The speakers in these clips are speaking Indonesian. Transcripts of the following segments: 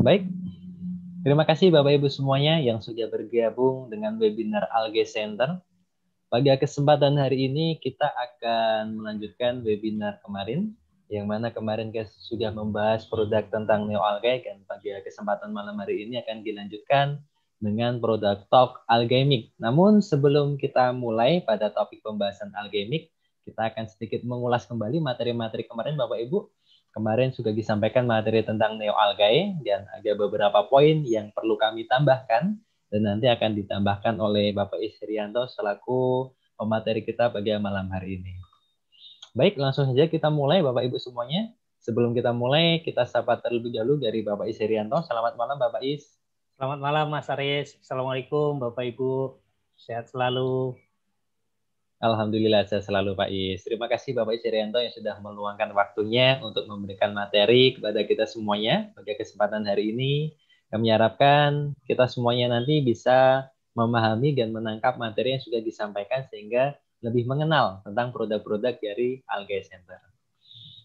Baik, terima kasih Bapak Ibu semuanya yang sudah bergabung dengan webinar Alge Center. Pada kesempatan hari ini kita akan melanjutkan webinar kemarin, yang mana kemarin kita sudah membahas produk tentang Neo Alge, dan pada kesempatan malam hari ini akan dilanjutkan dengan produk talk algemic. Namun sebelum kita mulai pada topik pembahasan algemic, kita akan sedikit mengulas kembali materi-materi kemarin Bapak Ibu Kemarin sudah disampaikan materi tentang neoalgae dan ada beberapa poin yang perlu kami tambahkan dan nanti akan ditambahkan oleh Bapak Isrianto selaku pemateri kita pada malam hari ini. Baik, langsung saja kita mulai Bapak Ibu semuanya. Sebelum kita mulai, kita sapa terlebih dahulu dari Bapak Isrianto. Selamat malam Bapak Is. Selamat malam Mas Aris. Assalamualaikum Bapak Ibu. Sehat selalu. Alhamdulillah saya selalu Pak Is. Terima kasih Bapak Isirianto yang sudah meluangkan waktunya untuk memberikan materi kepada kita semuanya pada kesempatan hari ini. Kami harapkan kita semuanya nanti bisa memahami dan menangkap materi yang sudah disampaikan sehingga lebih mengenal tentang produk-produk dari Algae Center.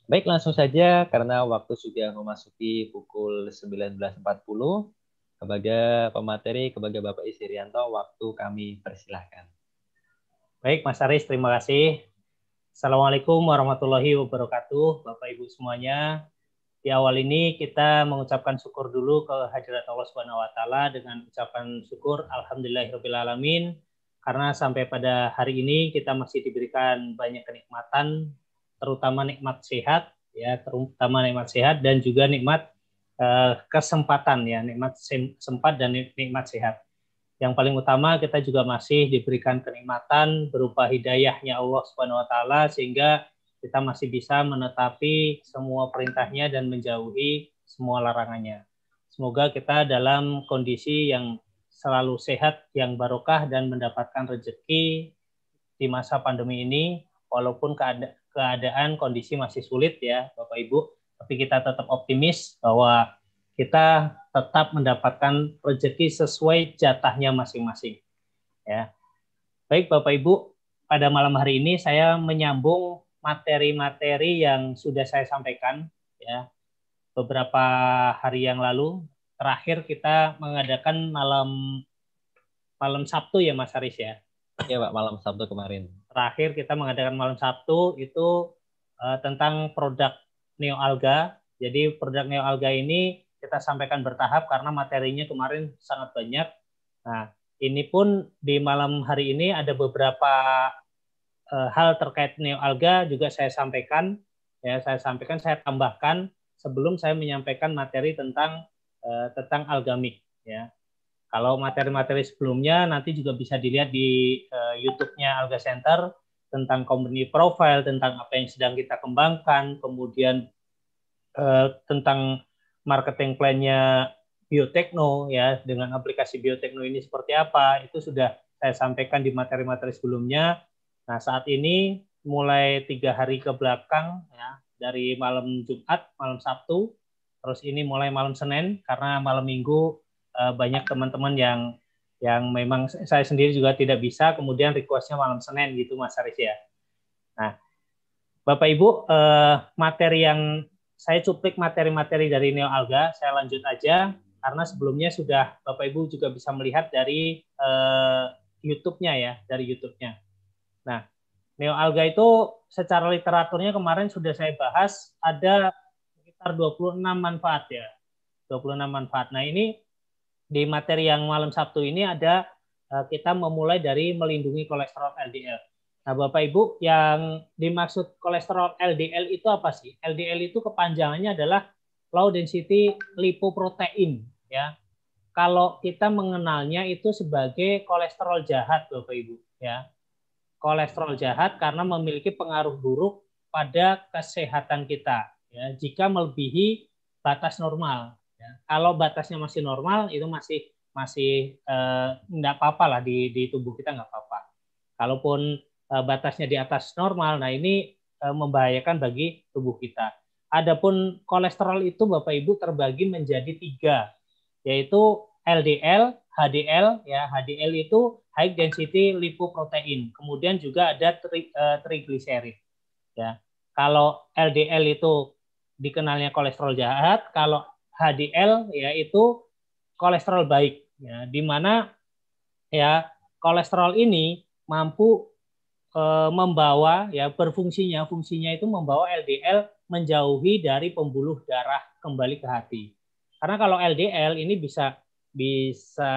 Baik, langsung saja karena waktu sudah memasuki pukul 19.40 kepada pemateri, kepada Bapak Isirianto, waktu kami persilahkan. Baik, Mas Aris, terima kasih. Assalamualaikum warahmatullahi wabarakatuh, Bapak Ibu semuanya. Di awal ini kita mengucapkan syukur dulu ke hadirat Allah Subhanahu wa dengan ucapan syukur alhamdulillahirabbil alamin karena sampai pada hari ini kita masih diberikan banyak kenikmatan terutama nikmat sehat ya terutama nikmat sehat dan juga nikmat eh, kesempatan ya nikmat sempat dan nikmat sehat. Yang paling utama kita juga masih diberikan kenikmatan berupa hidayahnya Allah Subhanahu wa taala sehingga kita masih bisa menetapi semua perintahnya dan menjauhi semua larangannya. Semoga kita dalam kondisi yang selalu sehat, yang barokah dan mendapatkan rezeki di masa pandemi ini walaupun keada keadaan kondisi masih sulit ya Bapak Ibu, tapi kita tetap optimis bahwa kita tetap mendapatkan rezeki sesuai jatahnya masing-masing. Ya. Baik Bapak Ibu, pada malam hari ini saya menyambung materi-materi yang sudah saya sampaikan ya. Beberapa hari yang lalu terakhir kita mengadakan malam malam Sabtu ya Mas Haris ya. Iya Pak, malam Sabtu kemarin. Terakhir kita mengadakan malam Sabtu itu uh, tentang produk Neo Alga. Jadi produk Neo Alga ini kita sampaikan bertahap karena materinya kemarin sangat banyak. Nah, ini pun di malam hari ini ada beberapa uh, hal terkait neo alga juga saya sampaikan ya saya sampaikan saya tambahkan sebelum saya menyampaikan materi tentang uh, tentang algamik ya. Kalau materi-materi sebelumnya nanti juga bisa dilihat di uh, YouTube-nya Alga Center tentang company profile, tentang apa yang sedang kita kembangkan, kemudian eh, tentang marketing plan-nya Biotekno ya dengan aplikasi Biotekno ini seperti apa itu sudah saya sampaikan di materi-materi sebelumnya. Nah saat ini mulai tiga hari ke belakang ya dari malam Jumat, malam Sabtu, terus ini mulai malam Senin karena malam Minggu eh, banyak teman-teman yang yang memang saya sendiri juga tidak bisa kemudian requestnya malam Senin gitu Mas Aris ya. Nah Bapak Ibu eh, materi yang saya cuplik materi-materi dari Neo Alga, saya lanjut aja karena sebelumnya sudah Bapak Ibu juga bisa melihat dari eh, YouTube-nya ya, dari YouTube-nya. Nah, Neo Alga itu secara literaturnya kemarin sudah saya bahas ada sekitar 26 manfaat ya. 26 manfaat. Nah, ini di materi yang malam Sabtu ini ada eh, kita memulai dari melindungi kolesterol LDL. Nah, Bapak Ibu, yang dimaksud kolesterol LDL itu apa sih? LDL itu kepanjangannya adalah low density lipoprotein, ya. Kalau kita mengenalnya itu sebagai kolesterol jahat, Bapak Ibu, ya. Kolesterol jahat karena memiliki pengaruh buruk pada kesehatan kita, ya. Jika melebihi batas normal, ya. Kalau batasnya masih normal, itu masih masih eh, nggak apa-apa lah di di tubuh kita nggak apa-apa. Kalaupun Eh, batasnya di atas normal. Nah, ini eh, membahayakan bagi tubuh kita. Adapun kolesterol itu Bapak Ibu terbagi menjadi tiga, yaitu LDL, HDL, ya HDL itu high density lipoprotein. Kemudian juga ada tri, uh, eh, trigliserid. Ya. Kalau LDL itu dikenalnya kolesterol jahat, kalau HDL yaitu kolesterol baik, ya, di mana ya kolesterol ini mampu Eh, membawa ya berfungsinya fungsinya itu membawa LDL menjauhi dari pembuluh darah kembali ke hati. Karena kalau LDL ini bisa bisa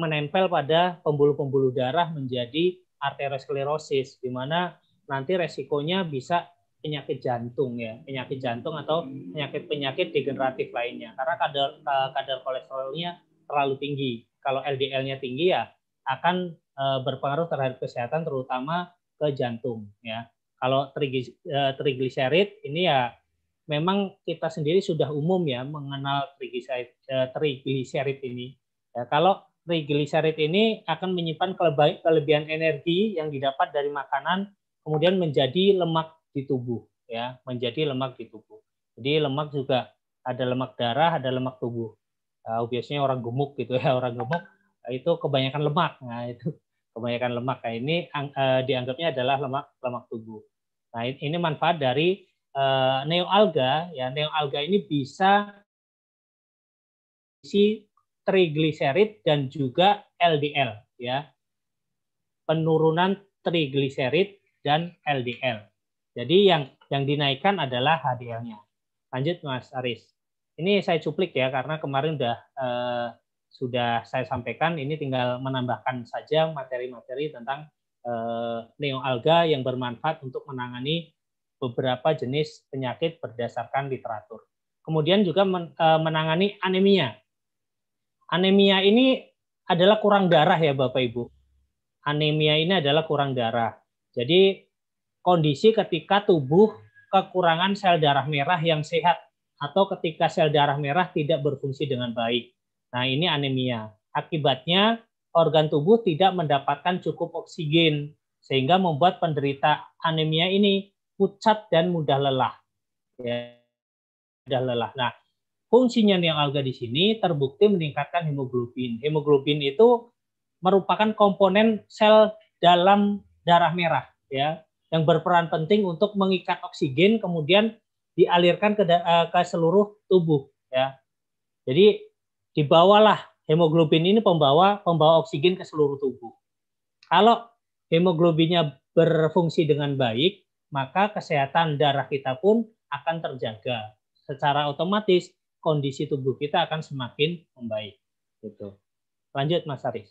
menempel pada pembuluh-pembuluh darah menjadi arteriosklerosis di mana nanti resikonya bisa penyakit jantung ya, penyakit jantung atau penyakit-penyakit degeneratif lainnya karena kadar eh, kadar kolesterolnya terlalu tinggi. Kalau LDL-nya tinggi ya akan Eh, berpengaruh terhadap kesehatan terutama ke jantung ya. Kalau trigliserid eh, ini ya memang kita sendiri sudah umum ya mengenal trigliserid, eh, ini. Ya, kalau trigliserid ini akan menyimpan kelebihan energi yang didapat dari makanan kemudian menjadi lemak di tubuh ya, menjadi lemak di tubuh. Jadi lemak juga ada lemak darah, ada lemak tubuh. Uh, biasanya orang gemuk gitu ya, orang gemuk itu kebanyakan lemak. Nah, itu kebanyakan lemak. Nah, ini uh, dianggapnya adalah lemak lemak tubuh. Nah, ini manfaat dari uh, neoalga ya. Neoalga ini bisa isi trigliserid dan juga LDL ya. Penurunan trigliserid dan LDL. Jadi yang yang dinaikkan adalah HDL-nya. Lanjut Mas Aris. Ini saya cuplik ya karena kemarin udah eh, sudah saya sampaikan, ini tinggal menambahkan saja materi-materi tentang eh, neoalga yang bermanfaat untuk menangani beberapa jenis penyakit berdasarkan literatur. Kemudian juga eh, menangani anemia. Anemia ini adalah kurang darah ya Bapak Ibu. Anemia ini adalah kurang darah. Jadi kondisi ketika tubuh kekurangan sel darah merah yang sehat atau ketika sel darah merah tidak berfungsi dengan baik. Nah, ini anemia. Akibatnya organ tubuh tidak mendapatkan cukup oksigen sehingga membuat penderita anemia ini pucat dan mudah lelah. Ya, mudah lelah. Nah, fungsinya yang alga di sini terbukti meningkatkan hemoglobin. Hemoglobin itu merupakan komponen sel dalam darah merah ya yang berperan penting untuk mengikat oksigen kemudian dialirkan ke, eh, ke seluruh tubuh ya. Jadi dibawalah hemoglobin ini pembawa pembawa oksigen ke seluruh tubuh. Kalau hemoglobinnya berfungsi dengan baik, maka kesehatan darah kita pun akan terjaga. Secara otomatis kondisi tubuh kita akan semakin membaik. Gitu. Lanjut Mas Aris.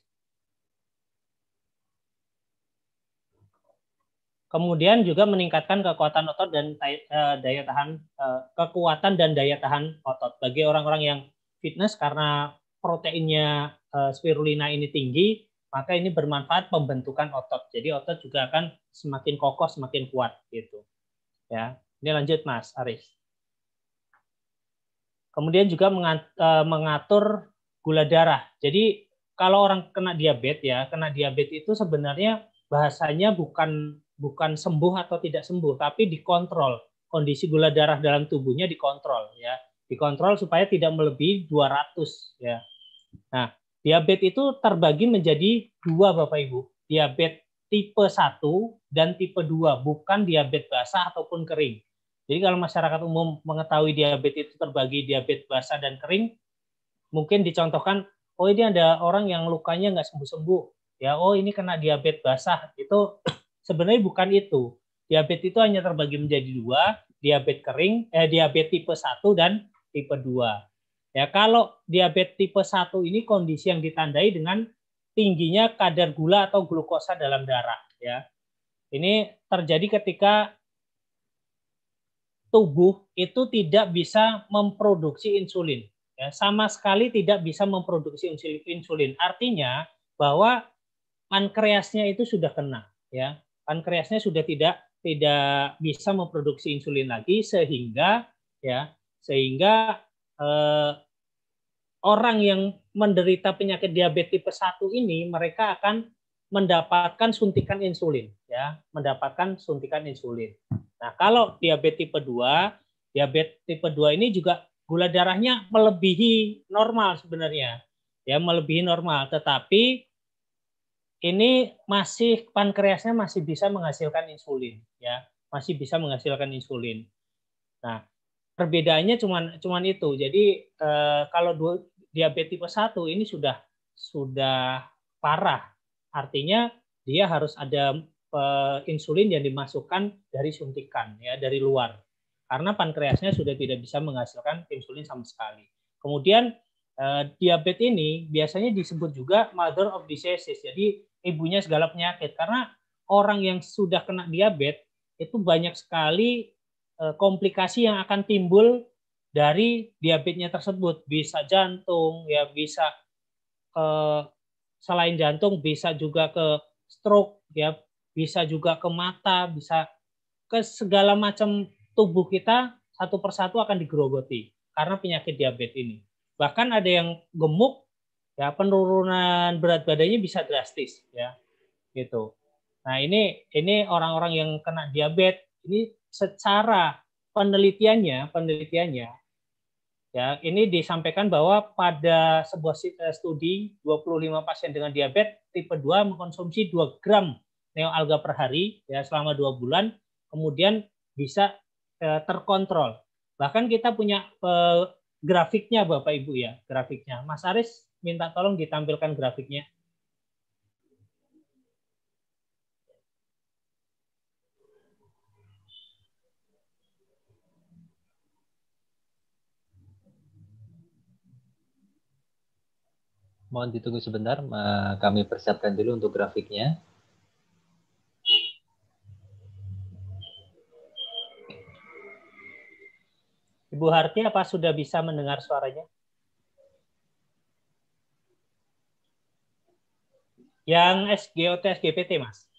Kemudian juga meningkatkan kekuatan otot dan eh, daya tahan eh, kekuatan dan daya tahan otot bagi orang-orang yang fitness karena proteinnya eh, spirulina ini tinggi, maka ini bermanfaat pembentukan otot. Jadi otot juga akan semakin kokoh, semakin kuat gitu. Ya. Ini lanjut Mas Arif. Kemudian juga eh, mengatur gula darah. Jadi kalau orang kena diabetes ya, kena diabetes itu sebenarnya bahasanya bukan bukan sembuh atau tidak sembuh, tapi dikontrol. Kondisi gula darah dalam tubuhnya dikontrol ya dikontrol supaya tidak melebihi 200 ya. Nah, diabetes itu terbagi menjadi dua Bapak Ibu. Diabetes tipe 1 dan tipe 2, bukan diabetes basah ataupun kering. Jadi kalau masyarakat umum mengetahui diabetes itu terbagi diabetes basah dan kering, mungkin dicontohkan, oh ini ada orang yang lukanya nggak sembuh-sembuh, ya oh ini kena diabetes basah. Itu sebenarnya bukan itu. Diabetes itu hanya terbagi menjadi dua, diabetes kering, eh, diabetes tipe 1 dan tipe 2. Ya, kalau diabetes tipe 1 ini kondisi yang ditandai dengan tingginya kadar gula atau glukosa dalam darah, ya. Ini terjadi ketika tubuh itu tidak bisa memproduksi insulin, ya. Sama sekali tidak bisa memproduksi insulin. Artinya bahwa pankreasnya itu sudah kena, ya. Pankreasnya sudah tidak tidak bisa memproduksi insulin lagi sehingga ya sehingga eh, orang yang menderita penyakit diabetes tipe 1 ini mereka akan mendapatkan suntikan insulin ya, mendapatkan suntikan insulin. Nah, kalau diabetes tipe 2, diabetes tipe 2 ini juga gula darahnya melebihi normal sebenarnya. Ya, melebihi normal, tetapi ini masih pankreasnya masih bisa menghasilkan insulin ya, masih bisa menghasilkan insulin. Nah, perbedaannya cuman cuman itu. Jadi eh, kalau dua, diabetes tipe 1 ini sudah sudah parah. Artinya dia harus ada eh, insulin yang dimasukkan dari suntikan ya dari luar. Karena pankreasnya sudah tidak bisa menghasilkan insulin sama sekali. Kemudian eh, diabetes ini biasanya disebut juga mother of diseases. Jadi ibunya segala penyakit karena orang yang sudah kena diabetes itu banyak sekali Eh, komplikasi yang akan timbul dari diabetesnya tersebut bisa jantung ya bisa eh, selain jantung bisa juga ke stroke ya bisa juga ke mata bisa ke segala macam tubuh kita satu persatu akan digerogoti karena penyakit diabetes ini bahkan ada yang gemuk ya penurunan berat badannya bisa drastis ya gitu nah ini ini orang-orang yang kena diabetes ini secara penelitiannya, penelitiannya ya ini disampaikan bahwa pada sebuah eh, studi 25 pasien dengan diabetes tipe 2 mengkonsumsi 2 gram neoalga per hari ya selama dua bulan kemudian bisa eh, terkontrol. Bahkan kita punya eh, grafiknya Bapak Ibu ya, grafiknya. Mas Aris minta tolong ditampilkan grafiknya. Mohon ditunggu sebentar, kami persiapkan dulu untuk grafiknya. Ibu Harti, apa sudah bisa mendengar suaranya? Yang SGOT, SGPT, Mas.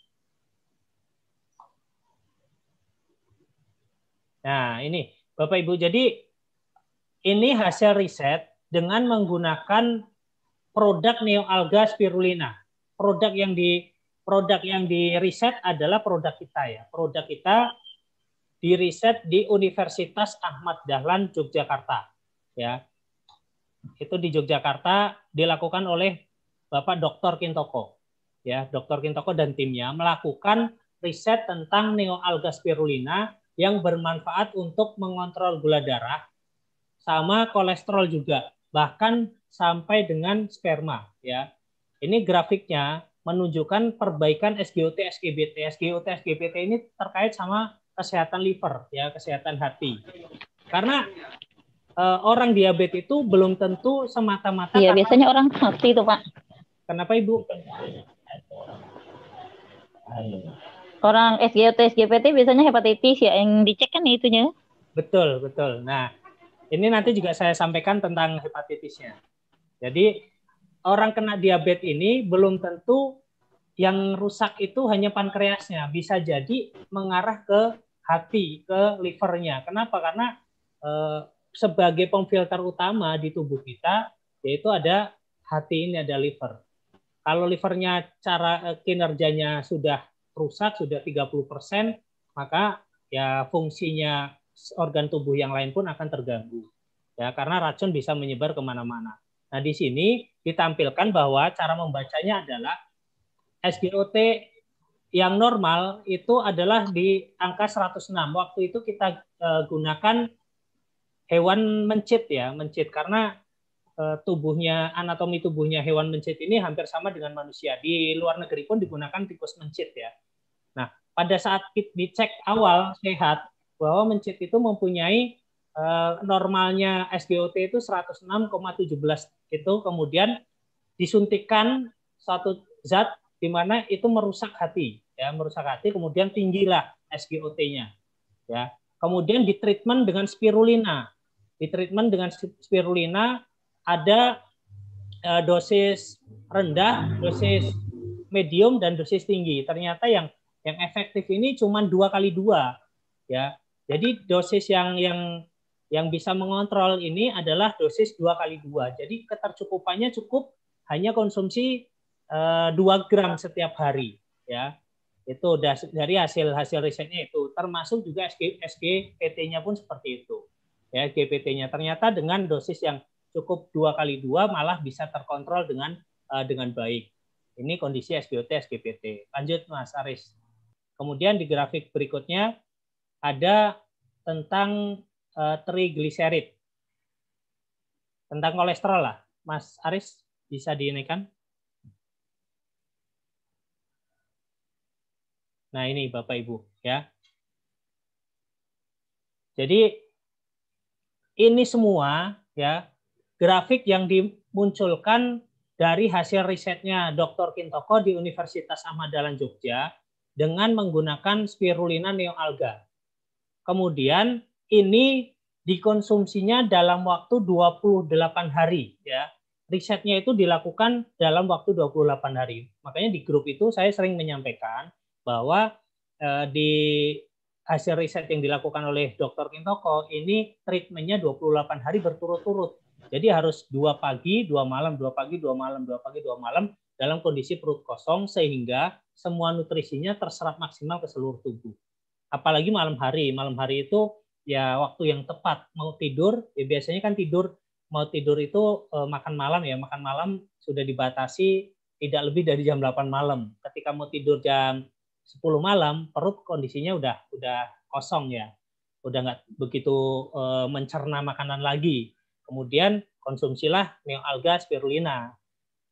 Nah, ini Bapak Ibu, jadi ini hasil riset dengan menggunakan produk neoalga spirulina. Produk yang di produk yang di riset adalah produk kita ya. Produk kita di riset di Universitas Ahmad Dahlan Yogyakarta ya. Itu di Yogyakarta dilakukan oleh Bapak Dr. Kintoko ya, Dr. Kintoko dan timnya melakukan riset tentang neoalga spirulina yang bermanfaat untuk mengontrol gula darah sama kolesterol juga. Bahkan sampai dengan sperma ya. Ini grafiknya menunjukkan perbaikan SGOT SGBT. SGOT SGBT ini terkait sama kesehatan liver ya, kesehatan hati. Karena e, orang diabetes itu belum tentu semata-mata Iya, biasanya orang mati itu, Pak. Kenapa, Ibu? Orang SGOT SGPT biasanya hepatitis ya yang dicek kan itunya. Betul, betul. Nah, ini nanti juga saya sampaikan tentang hepatitisnya. Jadi orang kena diabetes ini belum tentu yang rusak itu hanya pankreasnya, bisa jadi mengarah ke hati, ke livernya. Kenapa? Karena e, sebagai pemfilter utama di tubuh kita yaitu ada hati ini ada liver. Kalau livernya cara eh, kinerjanya sudah rusak sudah 30%, maka ya fungsinya organ tubuh yang lain pun akan terganggu. Ya, karena racun bisa menyebar kemana-mana. Nah, di sini ditampilkan bahwa cara membacanya adalah SGOT yang normal itu adalah di angka 106. Waktu itu kita eh, gunakan hewan mencit ya, mencit karena eh, tubuhnya anatomi tubuhnya hewan mencit ini hampir sama dengan manusia. Di luar negeri pun digunakan tikus mencit ya. Nah, pada saat dicek awal sehat bahwa mencit itu mempunyai eh, normalnya SGOT itu 106,17 itu kemudian disuntikan satu zat di mana itu merusak hati ya merusak hati kemudian tinggilah SGOT-nya ya kemudian ditreatment dengan spirulina ditreatment dengan spirulina ada eh, dosis rendah dosis medium dan dosis tinggi ternyata yang yang efektif ini cuma dua kali dua ya jadi dosis yang yang yang bisa mengontrol ini adalah dosis dua kali dua, Jadi ketercukupannya cukup hanya konsumsi eh, dua gram setiap hari ya. Itu dari hasil hasil risetnya itu termasuk juga SG, SGPT-nya pun seperti itu. Ya, SGPT-nya ternyata dengan dosis yang cukup dua kali dua malah bisa terkontrol dengan eh, dengan baik. Ini kondisi SGOT SGPT. Lanjut Mas Aris. Kemudian di grafik berikutnya ada tentang Eh, triglycerid. Tentang kolesterol lah. Mas Aris bisa dinaikkan. Nah, ini Bapak Ibu ya. Jadi ini semua ya grafik yang dimunculkan dari hasil risetnya Dr. Kintoko di Universitas Ahmad Dahlan Jogja dengan menggunakan spirulina neoalga. Kemudian ini dikonsumsinya dalam waktu 28 hari ya. Risetnya itu dilakukan dalam waktu 28 hari. Makanya di grup itu saya sering menyampaikan bahwa eh, di hasil riset yang dilakukan oleh Dr. Kintoko ini treatmentnya 28 hari berturut-turut. Jadi harus dua pagi, dua malam, dua pagi, dua malam, dua pagi, dua malam dalam kondisi perut kosong sehingga semua nutrisinya terserap maksimal ke seluruh tubuh. Apalagi malam hari. Malam hari itu ya waktu yang tepat mau tidur ya biasanya kan tidur mau tidur itu e, makan malam ya makan malam sudah dibatasi tidak lebih dari jam 8 malam ketika mau tidur jam 10 malam perut kondisinya udah udah kosong ya udah nggak begitu e, mencerna makanan lagi kemudian konsumsilah neoalga spirulina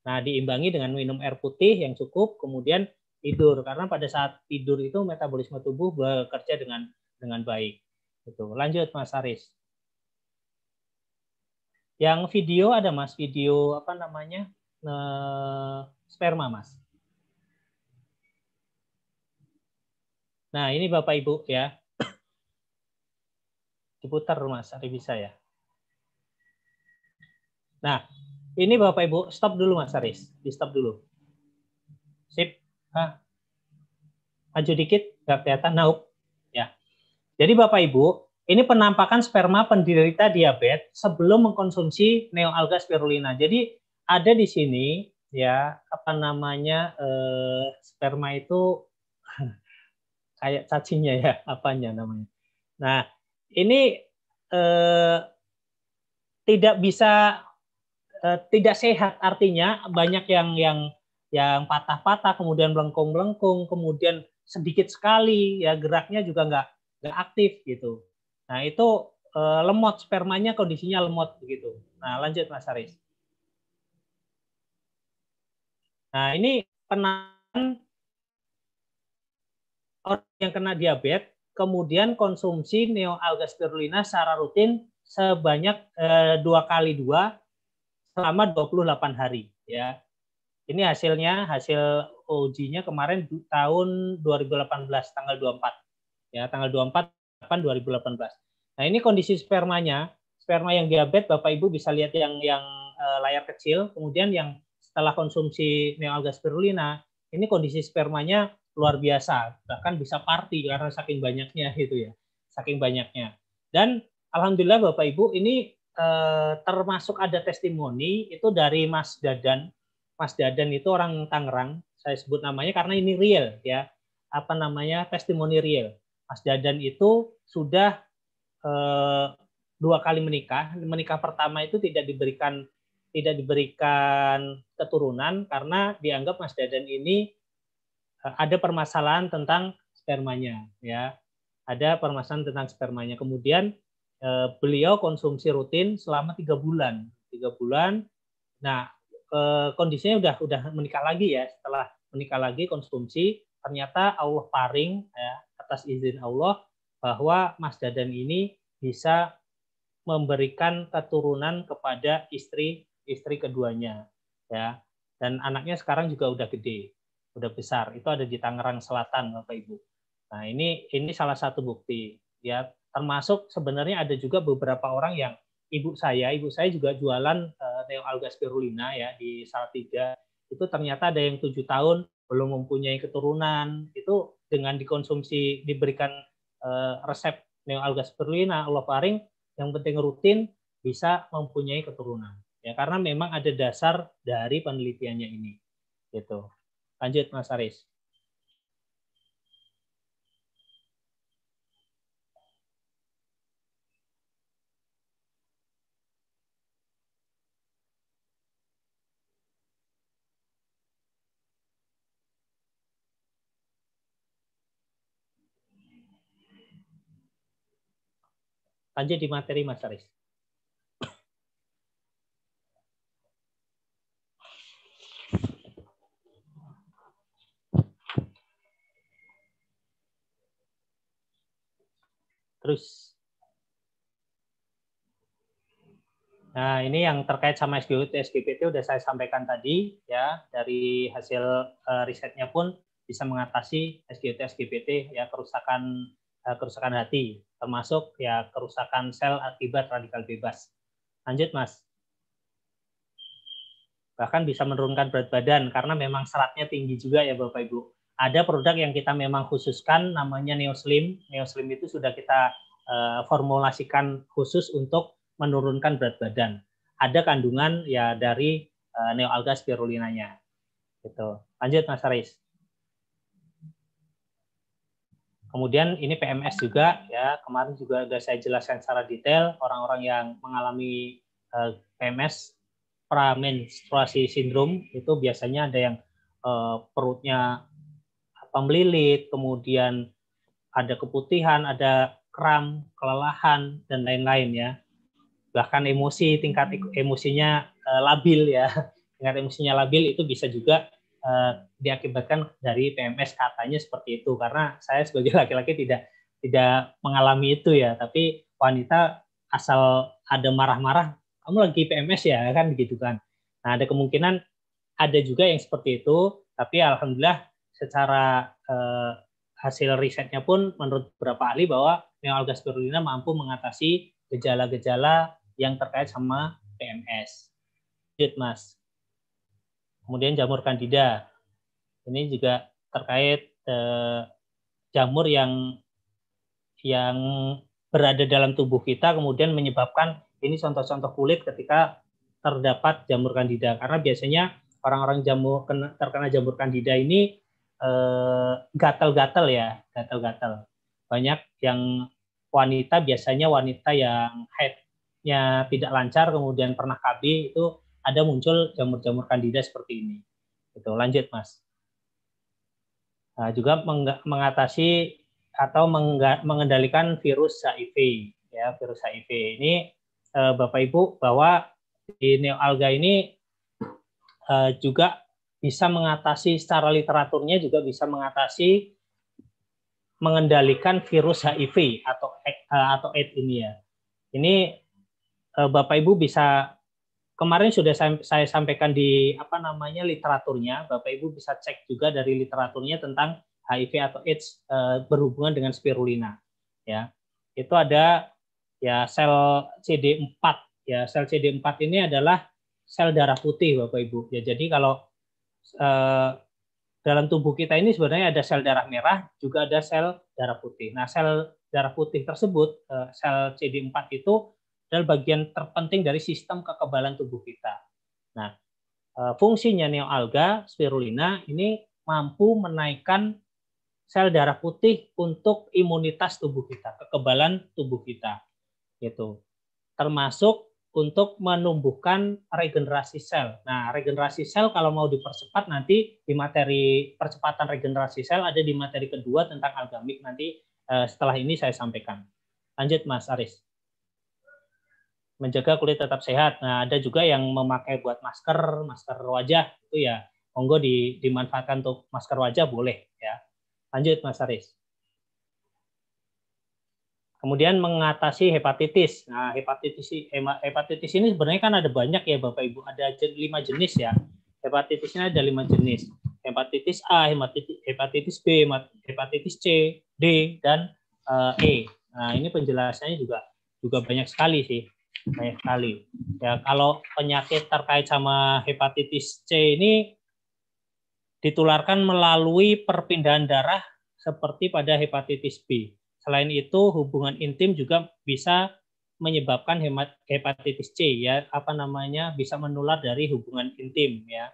nah diimbangi dengan minum air putih yang cukup kemudian tidur karena pada saat tidur itu metabolisme tubuh bekerja dengan dengan baik itu. Lanjut Mas Aris. Yang video ada Mas, video apa namanya? Eh, sperma Mas. Nah, ini Bapak Ibu ya. Diputar Mas, Aris bisa ya. Nah, ini Bapak Ibu, stop dulu Mas Aris. Di stop dulu. Sip. Aduh maju dikit, nggak kelihatan. Nah, jadi Bapak Ibu, ini penampakan sperma penderita diabetes sebelum mengkonsumsi neoalga spirulina. Jadi ada di sini ya apa namanya eh, sperma itu kayak cacingnya ya apanya namanya. Nah ini eh, tidak bisa eh, tidak sehat artinya banyak yang yang yang patah-patah kemudian melengkung-melengkung kemudian sedikit sekali ya geraknya juga nggak nggak aktif gitu. Nah itu e, lemot spermanya kondisinya lemot begitu. Nah lanjut Mas Haris. Nah ini penanganan orang yang kena diabetes kemudian konsumsi neoalga spirulina secara rutin sebanyak eh, dua kali dua selama 28 hari ya. Ini hasilnya hasil OJ-nya kemarin tahun 2018 tanggal 24 ya tanggal 24 2018. Nah, ini kondisi spermanya, sperma yang diabetes Bapak Ibu bisa lihat yang yang e, layar kecil, kemudian yang setelah konsumsi neoalga spirulina, ini kondisi spermanya luar biasa, bahkan bisa party karena saking banyaknya itu ya. Saking banyaknya. Dan alhamdulillah Bapak Ibu ini e, termasuk ada testimoni itu dari Mas Dadan. Mas Dadan itu orang Tangerang, saya sebut namanya karena ini real ya. Apa namanya? testimoni real. Mas Dadan itu sudah eh, dua kali menikah. Menikah pertama itu tidak diberikan tidak diberikan keturunan karena dianggap Mas Dadan ini eh, ada permasalahan tentang spermanya, ya. Ada permasalahan tentang spermanya. Kemudian eh, beliau konsumsi rutin selama tiga bulan, tiga bulan. Nah, eh, kondisinya udah udah menikah lagi ya. Setelah menikah lagi konsumsi, ternyata Allah paring, ya, atas izin Allah bahwa Mas Dadan ini bisa memberikan keturunan kepada istri istri keduanya ya dan anaknya sekarang juga udah gede udah besar itu ada di Tangerang Selatan Bapak Ibu nah ini ini salah satu bukti ya termasuk sebenarnya ada juga beberapa orang yang ibu saya ibu saya juga jualan uh, eh, alga spirulina ya di Salatiga itu ternyata ada yang tujuh tahun belum mempunyai keturunan itu dengan dikonsumsi diberikan uh, resep neoalga spirulina, olofaring yang penting rutin bisa mempunyai keturunan. Ya, karena memang ada dasar dari penelitiannya ini. Gitu. Lanjut Mas Aris. Lanjut di materi Mas Aris. Terus. Nah, ini yang terkait sama Sgpt SGPT udah saya sampaikan tadi ya dari hasil uh, risetnya pun bisa mengatasi SGT, SGPT ya kerusakan Eh, kerusakan hati, termasuk ya kerusakan sel akibat radikal bebas. Lanjut, Mas. Bahkan bisa menurunkan berat badan karena memang seratnya tinggi juga ya Bapak Ibu. Ada produk yang kita memang khususkan namanya Neoslim. Neoslim itu sudah kita uh, formulasikan khusus untuk menurunkan berat badan. Ada kandungan ya dari uh, neoalga spirulinanya. Gitu. Lanjut Mas Aris. Kemudian ini PMS juga ya kemarin juga sudah saya jelaskan secara detail orang-orang yang mengalami eh, PMS pramenstruasi sindrom itu biasanya ada yang eh, perutnya apa kemudian ada keputihan, ada kram, kelelahan dan lain-lain ya. Bahkan emosi tingkat emosinya eh, labil ya, tingkat emosinya labil itu bisa juga Eh, diakibatkan dari PMS katanya seperti itu karena saya sebagai laki-laki tidak tidak mengalami itu ya tapi wanita asal ada marah-marah kamu lagi PMS ya kan begitu kan nah ada kemungkinan ada juga yang seperti itu tapi alhamdulillah secara eh, hasil risetnya pun menurut beberapa ahli bahwa spirulina mampu mengatasi gejala-gejala yang terkait sama PMS. Lanjut Mas kemudian jamur kandida. Ini juga terkait eh, jamur yang yang berada dalam tubuh kita kemudian menyebabkan ini contoh-contoh kulit ketika terdapat jamur kandida karena biasanya orang-orang jamur terkena jamur kandida ini eh, gatal-gatal ya, gatal-gatal. Banyak yang wanita biasanya wanita yang headnya tidak lancar kemudian pernah KB itu ada muncul jamur-jamur kandida seperti ini. Itu lanjut mas. Nah, juga mengatasi atau mengendalikan virus HIV ya virus HIV ini eh, Bapak Ibu bahwa di neoalga ini eh, juga bisa mengatasi secara literaturnya juga bisa mengatasi mengendalikan virus HIV atau eh, atau AIDS ini ya. Ini Bapak Ibu bisa kemarin sudah saya sampaikan di apa namanya literaturnya, Bapak Ibu bisa cek juga dari literaturnya tentang HIV atau AIDS e, berhubungan dengan spirulina. Ya, itu ada ya sel CD4. Ya, sel CD4 ini adalah sel darah putih, Bapak Ibu. Ya, jadi kalau e, dalam tubuh kita ini sebenarnya ada sel darah merah, juga ada sel darah putih. Nah, sel darah putih tersebut, eh, sel CD4 itu adalah bagian terpenting dari sistem kekebalan tubuh kita. Nah, eh, fungsinya neoalga spirulina ini mampu menaikkan sel darah putih untuk imunitas tubuh kita, kekebalan tubuh kita. Gitu. Termasuk untuk menumbuhkan regenerasi sel. Nah, regenerasi sel kalau mau dipercepat nanti di materi percepatan regenerasi sel ada di materi kedua tentang algamik nanti eh, setelah ini saya sampaikan. Lanjut Mas Aris menjaga kulit tetap sehat. Nah, ada juga yang memakai buat masker, masker wajah itu ya monggo di, dimanfaatkan untuk masker wajah boleh ya. Lanjut Mas Aris. Kemudian mengatasi hepatitis. Nah, hepatitis hepatitis ini sebenarnya kan ada banyak ya Bapak Ibu, ada lima jenis ya. Hepatitisnya ada lima jenis. Hepatitis A, hepatitis, B, hepatitis C, D dan eh, E. Nah, ini penjelasannya juga juga banyak sekali sih banyak sekali. Ya, kalau penyakit terkait sama hepatitis C ini ditularkan melalui perpindahan darah seperti pada hepatitis B. Selain itu, hubungan intim juga bisa menyebabkan hepatitis C ya, apa namanya? bisa menular dari hubungan intim ya.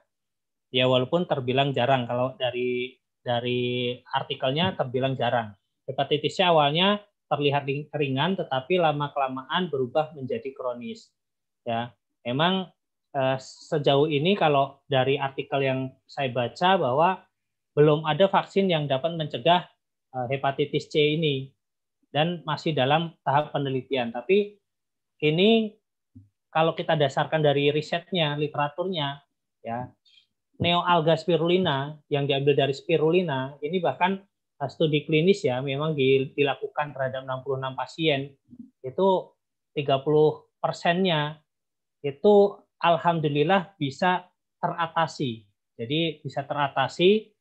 Ya walaupun terbilang jarang kalau dari dari artikelnya terbilang jarang. Hepatitis C awalnya terlihat ringan tetapi lama kelamaan berubah menjadi kronis. Ya, emang eh, sejauh ini kalau dari artikel yang saya baca bahwa belum ada vaksin yang dapat mencegah eh, hepatitis C ini dan masih dalam tahap penelitian. Tapi ini kalau kita dasarkan dari risetnya, literaturnya, ya neoalga spirulina yang diambil dari spirulina ini bahkan studi klinis ya memang dilakukan terhadap 66 pasien itu 30 persennya itu alhamdulillah bisa teratasi. Jadi bisa teratasi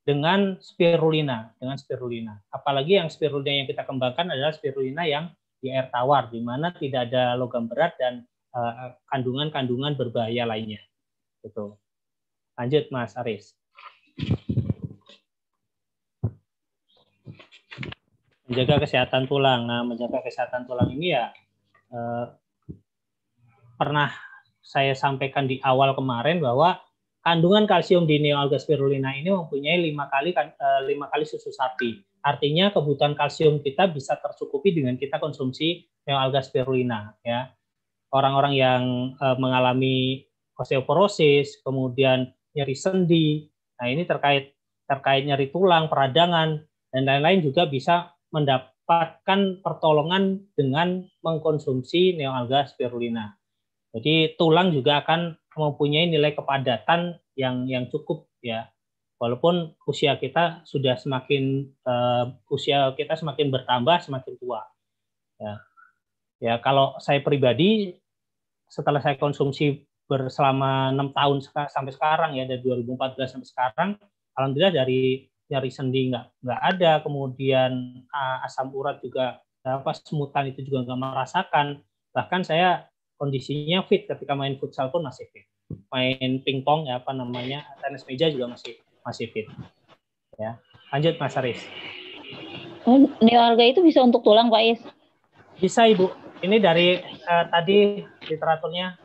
dengan spirulina, dengan spirulina. Apalagi yang spirulina yang kita kembangkan adalah spirulina yang di air tawar, di mana tidak ada logam berat dan eh, kandungan-kandungan berbahaya lainnya. itu Lanjut Mas Aris. menjaga kesehatan tulang. Nah, menjaga kesehatan tulang ini ya eh, pernah saya sampaikan di awal kemarin bahwa kandungan kalsium di neoalga spirulina ini mempunyai lima kali kan, eh, lima kali susu sapi. Artinya kebutuhan kalsium kita bisa tercukupi dengan kita konsumsi neoalga spirulina. Ya, orang-orang yang eh, mengalami osteoporosis, kemudian nyeri sendi. Nah ini terkait terkait nyeri tulang, peradangan dan lain-lain juga bisa mendapatkan pertolongan dengan mengkonsumsi neoalga spirulina. Jadi tulang juga akan mempunyai nilai kepadatan yang yang cukup ya. Walaupun usia kita sudah semakin uh, usia kita semakin bertambah, semakin tua. Ya. Ya, kalau saya pribadi setelah saya konsumsi berselama enam tahun sampai sekarang ya dari 2014 sampai sekarang alhamdulillah dari nyeri sendi nggak nggak ada kemudian uh, asam urat juga apa semutan itu juga nggak merasakan bahkan saya kondisinya fit ketika main futsal pun masih fit main pingpong ya apa namanya tenis meja juga masih masih fit ya lanjut Mas Aris ini oh, neoalga itu bisa untuk tulang Pak Is bisa Ibu ini dari uh, tadi literaturnya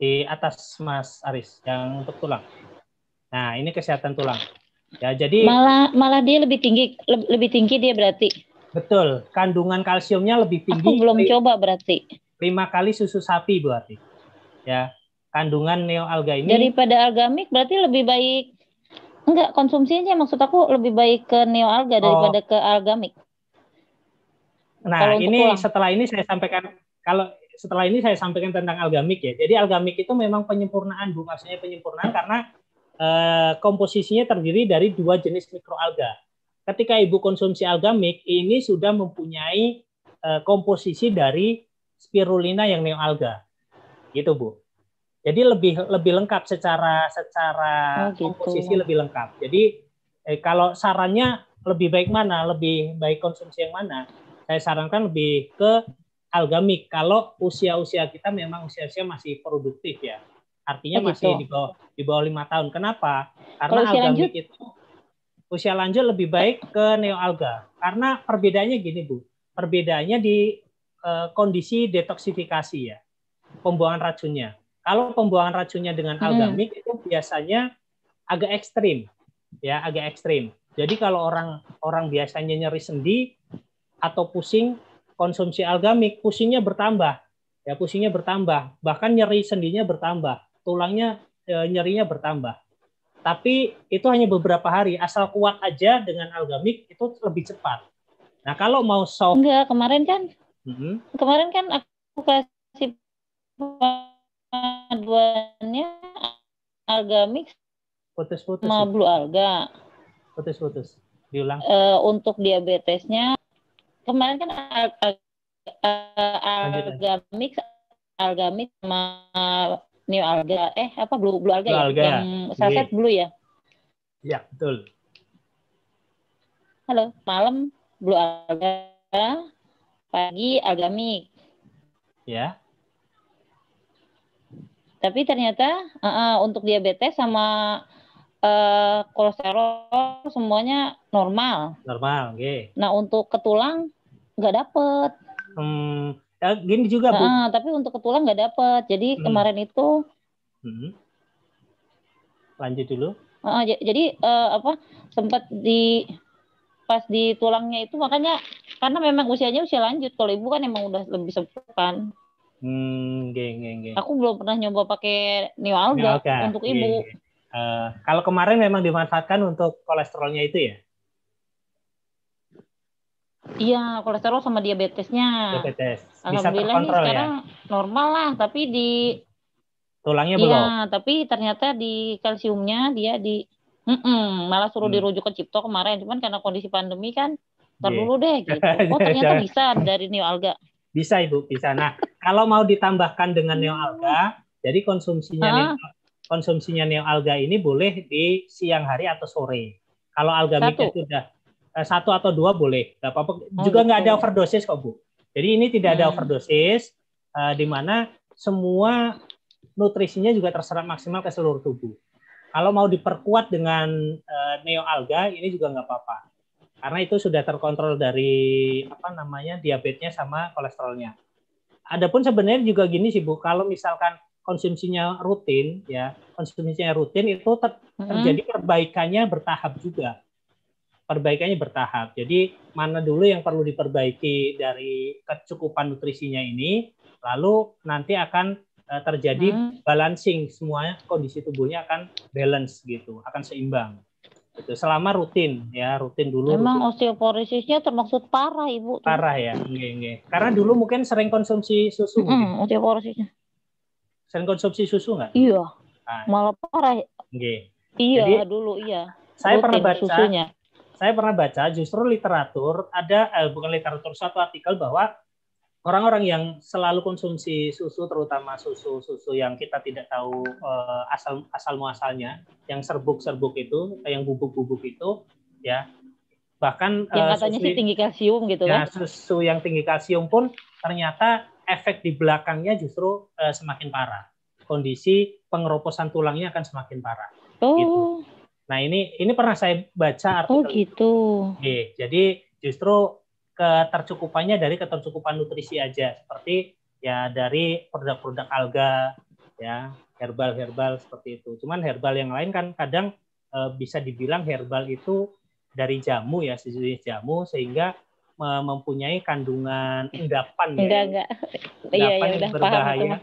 di atas Mas Aris yang untuk tulang nah ini kesehatan tulang Ya, jadi malah malah dia lebih tinggi lebih tinggi dia berarti. Betul, kandungan kalsiumnya lebih tinggi. Aku belum coba berarti. Lima kali susu sapi berarti. Ya, kandungan neoalga ini daripada algamik berarti lebih baik enggak konsumsinya maksud aku lebih baik ke neoalga oh. daripada ke algamik. Nah, kalau ini setelah ini saya sampaikan kalau setelah ini saya sampaikan tentang algamik ya. Jadi algamik itu memang penyempurnaan, Bu. Maksudnya penyempurnaan karena Eh, komposisinya terdiri dari dua jenis mikroalga. Ketika ibu konsumsi algamik, ini sudah mempunyai eh, komposisi dari spirulina yang neoalga. Gitu, Bu. Jadi lebih lebih lengkap secara secara oh, gitu. komposisi lebih lengkap. Jadi eh, kalau sarannya lebih baik mana? Lebih baik konsumsi yang mana? Saya sarankan lebih ke algamik kalau usia-usia kita memang usia-usia masih produktif ya. Artinya oh, masih gitu. di bawah di bawah lima tahun. Kenapa? Karena Kalau usia algamik lanjut? itu usia lanjut lebih baik ke neoalga. Karena perbedaannya gini bu, perbedaannya di uh, kondisi detoksifikasi ya, pembuangan racunnya. Kalau pembuangan racunnya dengan hmm. algamik mik itu biasanya agak ekstrim, ya agak ekstrim. Jadi kalau orang orang biasanya nyeri sendi atau pusing konsumsi algamik pusingnya bertambah ya pusingnya bertambah bahkan nyeri sendinya bertambah tulangnya e, nyerinya bertambah. Tapi itu hanya beberapa hari, asal kuat aja dengan algamik itu lebih cepat. Nah kalau mau soft enggak kemarin kan, mm-hmm. kemarin kan aku kasih paduannya algamik putus-putus sama ya? blue alga. Putus-putus. Diulang. E, untuk diabetesnya kemarin kan algamik algamik sama new alga eh apa blue blue alga ya? blue ya alga. yang sunset iya. blue ya ya betul halo malam blue alga pagi algamik ya tapi ternyata uh, uh, untuk diabetes sama uh, kolesterol semuanya normal normal oke okay. nah untuk ketulang nggak dapet hmm, Eh, gini juga bu tapi untuk ke nggak dapat jadi hmm. kemarin itu hmm. lanjut dulu uh, jadi uh, apa sempat di pas di tulangnya itu makanya karena memang usianya usia lanjut kalau ibu kan emang udah lebih kan. Hmm, geng, geng, geng. Aku belum pernah nyoba pakai alga untuk iya, ibu. Uh, kalau kemarin memang dimanfaatkan untuk kolesterolnya itu ya? Iya, kolesterol sama diabetesnya. Diabetes. Bisa terkontrol, nih ya? sekarang normal lah, tapi di tulangnya iya, belum. Iya, tapi ternyata di kalsiumnya dia di mm -mm, malah suruh hmm. dirujuk ke Cipto kemarin, cuman karena kondisi pandemi kan ntar iya. dulu deh gitu. Oh, ternyata bisa dari Neo Alga. Bisa Ibu, bisa. Nah, kalau mau ditambahkan dengan Neo hmm. Alga, jadi konsumsinya neo, konsumsinya Neo Alga ini boleh di siang hari atau sore. Kalau Alga algamiknya sudah Eh, satu atau dua boleh. Gak apa -apa. Oh, juga nggak ada gitu. overdosis kok Bu. Jadi ini tidak ada hmm. overdosis, uh, di mana semua nutrisinya juga terserap maksimal ke seluruh tubuh. Kalau mau diperkuat dengan uh, neoalga, ini juga nggak apa-apa. Karena itu sudah terkontrol dari apa namanya diabetesnya sama kolesterolnya. Adapun sebenarnya juga gini sih Bu, kalau misalkan konsumsinya rutin ya, konsumsinya rutin itu ter hmm. terjadi perbaikannya bertahap juga perbaikannya bertahap. Jadi mana dulu yang perlu diperbaiki dari kecukupan nutrisinya ini, lalu nanti akan eh, terjadi hmm. balancing semuanya kondisi tubuhnya akan balance gitu, akan seimbang. Itu Selama rutin ya, rutin dulu. Memang osteoporosisnya termasuk parah ibu? Parah ya, nge -nge. Karena dulu mungkin sering konsumsi susu. Hmm, gitu. osteoporosisnya. Sering konsumsi susu nggak? Iya. Nah. Malah parah. Nge. Iya Jadi, dulu iya. Saya rutin pernah baca. Susunya saya pernah baca justru literatur ada eh, bukan literatur satu artikel bahwa orang-orang yang selalu konsumsi susu terutama susu susu yang kita tidak tahu eh, asal asal muasalnya yang serbuk-serbuk itu yang bubuk-bubuk itu ya bahkan eh, yang katanya susu, sih tinggi kalsium gitu ya, kan susu yang tinggi kalsium pun ternyata efek di belakangnya justru eh, semakin parah kondisi pengeroposan tulangnya akan semakin parah gitu. oh. gitu Nah ini ini pernah saya baca oh, artikel. Oh gitu. Oke, Jadi justru ketercukupannya dari ketercukupan nutrisi aja seperti ya dari produk-produk alga ya herbal-herbal seperti itu. Cuman herbal yang lain kan kadang e, bisa dibilang herbal itu dari jamu ya sejenis jamu sehingga mempunyai kandungan endapan ya. Enggak, enggak. Endapan iya, iya, yang berbahaya. Paham,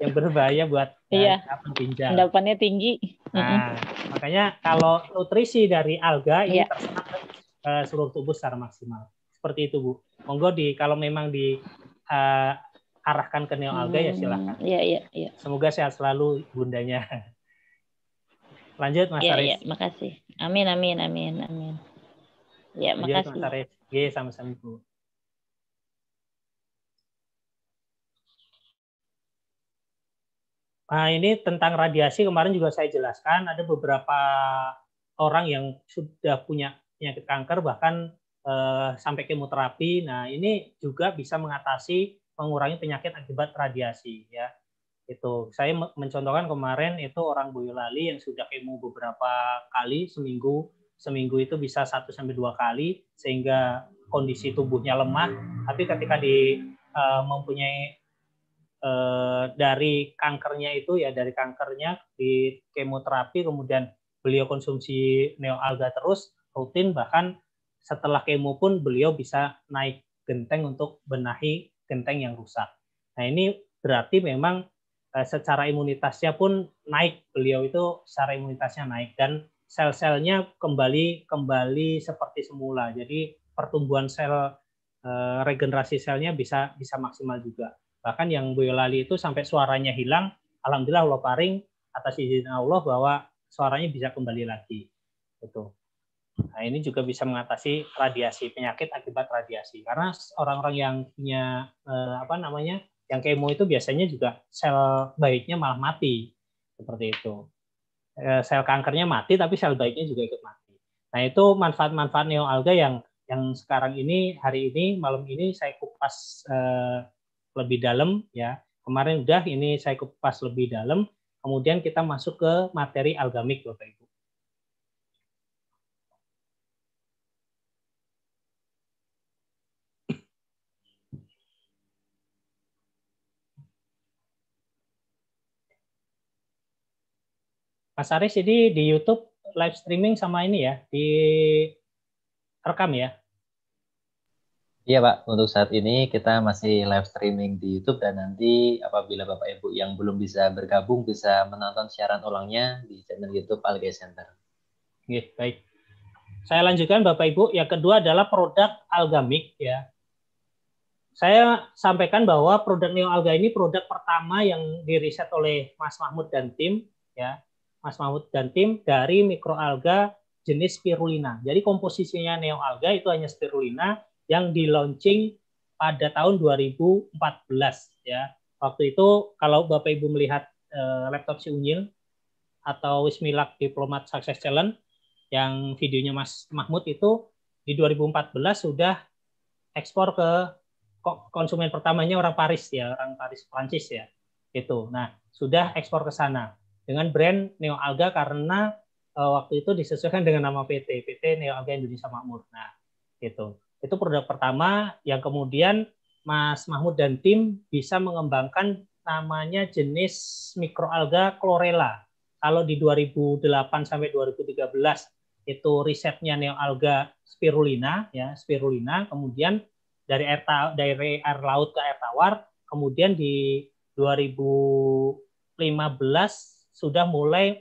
yang berbahaya buat eh, iya. ginjal. Endapannya tinggi. Nah, mm-hmm. makanya kalau nutrisi dari alga ini yeah. terserap uh, eh, seluruh tubuh secara maksimal. Seperti itu, Bu. Monggo di kalau memang di uh, arahkan ke neoalga ya hmm. ya silahkan. Iya, yeah, iya, yeah, iya. Yeah. Semoga sehat selalu bundanya. Lanjut Mas Aris. Iya, iya, makasih. Amin, amin, amin, amin. Ya, Lanjut, makasih. Mas Aris. Iya sama-sama Bu. Nah, ini tentang radiasi kemarin juga saya jelaskan ada beberapa orang yang sudah punya penyakit kanker bahkan eh, sampai kemoterapi. Nah, ini juga bisa mengatasi mengurangi penyakit akibat radiasi ya. Itu saya mencontohkan kemarin itu orang Boyolali yang sudah kemo beberapa kali seminggu seminggu itu bisa satu sampai dua kali sehingga kondisi tubuhnya lemah tapi ketika di uh, mempunyai Eh, dari kankernya itu ya dari kankernya di kemoterapi kemudian beliau konsumsi neoalga terus rutin bahkan setelah kemo pun beliau bisa naik genteng untuk benahi genteng yang rusak. Nah ini berarti memang eh, secara imunitasnya pun naik beliau itu secara imunitasnya naik dan sel-selnya kembali kembali seperti semula. Jadi pertumbuhan sel eh, regenerasi selnya bisa bisa maksimal juga. Bahkan yang Boyolali itu sampai suaranya hilang, alhamdulillah Allah paring atas izin Allah bahwa suaranya bisa kembali lagi. Itu. Nah, ini juga bisa mengatasi radiasi penyakit akibat radiasi. Karena orang-orang yang punya eh, apa namanya? yang kemo itu biasanya juga sel baiknya malah mati. Seperti itu. Eh, sel kankernya mati tapi sel baiknya juga ikut mati. Nah, itu manfaat-manfaat neoalga yang yang sekarang ini hari ini malam ini saya kupas eh, lebih dalam ya. Kemarin udah ini saya kupas lebih dalam. Kemudian kita masuk ke materi algamik Bapak Ibu. Mas Aris ini di YouTube live streaming sama ini ya, di rekam ya. Iya Pak, untuk saat ini kita masih live streaming di YouTube dan nanti apabila Bapak Ibu yang belum bisa bergabung bisa menonton siaran ulangnya di channel YouTube Algae Center. Oke, baik. Saya lanjutkan Bapak Ibu, yang kedua adalah produk algamik ya. Saya sampaikan bahwa produk neoalga ini produk pertama yang diriset oleh Mas Mahmud dan tim ya. Mas Mahmud dan tim dari mikroalga jenis spirulina. Jadi komposisinya neoalga itu hanya spirulina yang di launching pada tahun 2014 ya. Waktu itu kalau Bapak Ibu melihat eh, laptop si Unyil atau Wismilak Diplomat Success Challenge yang videonya Mas Mahmud itu di 2014 sudah ekspor ke konsumen pertamanya orang Paris ya, orang Paris Prancis ya. Itu. Nah, sudah ekspor ke sana dengan brand Neo Alga karena uh, waktu itu disesuaikan dengan nama PT, PT Neo Alga Indonesia Makmur. Nah, gitu. Itu produk pertama yang kemudian Mas Mahmud dan tim bisa mengembangkan namanya jenis mikroalga chlorella. Kalau di 2008 sampai 2013 itu risetnya neoalga spirulina ya, spirulina kemudian dari air dari air laut ke air tawar, kemudian di 2015 sudah mulai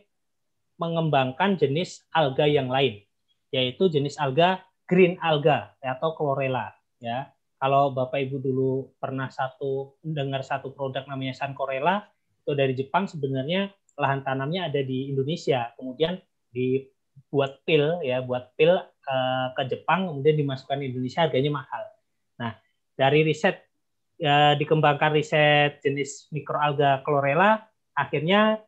mengembangkan jenis alga yang lain, yaitu jenis alga green alga atau chlorella ya. Kalau Bapak Ibu dulu pernah satu dengar satu produk namanya san chlorella itu dari Jepang sebenarnya lahan tanamnya ada di Indonesia. Kemudian dibuat pil ya, buat pil ke, eh, ke Jepang kemudian dimasukkan di Indonesia harganya mahal. Nah, dari riset ya, dikembangkan riset jenis mikroalga chlorella akhirnya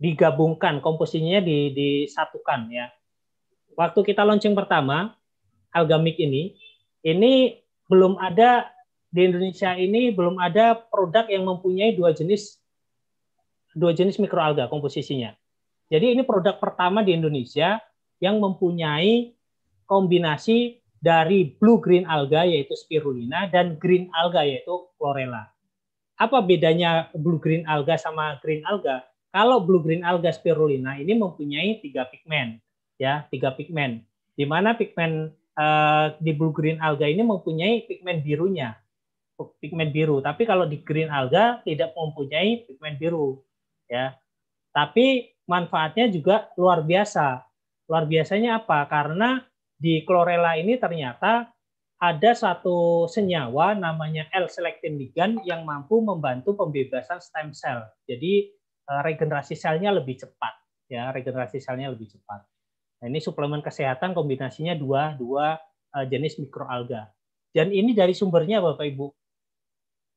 digabungkan komposisinya di, disatukan ya waktu kita launching pertama algamik ini, ini belum ada di Indonesia ini belum ada produk yang mempunyai dua jenis dua jenis mikroalga komposisinya. Jadi ini produk pertama di Indonesia yang mempunyai kombinasi dari blue green alga yaitu spirulina dan green alga yaitu chlorella. Apa bedanya blue green alga sama green alga? Kalau blue green alga spirulina ini mempunyai tiga pigmen, ya tiga pigmen. Di mana pigmen Eh, di blue green alga ini mempunyai pigmen birunya pigmen biru tapi kalau di green alga tidak mempunyai pigmen biru ya tapi manfaatnya juga luar biasa luar biasanya apa karena di chlorella ini ternyata ada satu senyawa namanya L-selectin ligand yang mampu membantu pembebasan stem cell jadi eh, regenerasi selnya lebih cepat ya regenerasi selnya lebih cepat Nah, ini suplemen kesehatan kombinasinya dua dua eh, jenis mikroalga. Dan ini dari sumbernya Bapak Ibu.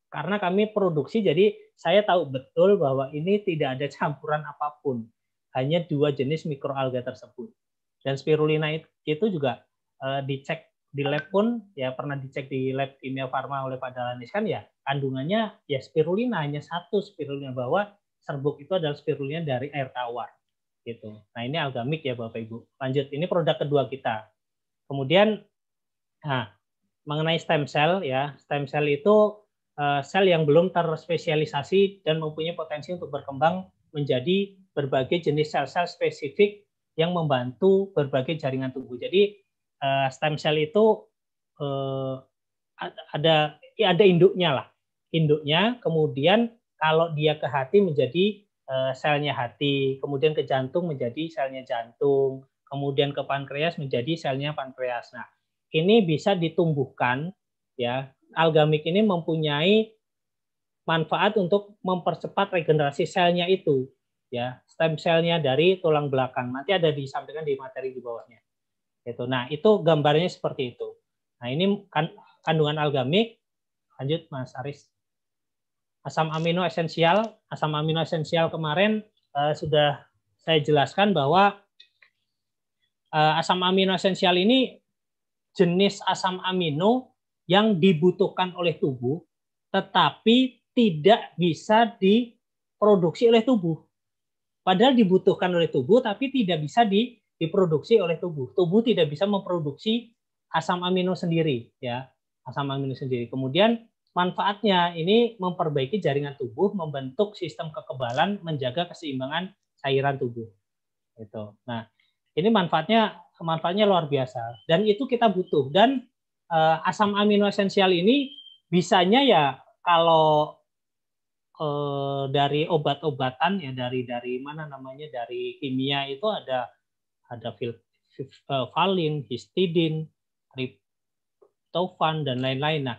Karena kami produksi jadi saya tahu betul bahwa ini tidak ada campuran apapun. Hanya dua jenis mikroalga tersebut. Dan spirulina itu juga eh, dicek di lab pun ya pernah dicek di lab kimia farma oleh Pak Dalanis kan ya kandungannya ya spirulina hanya satu spirulina bahwa serbuk itu adalah spirulina dari air tawar gitu. Nah ini algamik ya Bapak Ibu. Lanjut, ini produk kedua kita. Kemudian, nah, mengenai stem cell ya, stem cell itu eh, sel yang belum terspesialisasi dan mempunyai potensi untuk berkembang menjadi berbagai jenis sel-sel spesifik yang membantu berbagai jaringan tubuh. Jadi eh, stem cell itu eh, ada ya, ada induknya lah, induknya. Kemudian kalau dia ke hati menjadi Eh, selnya hati, kemudian ke jantung menjadi selnya jantung, kemudian ke pankreas menjadi selnya pankreas. Nah, ini bisa ditumbuhkan ya. Algamik ini mempunyai manfaat untuk mempercepat regenerasi selnya itu ya, stem selnya dari tulang belakang. Nanti ada disampaikan di materi di bawahnya. Itu. Nah, itu gambarnya seperti itu. Nah, ini kan kandungan algamik. Lanjut Mas Aris asam amino esensial. Asam amino esensial kemarin uh, sudah saya jelaskan bahwa uh, asam amino esensial ini jenis asam amino yang dibutuhkan oleh tubuh tetapi tidak bisa diproduksi oleh tubuh. Padahal dibutuhkan oleh tubuh tapi tidak bisa diproduksi oleh tubuh. Tubuh tidak bisa memproduksi asam amino sendiri ya, asam amino sendiri. Kemudian Manfaatnya ini memperbaiki jaringan tubuh, membentuk sistem kekebalan, menjaga keseimbangan cairan tubuh. Itu. Nah, ini manfaatnya manfaatnya luar biasa dan itu kita butuh dan uh, asam amino esensial ini bisanya ya kalau uh, dari obat-obatan ya dari dari mana namanya dari kimia itu ada ada eh, valin, histidin, triptofan dan lain-lain. Nah,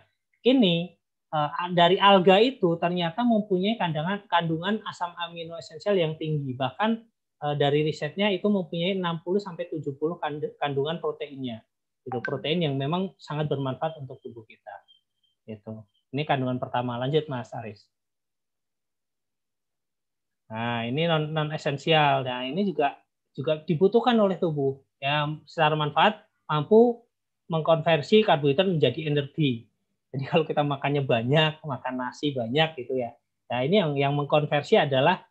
ini Eh, dari alga itu ternyata mempunyai kandungan kandungan asam amino esensial yang tinggi. Bahkan eh, dari risetnya itu mempunyai 60 sampai 70 kandungan proteinnya. Itu protein yang memang sangat bermanfaat untuk tubuh kita. Itu. Ini kandungan pertama. Lanjut Mas Aris. Nah, ini non, non esensial. Nah, ini juga juga dibutuhkan oleh tubuh. Ya, secara manfaat mampu mengkonversi karbohidrat menjadi energi jadi kalau kita makannya banyak, makan nasi banyak gitu ya. Nah ini yang yang mengkonversi adalah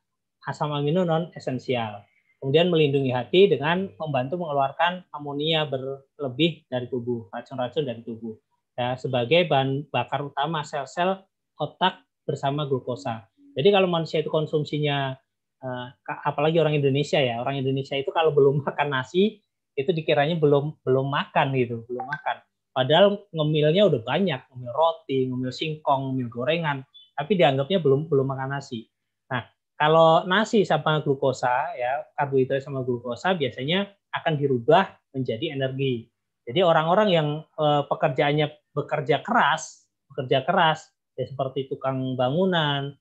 asam amino non esensial. Kemudian melindungi hati dengan membantu mengeluarkan amonia berlebih dari tubuh, racun-racun dari tubuh. Ya, sebagai bahan bakar utama sel-sel otak bersama glukosa. Jadi kalau manusia itu konsumsinya eh, apalagi orang Indonesia ya, orang Indonesia itu kalau belum makan nasi itu dikiranya belum belum makan gitu, belum makan. Padahal ngemilnya udah banyak, ngemil roti, ngemil singkong, ngemil gorengan, tapi dianggapnya belum belum makan nasi. Nah, kalau nasi sama glukosa ya, karbohidrat sama glukosa biasanya akan dirubah menjadi energi. Jadi orang-orang yang e, pekerjaannya bekerja keras, bekerja keras ya seperti tukang bangunan,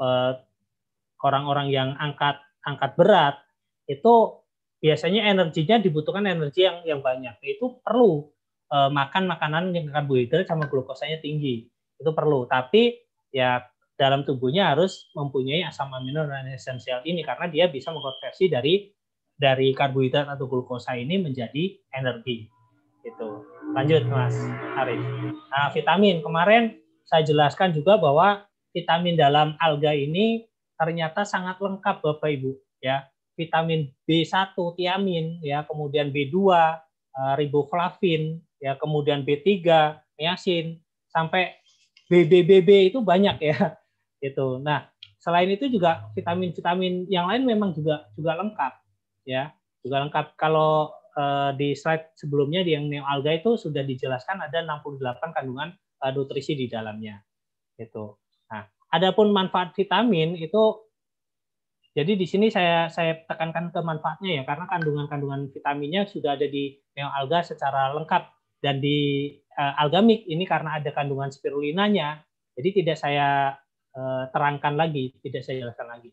eh, orang-orang yang angkat angkat berat itu biasanya energinya dibutuhkan energi yang yang banyak. Itu perlu uh, makan makanan yang karbohidrat sama glukosanya tinggi itu perlu tapi ya dalam tubuhnya harus mempunyai asam amino dan esensial ini karena dia bisa mengkonversi dari dari karbohidrat atau glukosa ini menjadi energi itu lanjut mas Arif nah vitamin kemarin saya jelaskan juga bahwa vitamin dalam alga ini ternyata sangat lengkap bapak ibu ya vitamin B1 tiamin ya kemudian B2 eh, riboflavin ya kemudian B3, niacin, sampai BBBB itu banyak ya. Itu. Nah, selain itu juga vitamin-vitamin yang lain memang juga juga lengkap ya. Juga lengkap. Kalau eh, di slide sebelumnya di yang alga itu sudah dijelaskan ada 68 kandungan eh, nutrisi di dalamnya. Gitu. Nah, adapun manfaat vitamin itu jadi di sini saya saya tekankan ke manfaatnya ya karena kandungan-kandungan vitaminnya sudah ada di neo alga secara lengkap dan di uh, algamik ini karena ada kandungan spirulinanya, jadi tidak saya uh, terangkan lagi, tidak saya jelaskan lagi.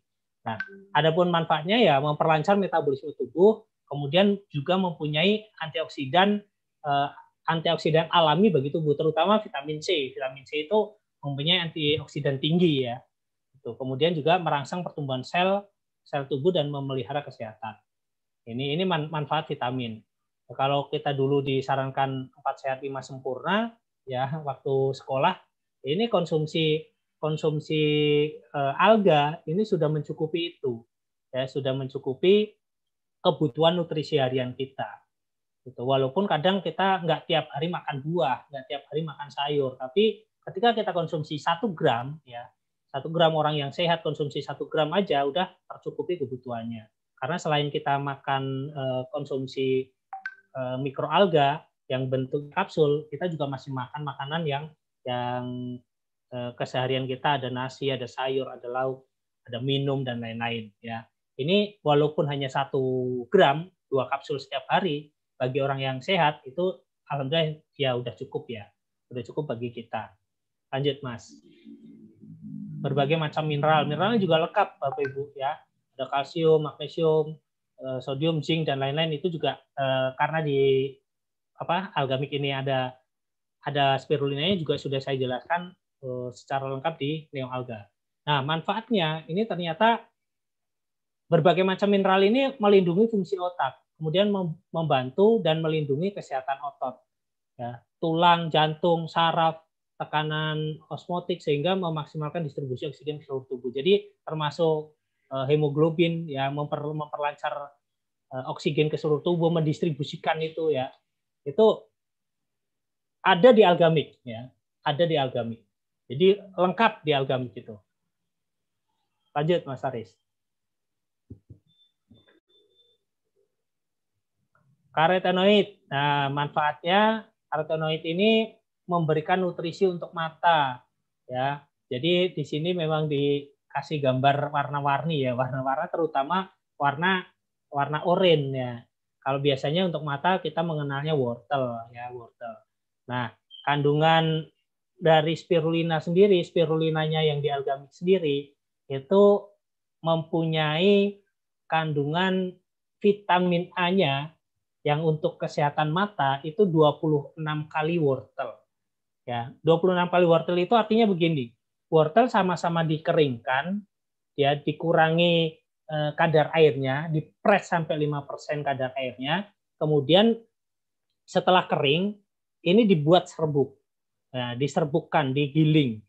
Nah, adapun manfaatnya ya memperlancar metabolisme tubuh, kemudian juga mempunyai antioksidan uh, antioksidan alami bagi tubuh, terutama vitamin C. Vitamin C itu mempunyai antioksidan tinggi ya. Itu. Kemudian juga merangsang pertumbuhan sel sel tubuh dan memelihara kesehatan. Ini ini manfaat vitamin kalau kita dulu disarankan empat sehat lima sempurna ya waktu sekolah ini konsumsi konsumsi e, alga ini sudah mencukupi itu ya sudah mencukupi kebutuhan nutrisi harian kita itu walaupun kadang kita nggak tiap hari makan buah nggak tiap hari makan sayur tapi ketika kita konsumsi satu gram ya satu gram orang yang sehat konsumsi satu gram aja udah tercukupi kebutuhannya karena selain kita makan e, konsumsi Mikro eh, mikroalga yang bentuk kapsul, kita juga masih makan makanan yang yang eh, keseharian kita ada nasi, ada sayur, ada lauk, ada minum dan lain-lain ya. Ini walaupun hanya satu gram, dua kapsul setiap hari, bagi orang yang sehat itu alhamdulillah ya udah cukup ya, udah cukup bagi kita. Lanjut Mas. Berbagai macam mineral, mineralnya juga lengkap Bapak Ibu ya. Ada kalsium, magnesium, Eh, sodium, zinc dan lain-lain itu juga eh, karena di apa algamik ini ada ada spirulinanya juga sudah saya jelaskan eh, secara lengkap di alga. Nah, manfaatnya ini ternyata berbagai macam mineral ini melindungi fungsi otak, kemudian membantu dan melindungi kesehatan otot. Ya, tulang, jantung, saraf, tekanan osmotik sehingga memaksimalkan distribusi oksigen ke seluruh tubuh. Jadi termasuk Eh, hemoglobin ya memper, memperlancar eh, oksigen ke seluruh tubuh mendistribusikan itu ya itu ada di algamik ya ada di algamik jadi lengkap di algamik itu lanjut mas Aris karotenoid nah manfaatnya karotenoid ini memberikan nutrisi untuk mata ya jadi di sini memang di kasih gambar warna-warni ya, warna-warna terutama warna warna oranye ya. Kalau biasanya untuk mata kita mengenalnya wortel ya, wortel. Nah, kandungan dari spirulina sendiri, spirulinanya yang di algamik sendiri itu mempunyai kandungan vitamin A-nya yang untuk kesehatan mata itu 26 kali wortel. Ya, 26 kali wortel itu artinya begini wortel sama-sama dikeringkan, ya dikurangi eh, kadar airnya, dipres sampai 5% kadar airnya, kemudian setelah kering ini dibuat serbuk. Nah, diserbukkan, digiling.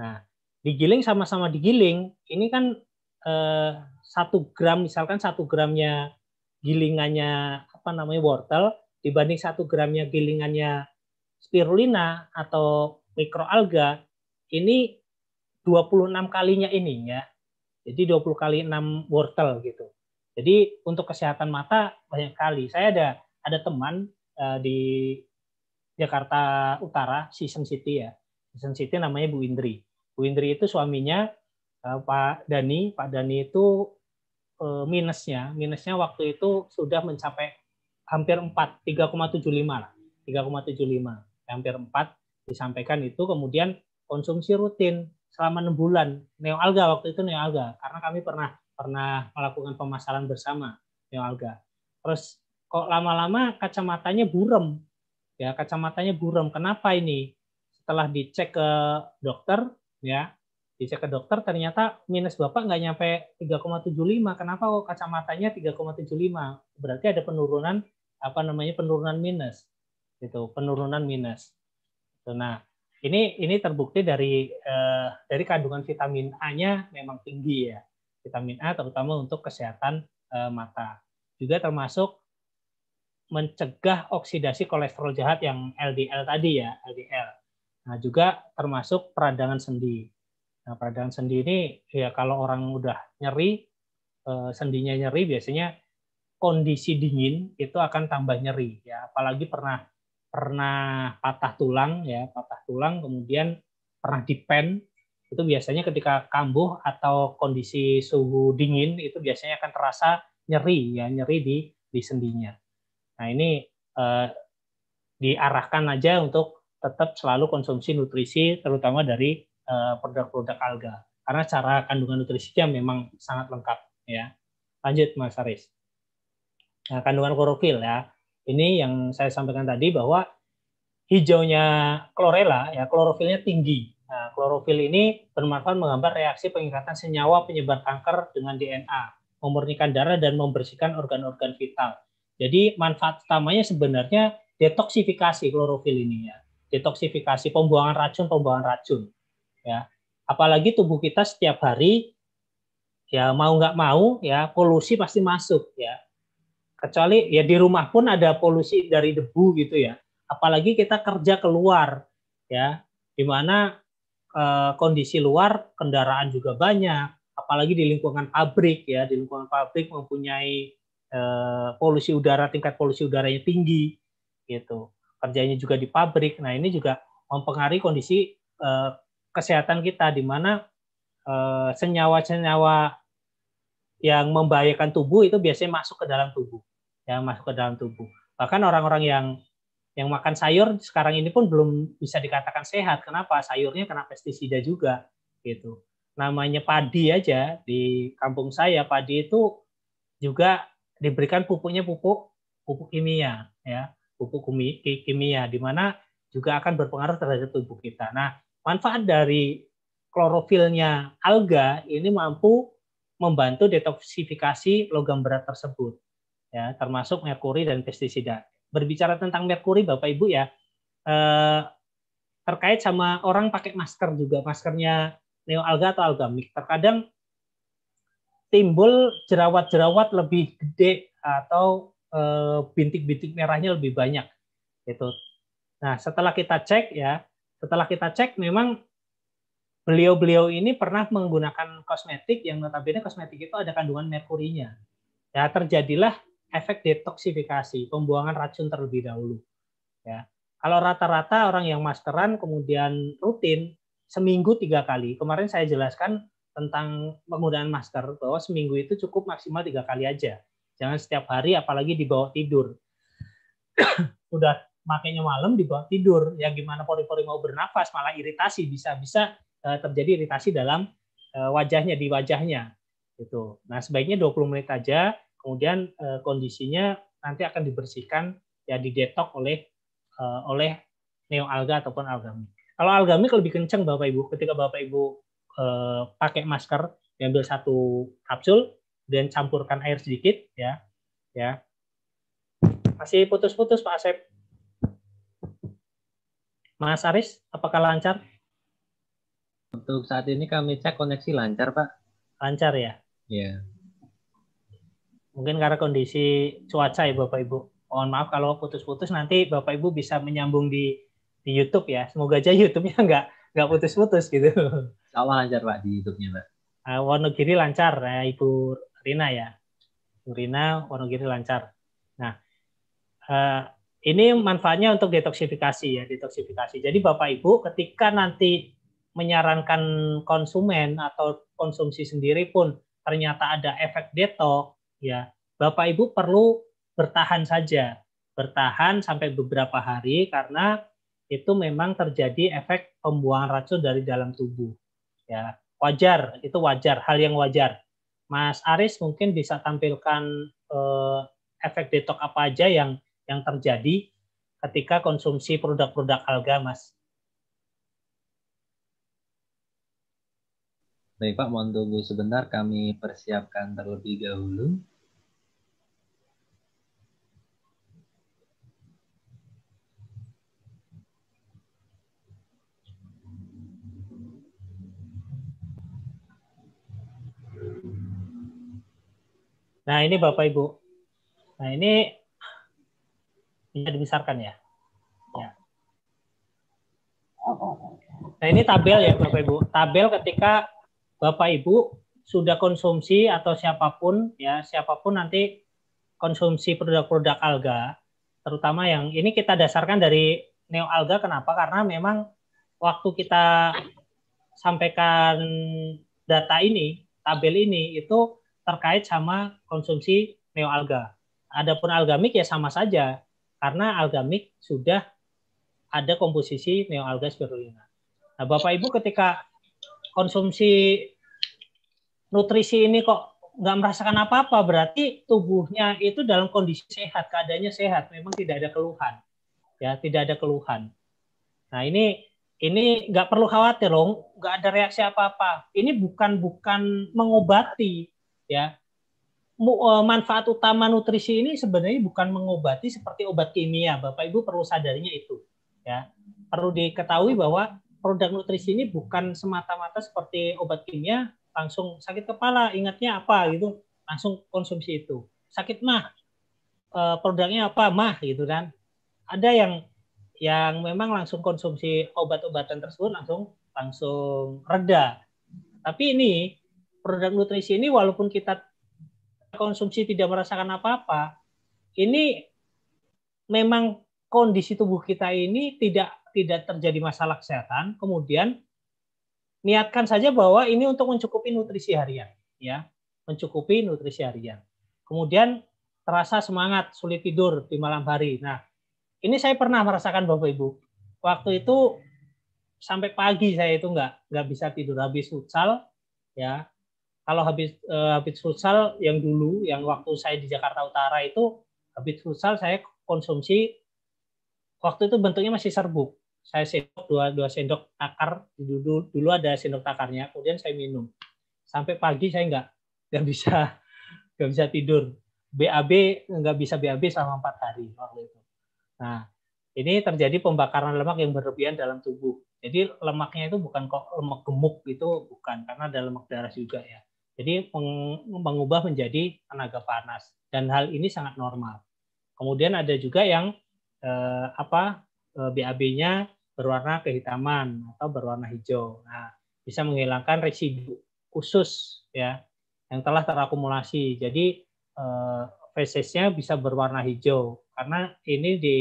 Nah, digiling sama-sama digiling, ini kan eh, satu gram misalkan satu gramnya gilingannya apa namanya wortel dibanding satu gramnya gilingannya spirulina atau mikroalga ini 26 kalinya ininya. Jadi 20 kali 6 wortel gitu. Jadi untuk kesehatan mata banyak kali. Saya ada ada teman uh, di Jakarta Utara, Season City ya. Season City namanya Bu Indri. Bu Indri itu suaminya uh, Pak Dani. Pak Dani itu uh, minusnya, minusnya waktu itu sudah mencapai hampir 4, 3,75 lah. 3,75, hampir 4 disampaikan itu kemudian konsumsi rutin selama enam bulan Neo Alga waktu itu Neo Alga karena kami pernah pernah melakukan pemasaran bersama Neo Alga. Terus kok lama-lama kacamatanya burem ya kacamatanya burem. Kenapa ini? Setelah dicek ke dokter ya dicek ke dokter ternyata minus bapak nggak nyampe 3,75 kenapa kok kacamatanya 3,75 berarti ada penurunan apa namanya penurunan minus itu penurunan minus nah ini ini terbukti dari uh, dari kandungan vitamin A-nya memang tinggi ya. Vitamin A terutama untuk kesehatan uh, mata. Juga termasuk mencegah oksidasi kolesterol jahat yang LDL tadi ya, LDL. Nah, juga termasuk peradangan sendi. Nah, peradangan sendi ini ya kalau orang udah nyeri, uh, sendinya nyeri biasanya kondisi dingin itu akan tambah nyeri ya, apalagi pernah pernah patah tulang ya patah tulang kemudian pernah dipen itu biasanya ketika kambuh atau kondisi suhu dingin itu biasanya akan terasa nyeri ya nyeri di di sendinya nah ini eh, diarahkan aja untuk tetap selalu konsumsi nutrisi terutama dari eh, produk-produk eh, alga karena cara kandungan nutrisinya memang sangat lengkap ya lanjut mas Aris nah, kandungan klorofil ya ini yang saya sampaikan tadi bahwa hijaunya klorela ya klorofilnya tinggi. Nah, klorofil ini bermanfaat menggambar reaksi pengikatan senyawa penyebar kanker dengan DNA, memurnikan darah dan membersihkan organ-organ vital. Jadi manfaat utamanya sebenarnya detoksifikasi klorofil ini ya. Detoksifikasi pembuangan racun, pembuangan racun. Ya. Apalagi tubuh kita setiap hari ya mau nggak mau ya polusi pasti masuk ya Kecuali ya di rumah pun ada polusi dari debu gitu ya. Apalagi kita kerja keluar ya, di mana eh, kondisi luar kendaraan juga banyak, apalagi di lingkungan pabrik ya, di lingkungan pabrik mempunyai eh, polusi udara tingkat polusi udaranya tinggi gitu. Kerjanya juga di pabrik. Nah, ini juga mempengaruhi kondisi eh, kesehatan kita di mana eh, senyawa-senyawa yang membahayakan tubuh itu biasanya masuk ke dalam tubuh yang masuk ke dalam tubuh. Bahkan orang-orang yang yang makan sayur sekarang ini pun belum bisa dikatakan sehat. Kenapa? Sayurnya kena pestisida juga gitu. Namanya padi aja di kampung saya padi itu juga diberikan pupuknya pupuk pupuk kimia ya, pupuk kimia di mana juga akan berpengaruh terhadap tubuh kita. Nah, manfaat dari klorofilnya alga ini mampu membantu detoksifikasi logam berat tersebut ya termasuk merkuri dan pestisida. Berbicara tentang merkuri, Bapak Ibu ya eh, terkait sama orang pakai masker juga maskernya neoalga atau algamik. Terkadang timbul jerawat-jerawat lebih gede atau eh, bintik-bintik eh, merahnya lebih banyak itu. Nah, setelah kita cek ya, setelah kita cek memang beliau-beliau ini pernah menggunakan kosmetik yang notabene kosmetik itu ada kandungan merkurinya. Ya, terjadilah efek detoksifikasi, pembuangan racun terlebih dahulu. Ya. Kalau rata-rata orang yang maskeran kemudian rutin seminggu tiga kali. Kemarin saya jelaskan tentang penggunaan masker bahwa seminggu itu cukup maksimal tiga kali aja. Jangan setiap hari apalagi di bawah tidur. Udah makanya malam di bawah tidur. Ya gimana pori-pori mau bernafas malah iritasi bisa-bisa eh, terjadi iritasi dalam eh, wajahnya di wajahnya Itu. Nah, sebaiknya 20 menit aja kemudian uh, kondisinya nanti akan dibersihkan ya didetok oleh uh, oleh neoalga ataupun algamik. Kalau algamik lebih kencang Bapak Ibu, ketika Bapak Ibu uh, pakai masker diambil satu kapsul dan campurkan air sedikit ya. Ya. Masih putus-putus Pak Asep. Mas Aris, apakah lancar? Untuk saat ini kami cek koneksi lancar, Pak. Lancar ya? Iya. Mungkin karena kondisi cuaca ya Bapak Ibu. Mohon maaf kalau putus-putus nanti Bapak Ibu bisa menyambung di di YouTube ya. Semoga aja YouTube-nya nggak nggak putus-putus gitu. Sama lancar Pak di YouTube-nya Pak. Uh, Wonogiri lancar ya Ibu Rina ya. Ibu Rina Wonogiri lancar. Nah, uh, ini manfaatnya untuk detoksifikasi ya, detoksifikasi. Jadi Bapak Ibu ketika nanti menyarankan konsumen atau konsumsi sendiri pun ternyata ada efek detok, ya Bapak Ibu perlu bertahan saja, bertahan sampai beberapa hari karena itu memang terjadi efek pembuangan racun dari dalam tubuh. Ya, wajar, itu wajar, hal yang wajar. Mas Aris mungkin bisa tampilkan eh, efek detok apa aja yang yang terjadi ketika konsumsi produk-produk alga, Mas. Baik Pak, mohon tunggu sebentar kami persiapkan terlebih dahulu. Nah ini Bapak Ibu, nah ini bisa dibesarkan ya. ya. Nah ini tabel ya Bapak Ibu, tabel ketika Bapak Ibu sudah konsumsi atau siapapun ya siapapun nanti konsumsi produk-produk alga terutama yang ini kita dasarkan dari neo alga kenapa karena memang waktu kita sampaikan data ini tabel ini itu terkait sama konsumsi neo alga adapun algamik ya sama saja karena algamik sudah ada komposisi neo alga spirulina nah Bapak Ibu ketika konsumsi nutrisi ini kok nggak merasakan apa-apa berarti tubuhnya itu dalam kondisi sehat keadaannya sehat memang tidak ada keluhan ya tidak ada keluhan nah ini ini nggak perlu khawatir loh nggak ada reaksi apa-apa ini bukan bukan mengobati ya e, manfaat utama nutrisi ini sebenarnya bukan mengobati seperti obat kimia bapak ibu perlu sadarinya itu ya perlu diketahui bahwa produk nutrisi ini bukan semata-mata seperti obat kimia langsung sakit kepala ingatnya apa gitu langsung konsumsi itu sakit mah eh, produknya apa mah gitu kan ada yang yang memang langsung konsumsi obat-obatan tersebut langsung langsung reda tapi ini produk nutrisi ini walaupun kita konsumsi tidak merasakan apa-apa ini memang kondisi tubuh kita ini tidak tidak terjadi masalah kesehatan, kemudian niatkan saja bahwa ini untuk mencukupi nutrisi harian, ya, mencukupi nutrisi harian. Kemudian terasa semangat, sulit tidur di malam hari. Nah, ini saya pernah merasakan Bapak Ibu. Waktu itu sampai pagi saya itu nggak nggak bisa tidur habis futsal, ya. Kalau habis eh, habis futsal yang dulu, yang waktu saya di Jakarta Utara itu habis futsal saya konsumsi Waktu itu bentuknya masih serbuk. Saya sendok dua, dua sendok takar, dulu, dulu ada sendok takarnya, kemudian saya minum. Sampai pagi saya nggak nggak bisa nggak bisa tidur. BAB nggak bisa BAB selama empat hari waktu itu. Nah, ini terjadi pembakaran lemak yang berlebihan dalam tubuh. Jadi lemaknya itu bukan kok lemak gemuk itu bukan karena ada lemak darah juga ya. Jadi mengubah menjadi tenaga panas dan hal ini sangat normal. Kemudian ada juga yang eh, apa eh, BAB-nya berwarna kehitaman atau berwarna hijau. Nah, bisa menghilangkan residu khusus ya yang telah terakumulasi. Jadi eh, fesesnya bisa berwarna hijau karena ini di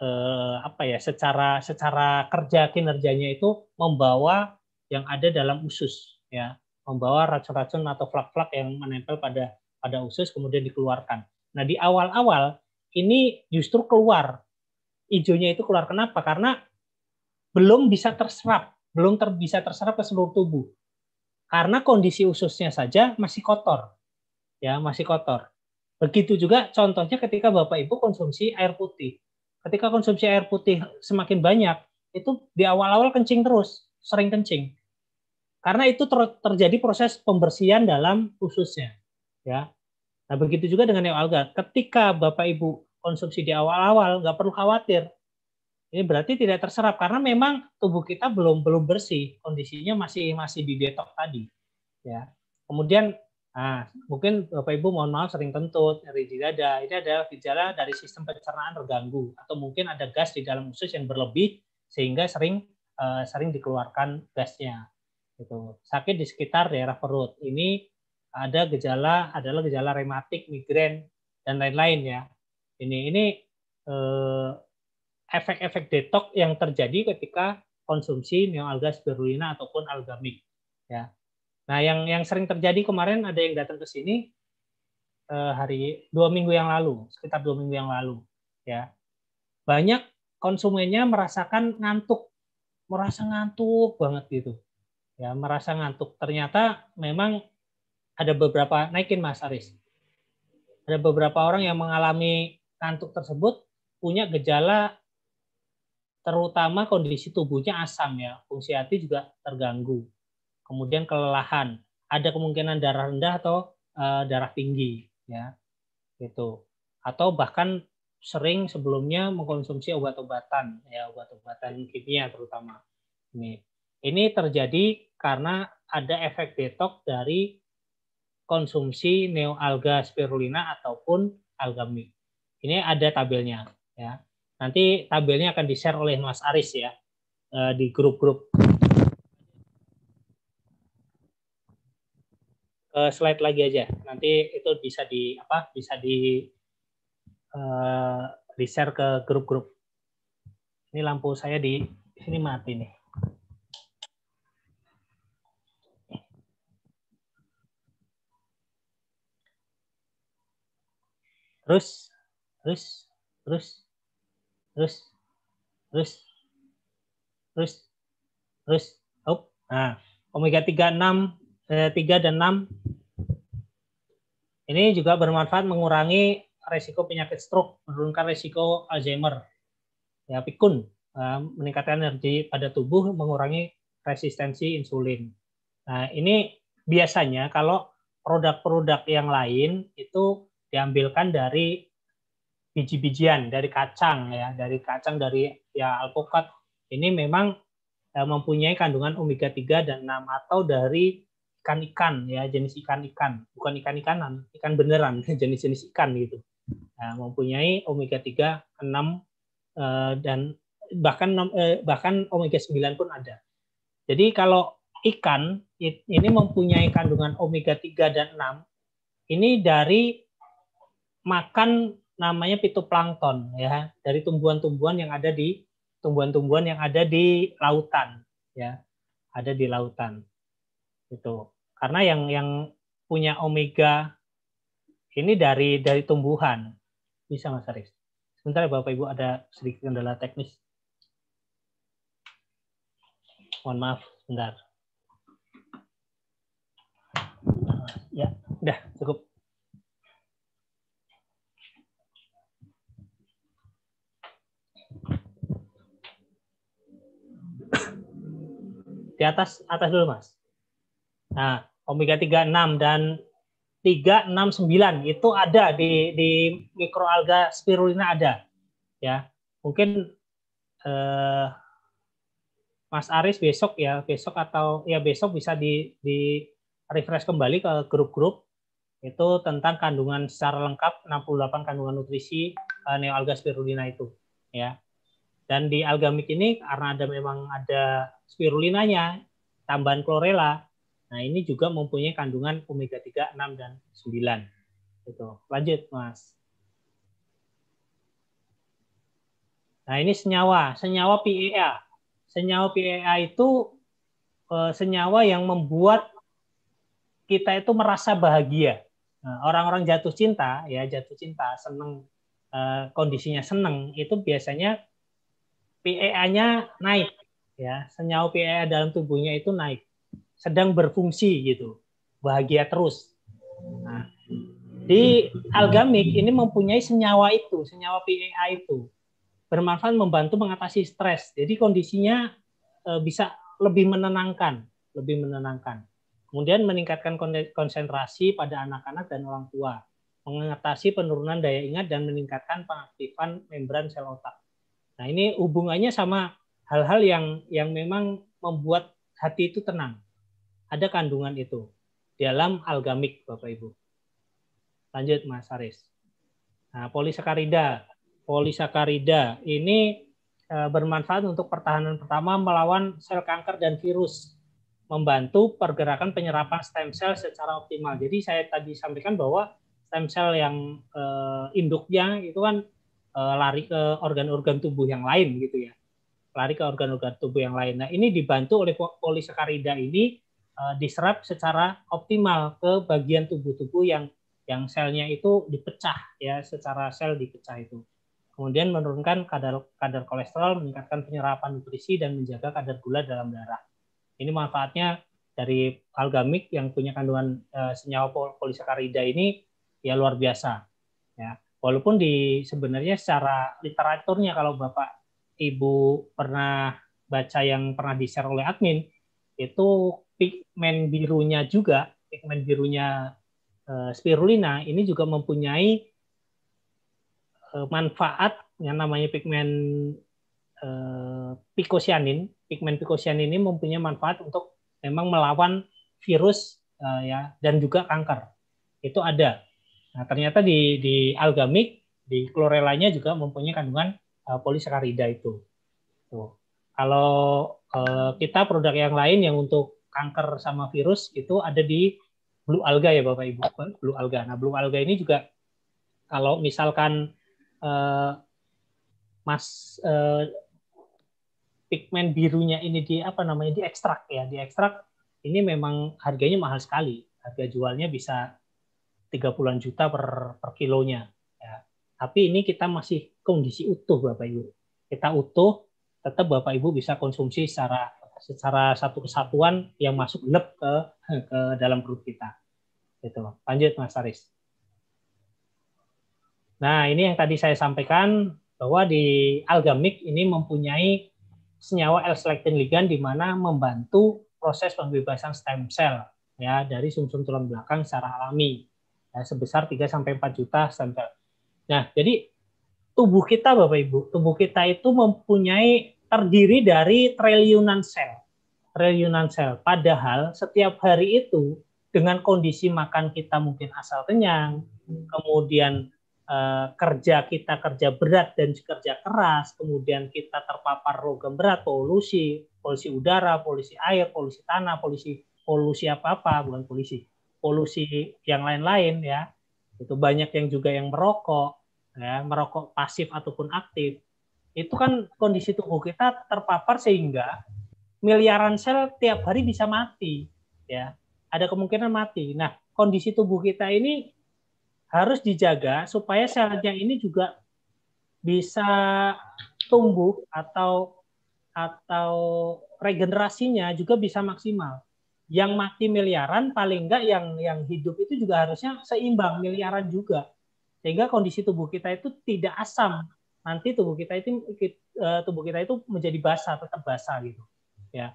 eh, apa ya secara secara kerja kinerjanya itu membawa yang ada dalam usus ya membawa racun-racun atau flak-flak yang menempel pada pada usus kemudian dikeluarkan. Nah di awal-awal ini justru keluar. Ijonya itu keluar kenapa? Karena belum bisa terserap, belum ter, bisa terserap ke seluruh tubuh. Karena kondisi ususnya saja masih kotor. Ya, masih kotor. Begitu juga contohnya ketika Bapak Ibu konsumsi air putih. Ketika konsumsi air putih semakin banyak, itu di awal-awal kencing terus, sering kencing. Karena itu ter terjadi proses pembersihan dalam ususnya. Ya, Nah, begitu juga dengan neoalga. Ketika Bapak Ibu konsumsi di awal-awal, nggak perlu khawatir. Ini berarti tidak terserap karena memang tubuh kita belum belum bersih, kondisinya masih masih di detox tadi. Ya. Kemudian nah, mungkin Bapak Ibu mohon maaf sering kentut, nyeri di dada. Ini adalah gejala dari sistem pencernaan terganggu atau mungkin ada gas di dalam usus yang berlebih sehingga sering eh, sering dikeluarkan gasnya. Gitu. Sakit di sekitar daerah perut. Ini ada gejala adalah gejala rematik, migrain dan lain-lain ya ini ini eh, efek-efek detok yang terjadi ketika konsumsi neoalga spirulina ataupun alga mix ya nah yang yang sering terjadi kemarin ada yang datang ke sini eh, hari dua minggu yang lalu sekitar dua minggu yang lalu ya banyak konsumennya merasakan ngantuk merasa ngantuk banget gitu ya merasa ngantuk ternyata memang ada beberapa naikin mas Aris ada beberapa orang yang mengalami kantuk tersebut punya gejala terutama kondisi tubuhnya asam ya, fungsi hati juga terganggu. Kemudian kelelahan, ada kemungkinan darah rendah atau e, darah tinggi ya. Gitu. Atau bahkan sering sebelumnya mengkonsumsi obat-obatan ya, obat-obatan kimia terutama. Ini ini terjadi karena ada efek detok dari konsumsi neoalga spirulina ataupun alga algami. Ini ada tabelnya ya. Nanti tabelnya akan di-share oleh Mas Aris ya eh, di grup-grup. Ke slide lagi aja. Nanti itu bisa di apa? Bisa di eh, di-share ke grup-grup. Ini lampu saya di sini mati nih. Terus terus terus terus terus terus terus up nah omega 3 6 eh, 3 dan 6 ini juga bermanfaat mengurangi resiko penyakit stroke menurunkan resiko Alzheimer ya pikun eh, meningkatkan energi pada tubuh mengurangi resistensi insulin nah ini biasanya kalau produk-produk yang lain itu diambilkan dari biji-bijian dari kacang ya, dari kacang dari ya alpukat ini memang e, mempunyai kandungan omega 3 dan 6 atau dari ikan-ikan ya, jenis ikan-ikan, bukan ikan-ikanan, ikan beneran, jenis-jenis ikan gitu. Nah, mempunyai omega 3, 6 eh, dan bahkan eh, bahkan omega 9 pun ada. Jadi kalau ikan ini mempunyai kandungan omega 3 dan 6 ini dari makan namanya fitoplankton ya dari tumbuhan-tumbuhan yang ada di tumbuhan-tumbuhan yang ada di lautan ya ada di lautan itu karena yang yang punya omega ini dari dari tumbuhan bisa mas Aris sebentar ya, bapak ibu ada sedikit kendala teknis mohon maaf sebentar ya udah cukup di atas atas dulu Mas. Nah, omega 36 dan 369 itu ada di di mikroalga spirulina ada. Ya. Mungkin eh, Mas Aris besok ya, besok atau ya besok bisa di di refresh kembali ke grup-grup itu tentang kandungan secara lengkap 68 kandungan nutrisi eh, neoalga spirulina itu ya dan di algamik ini karena ada memang ada spirulinanya, tambahan chlorella, Nah, ini juga mempunyai kandungan omega 3, 6 dan 9. itu Lanjut, Mas. Nah, ini senyawa, senyawa PEA. Senyawa PEA itu eh, senyawa yang membuat kita itu merasa bahagia. orang nah, orang-orang jatuh cinta, ya jatuh cinta, seneng eh, kondisinya seneng, itu biasanya PEA-nya naik ya senyawa PEA dalam tubuhnya itu naik sedang berfungsi gitu bahagia terus nah, di algamik ini mempunyai senyawa itu senyawa PEA itu bermanfaat membantu mengatasi stres jadi kondisinya e, bisa lebih menenangkan lebih menenangkan kemudian meningkatkan konsentrasi pada anak-anak dan orang tua mengatasi penurunan daya ingat dan meningkatkan pengaktifan membran sel otak Nah, ini hubungannya sama hal-hal yang yang memang membuat hati itu tenang. Ada kandungan itu dalam algamik, Bapak Ibu. Lanjut Mas Aris. Nah, polisakarida. Polisakarida ini e, bermanfaat untuk pertahanan pertama melawan sel kanker dan virus, membantu pergerakan penyerapan stem cell secara optimal. Jadi saya tadi sampaikan bahwa stem cell yang e, induknya itu kan Eh, lari ke organ-organ tubuh yang lain gitu ya lari ke organ-organ tubuh yang lain. Nah ini dibantu oleh polisakarida ini eh, diserap secara optimal ke bagian tubuh-tubuh yang yang selnya itu dipecah ya secara sel dipecah itu. Kemudian menurunkan kadar kadar kolesterol, meningkatkan penyerapan nutrisi dan menjaga kadar gula dalam darah. Ini manfaatnya dari algamik yang punya kandungan uh, senyawa polisakarida ini ya luar biasa ya Walaupun di sebenarnya secara literaturnya kalau Bapak Ibu pernah baca yang pernah di-share oleh admin, itu pigmen birunya juga, pigmen birunya eh, spirulina ini juga mempunyai eh, manfaat yang namanya pigmen eh, picosianin Pigmen picosianin ini mempunyai manfaat untuk memang melawan virus ya dan juga kanker. Itu ada. Nah, ternyata di, di algamik, di klorelanya juga mempunyai kandungan uh, polisakarida itu. Tuh. Kalau uh, kita produk yang lain yang untuk kanker sama virus itu ada di blue alga ya Bapak Ibu, blue alga. Nah, blue alga ini juga kalau misalkan uh, mas uh, pigmen birunya ini di apa namanya diekstrak ya, diekstrak ini memang harganya mahal sekali. Harga jualnya bisa 30-an juta per, per kilonya. Ya. Tapi ini kita masih kondisi utuh Bapak Ibu. Kita utuh, tetap Bapak Ibu bisa konsumsi secara secara satu kesatuan yang masuk lep ke ke dalam perut kita. Gitu. Lanjut Mas Aris. Nah, ini yang tadi saya sampaikan bahwa di algamik ini mempunyai senyawa L-selectin ligand di mana membantu proses pembebasan stem cell ya dari sumsum -sum tulang belakang secara alami ya, sebesar 3 sampai 4 juta sel. Nah, jadi tubuh kita Bapak Ibu, tubuh kita itu mempunyai terdiri dari triliunan sel. Triliunan sel. Padahal setiap hari itu dengan kondisi makan kita mungkin asal kenyang, kemudian eh, kerja kita kerja berat dan kerja keras, kemudian kita terpapar logam berat, polusi, polusi udara, polusi air, polusi tanah, polusi polusi apa-apa, bukan polusi polusi yang lain-lain ya itu banyak yang juga yang merokok ya merokok pasif ataupun aktif itu kan kondisi tubuh kita terpapar sehingga miliaran sel tiap hari bisa mati ya ada kemungkinan mati nah kondisi tubuh kita ini harus dijaga supaya selnya ini juga bisa tumbuh atau atau regenerasinya juga bisa maksimal yang mati miliaran paling enggak yang yang hidup itu juga harusnya seimbang miliaran juga sehingga kondisi tubuh kita itu tidak asam nanti tubuh kita itu eh, tubuh kita itu menjadi basah tetap basah gitu ya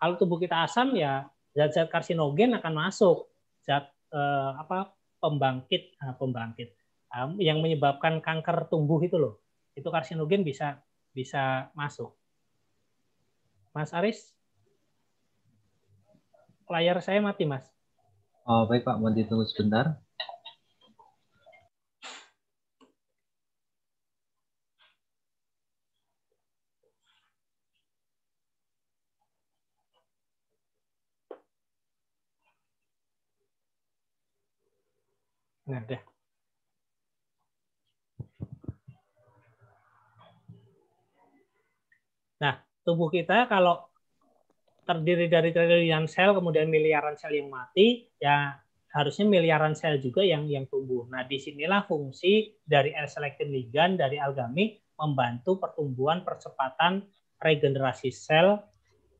kalau tubuh kita asam ya zat-zat karsinogen akan masuk zat eh, apa pembangkit nah, pembangkit eh, yang menyebabkan kanker tumbuh itu loh itu karsinogen bisa bisa masuk Mas Aris layar saya mati, Mas. Oh, baik Pak, mohon ditunggu sebentar. Nah, Nah, tubuh kita kalau terdiri dari triliunan sel kemudian miliaran sel yang mati ya harusnya miliaran sel juga yang yang tumbuh. Nah, disinilah fungsi dari L-selectin ligan dari algami membantu pertumbuhan percepatan regenerasi sel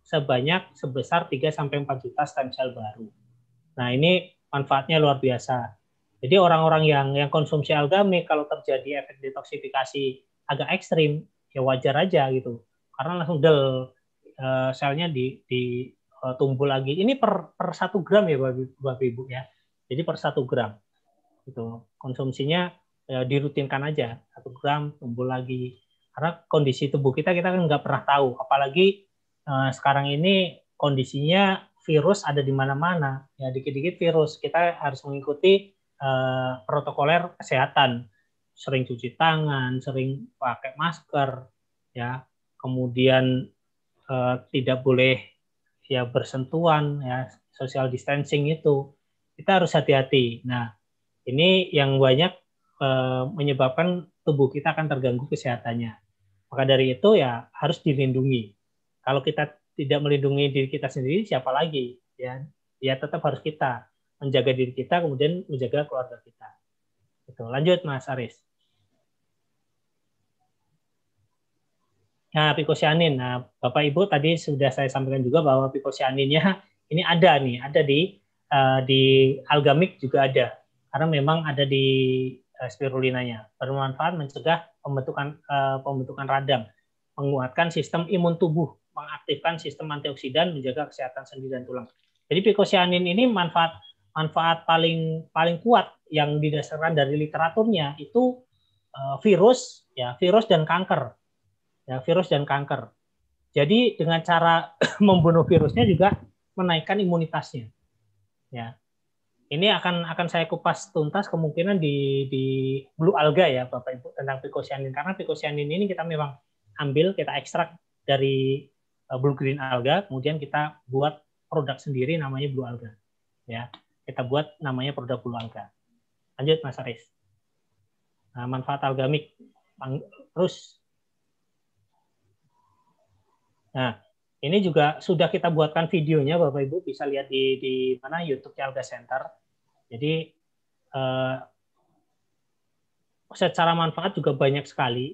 sebanyak sebesar 3 sampai 4 juta stem cell baru. Nah, ini manfaatnya luar biasa. Jadi orang-orang yang yang konsumsi algami kalau terjadi efek detoksifikasi agak ekstrim ya wajar aja gitu. Karena langsung del uh, selnya di, di uh, lagi. Ini per per satu gram ya bapak ibu ya. Jadi per satu gram itu konsumsinya ya, dirutinkan aja satu gram tumbuh lagi karena kondisi tubuh kita kita kan nggak pernah tahu apalagi eh, sekarang ini kondisinya virus ada di mana-mana ya dikit-dikit virus kita harus mengikuti eh, protokoler kesehatan sering cuci tangan sering pakai masker ya kemudian uh, tidak boleh ya bersentuhan ya social distancing itu kita harus hati-hati. Nah ini yang banyak uh, menyebabkan tubuh kita akan terganggu kesehatannya. Maka dari itu ya harus dilindungi. Kalau kita tidak melindungi diri kita sendiri siapa lagi ya ya tetap harus kita menjaga diri kita kemudian menjaga keluarga kita. Itu lanjut Mas Aris. Nah, picosianin. Nah, Bapak Ibu tadi sudah saya sampaikan juga bahwa picosianinnya ini ada nih, ada di uh, di algamik juga ada. Karena memang ada di uh, spirulinanya. Bermanfaat mencegah pembentukan uh, pembentukan radang, menguatkan sistem imun tubuh, mengaktifkan sistem antioksidan, menjaga kesehatan sendi dan tulang. Jadi picosianin ini manfaat manfaat paling paling kuat yang didasarkan dari literaturnya itu uh, virus ya, virus dan kanker ya, virus dan kanker. Jadi dengan cara membunuh virusnya juga menaikkan imunitasnya. Ya. Ini akan akan saya kupas tuntas kemungkinan di di blue alga ya Bapak Ibu tentang picosianin karena picosianin ini kita memang ambil kita ekstrak dari eh, blue green alga kemudian kita buat produk sendiri namanya blue alga. Ya. Kita buat namanya produk blue alga. Lanjut Mas Aris. Nah, manfaat algamik terus Nah, ini juga sudah kita buatkan videonya Bapak Ibu bisa lihat di di mana YouTube Alga Center. Jadi eh, secara manfaat juga banyak sekali.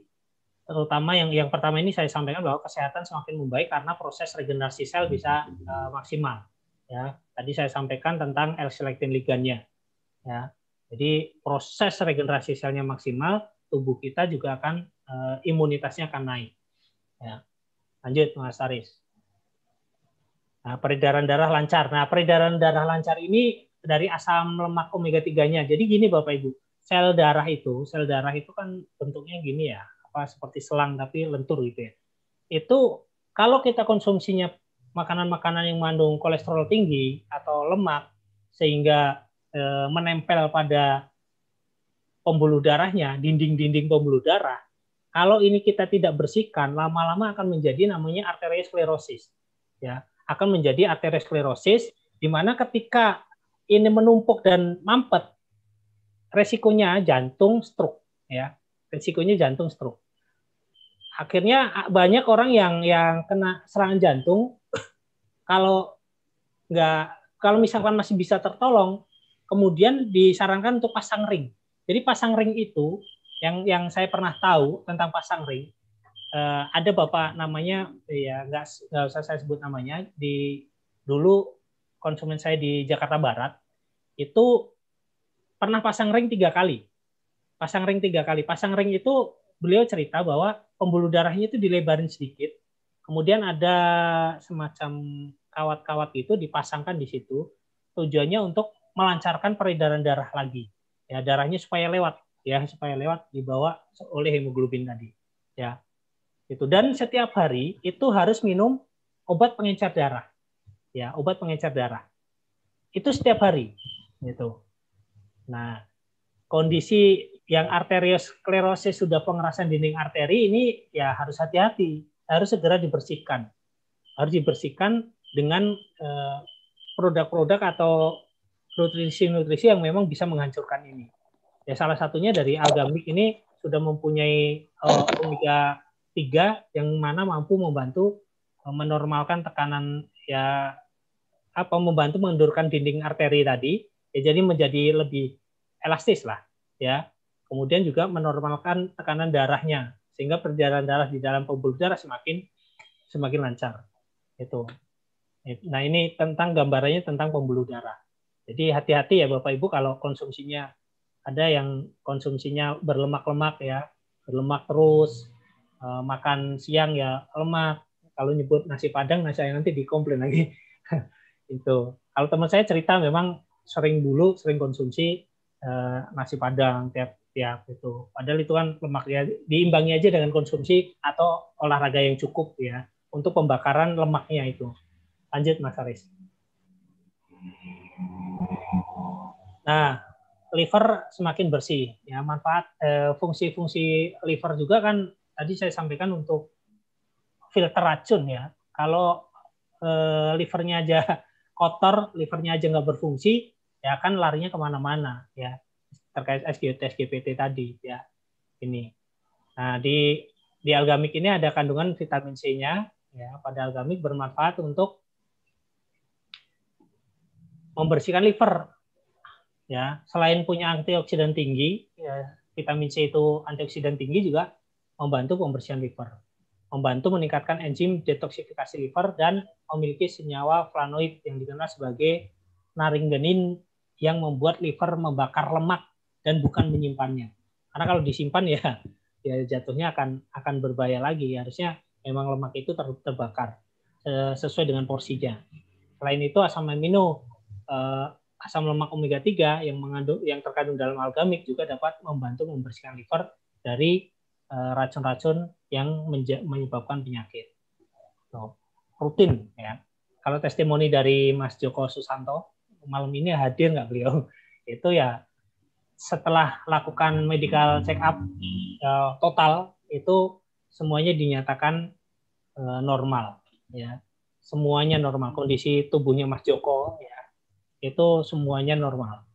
Terutama yang yang pertama ini saya sampaikan bahwa kesehatan semakin membaik karena proses regenerasi sel bisa eh, maksimal. Ya, tadi saya sampaikan tentang L-selectin ligannya. Ya, jadi proses regenerasi selnya maksimal, tubuh kita juga akan eh, imunitasnya akan naik. Ya. Lanjut Mas Aris. Nah, peredaran darah lancar. Nah, peredaran darah lancar ini dari asam lemak omega 3-nya. Jadi gini Bapak Ibu, sel darah itu, sel darah itu kan bentuknya gini ya, apa seperti selang tapi lentur gitu ya. Itu kalau kita konsumsinya makanan-makanan yang mengandung kolesterol tinggi atau lemak sehingga e, menempel pada pembuluh darahnya, dinding-dinding pembuluh darah, kalau ini kita tidak bersihkan, lama-lama akan menjadi namanya arteriosklerosis. Ya, akan menjadi arteriosklerosis di mana ketika ini menumpuk dan mampet, resikonya jantung stroke ya. Resikonya jantung stroke. Akhirnya banyak orang yang yang kena serangan jantung kalau nggak kalau misalkan masih bisa tertolong, kemudian disarankan untuk pasang ring. Jadi pasang ring itu yang yang saya pernah tahu tentang pasang ring uh, eh, ada bapak namanya ya nggak nggak usah saya sebut namanya di dulu konsumen saya di Jakarta Barat itu pernah pasang ring tiga kali pasang ring tiga kali pasang ring itu beliau cerita bahwa pembuluh darahnya itu dilebarin sedikit kemudian ada semacam kawat-kawat itu dipasangkan di situ tujuannya untuk melancarkan peredaran darah lagi ya darahnya supaya lewat ya supaya lewat dibawa oleh hemoglobin tadi ya itu dan setiap hari itu harus minum obat pengencer darah ya obat pengencer darah itu setiap hari itu nah kondisi yang arteriosklerosis sudah pengerasan dinding arteri ini ya harus hati-hati harus segera dibersihkan harus dibersihkan dengan eh, produk-produk atau nutrisi-nutrisi yang memang bisa menghancurkan ini Ya salah satunya dari alga Algamik ini sudah mempunyai uh, omega 3 yang mana mampu membantu uh, menormalkan tekanan ya apa membantu mengendurkan dinding arteri tadi ya jadi menjadi lebih elastis lah ya. Kemudian juga menormalkan tekanan darahnya sehingga perjalanan darah di dalam pembuluh darah semakin semakin lancar. Itu. Nah, ini tentang gambarannya tentang pembuluh darah. Jadi hati-hati ya Bapak Ibu kalau konsumsinya ada yang konsumsinya berlemak-lemak ya, berlemak terus, eh, makan siang ya lemak. Kalau nyebut nasi padang, nasi yang nanti dikomplain lagi. itu. Kalau teman saya cerita memang sering dulu sering konsumsi eh, nasi padang tiap tiap itu. Padahal itu kan lemak ya. diimbangi aja dengan konsumsi atau olahraga yang cukup ya untuk pembakaran lemaknya itu. Lanjut Mas Aris. Nah, liver semakin bersih ya manfaat eh, fungsi-fungsi eh, liver juga kan tadi saya sampaikan untuk filter racun ya kalau eh, livernya aja kotor livernya aja nggak berfungsi ya kan larinya kemana-mana ya terkait SGOT, SGPT tadi ya ini nah di di algamik ini ada kandungan vitamin C-nya ya pada algamik bermanfaat untuk membersihkan liver ya selain punya antioksidan tinggi ya, vitamin C itu antioksidan tinggi juga membantu pembersihan liver membantu meningkatkan enzim detoksifikasi liver dan memiliki senyawa flavonoid yang dikenal sebagai naringenin yang membuat liver membakar lemak dan bukan menyimpannya karena kalau disimpan ya ya jatuhnya akan akan berbahaya lagi harusnya memang lemak itu ter, terbakar eh, sesuai dengan porsinya selain itu asam amino eh, asam lemak omega 3 yang mengandung yang terkandung dalam algamik juga dapat membantu membersihkan liver dari eh, racun-racun yang menyebabkan penyakit. So, rutin ya. Kalau testimoni dari Mas Joko Susanto malam ini hadir nggak beliau? Itu ya setelah lakukan medical check up uh, eh, total itu semuanya dinyatakan uh, normal ya. Semuanya normal kondisi tubuhnya Mas Joko ya itu semuanya normal.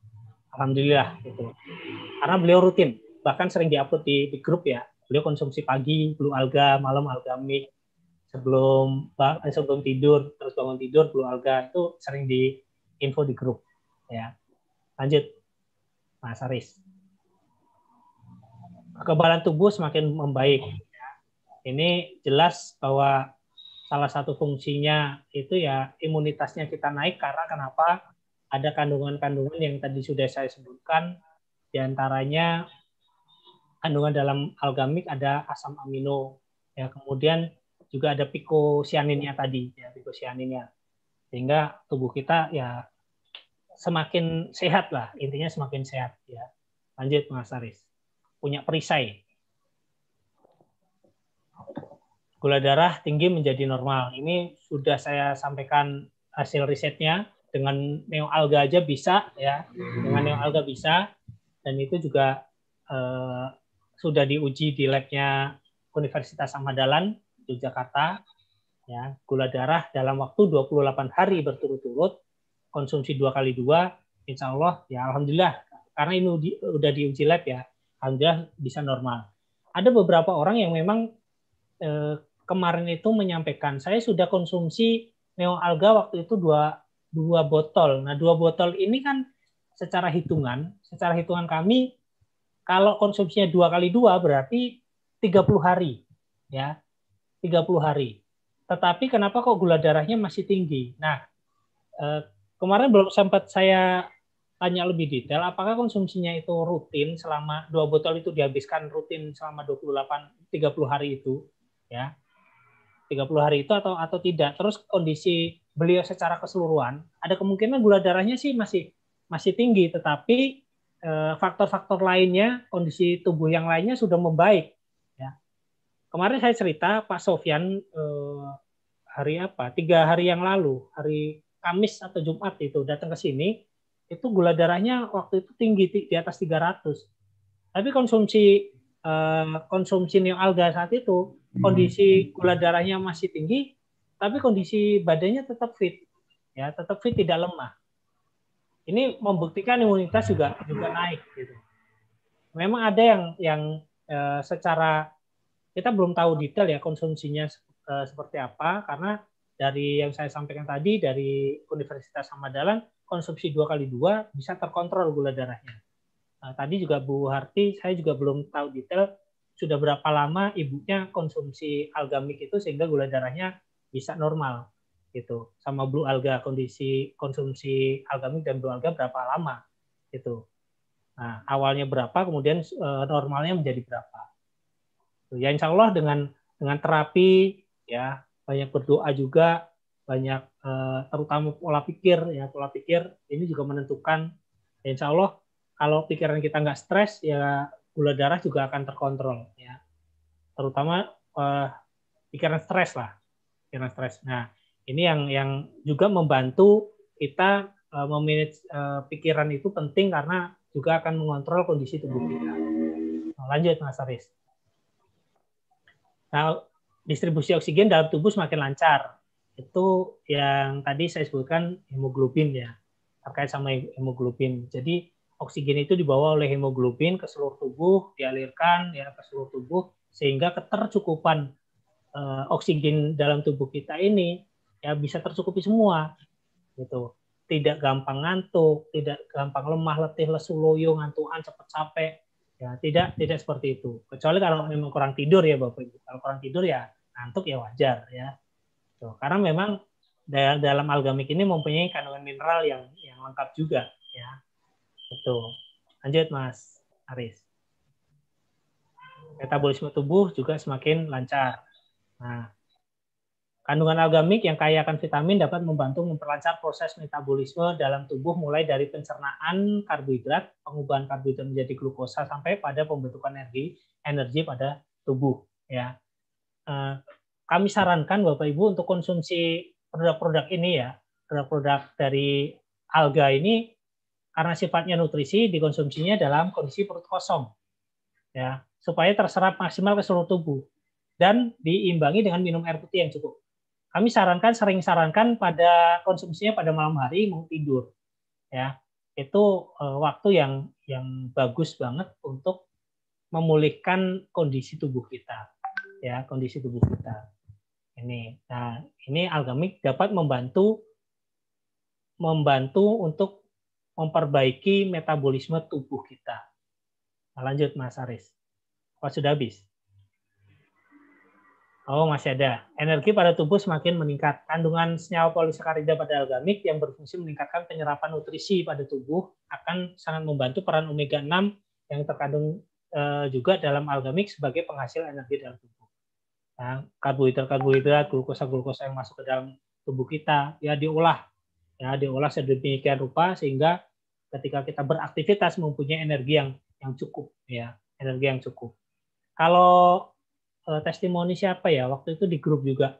Alhamdulillah gitu. Karena beliau rutin, bahkan sering diupload di, di grup ya. Beliau konsumsi pagi blue alga, malam alga mix, sebelum eh, sebelum tidur, terus bangun tidur blue alga itu sering di info di grup ya. Lanjut Mas Aris. Kekebalan tubuh semakin membaik. Ya. Ini jelas bahwa salah satu fungsinya itu ya imunitasnya kita naik karena kenapa ada kandungan-kandungan yang tadi sudah saya sebutkan, diantaranya kandungan dalam algamik ada asam amino, ya kemudian juga ada pikosianinnya tadi, ya pikosianinnya, sehingga tubuh kita ya semakin sehat lah, intinya semakin sehat ya. Lanjut Mas Aris, punya perisai. Gula darah tinggi menjadi normal. Ini sudah saya sampaikan hasil risetnya dengan neo alga aja bisa ya hmm. dengan neo alga bisa dan itu juga eh, sudah diuji di labnya Universitas Amadalan Yogyakarta ya gula darah dalam waktu 28 hari berturut-turut konsumsi dua kali dua insya Allah ya alhamdulillah karena ini di, udah diuji lab ya alhamdulillah bisa normal ada beberapa orang yang memang eh, kemarin itu menyampaikan saya sudah konsumsi neo alga waktu itu dua dua botol. Nah, dua botol ini kan secara hitungan, secara hitungan kami, kalau konsumsinya dua kali dua berarti 30 hari, ya, 30 hari. Tetapi kenapa kok gula darahnya masih tinggi? Nah, eh, kemarin belum sempat saya tanya lebih detail, apakah konsumsinya itu rutin selama dua botol itu dihabiskan rutin selama 28 30 hari itu, ya. 30 hari itu atau atau tidak. Terus kondisi beliau secara keseluruhan, ada kemungkinan gula darahnya sih masih masih tinggi, tetapi eh, faktor-faktor lainnya, kondisi tubuh yang lainnya sudah membaik. Ya. Kemarin saya cerita Pak Sofyan eh, hari apa? Tiga hari yang lalu, hari Kamis atau Jumat itu datang ke sini, itu gula darahnya waktu itu tinggi di atas 300. Tapi konsumsi eh, konsumsi neoalga saat itu hmm. kondisi gula darahnya masih tinggi, tapi kondisi badannya tetap fit ya tetap fit tidak lemah ini membuktikan imunitas juga juga naik gitu memang ada yang yang e, secara kita belum tahu detail ya konsumsinya e, seperti apa karena dari yang saya sampaikan tadi dari Universitas Samadalan konsumsi dua kali dua bisa terkontrol gula darahnya nah, tadi juga Bu Harti saya juga belum tahu detail sudah berapa lama ibunya konsumsi algamik itu sehingga gula darahnya bisa normal gitu sama blue alga kondisi konsumsi alga algamik dan blue alga berapa lama gitu nah awalnya berapa kemudian uh, normalnya menjadi berapa gitu. ya insya Allah dengan dengan terapi ya banyak berdoa juga banyak uh, terutama pola pikir ya pola pikir ini juga menentukan ya insya Allah kalau pikiran kita nggak stres ya gula darah juga akan terkontrol ya terutama uh, pikiran stres lah karena stres. Nah, ini yang yang juga membantu kita uh, memanage uh, pikiran itu penting karena juga akan mengontrol kondisi tubuh kita. Nah, lanjut Mas Aris. Nah, distribusi oksigen dalam tubuh semakin lancar. Itu yang tadi saya sebutkan hemoglobin ya, terkait sama hemoglobin. Jadi oksigen itu dibawa oleh hemoglobin ke seluruh tubuh, dialirkan ya ke seluruh tubuh sehingga ketercukupan uh, oksigen dalam tubuh kita ini ya bisa tercukupi semua gitu tidak gampang ngantuk tidak gampang lemah letih lesu loyo ngantuan cepat capek ya tidak tidak seperti itu kecuali kalau memang kurang tidur ya bapak ibu kalau kurang tidur ya ngantuk ya wajar ya Tuh, karena memang dalam algamik ini mempunyai kandungan mineral yang yang lengkap juga ya itu lanjut mas Aris metabolisme tubuh juga semakin lancar Nah, kandungan algamik yang kaya akan vitamin dapat membantu memperlancar proses metabolisme dalam tubuh mulai dari pencernaan karbohidrat, pengubahan karbohidrat menjadi glukosa sampai pada pembentukan energi energi pada tubuh ya. Eh, kami sarankan Bapak Ibu untuk konsumsi produk-produk ini ya, produk-produk dari alga ini karena sifatnya nutrisi dikonsumsinya dalam kondisi perut kosong ya supaya terserap maksimal ke seluruh tubuh dan diimbangi dengan minum air putih yang cukup. Kami sarankan sering sarankan pada konsumsinya pada malam hari mau tidur. Ya, itu eh, waktu yang yang bagus banget untuk memulihkan kondisi tubuh kita. Ya, kondisi tubuh kita. Ini. Nah, ini algamik dapat membantu membantu untuk memperbaiki metabolisme tubuh kita. Nah, lanjut Mas Aris. Apa sudah habis? Oh, masih ada. Energi pada tubuh semakin meningkat. Kandungan senyawa polisakarida pada algamik yang berfungsi meningkatkan penyerapan nutrisi pada tubuh akan sangat membantu peran omega 6 yang terkandung eh, juga dalam algamik sebagai penghasil energi dalam tubuh. Nah, karbohidrat-karbohidrat, glukosa-glukosa yang masuk ke dalam tubuh kita ya diolah. Ya, diolah sedemikian rupa sehingga ketika kita beraktivitas mempunyai energi yang yang cukup ya, energi yang cukup. Kalau uh, testimoni siapa ya waktu itu di grup juga.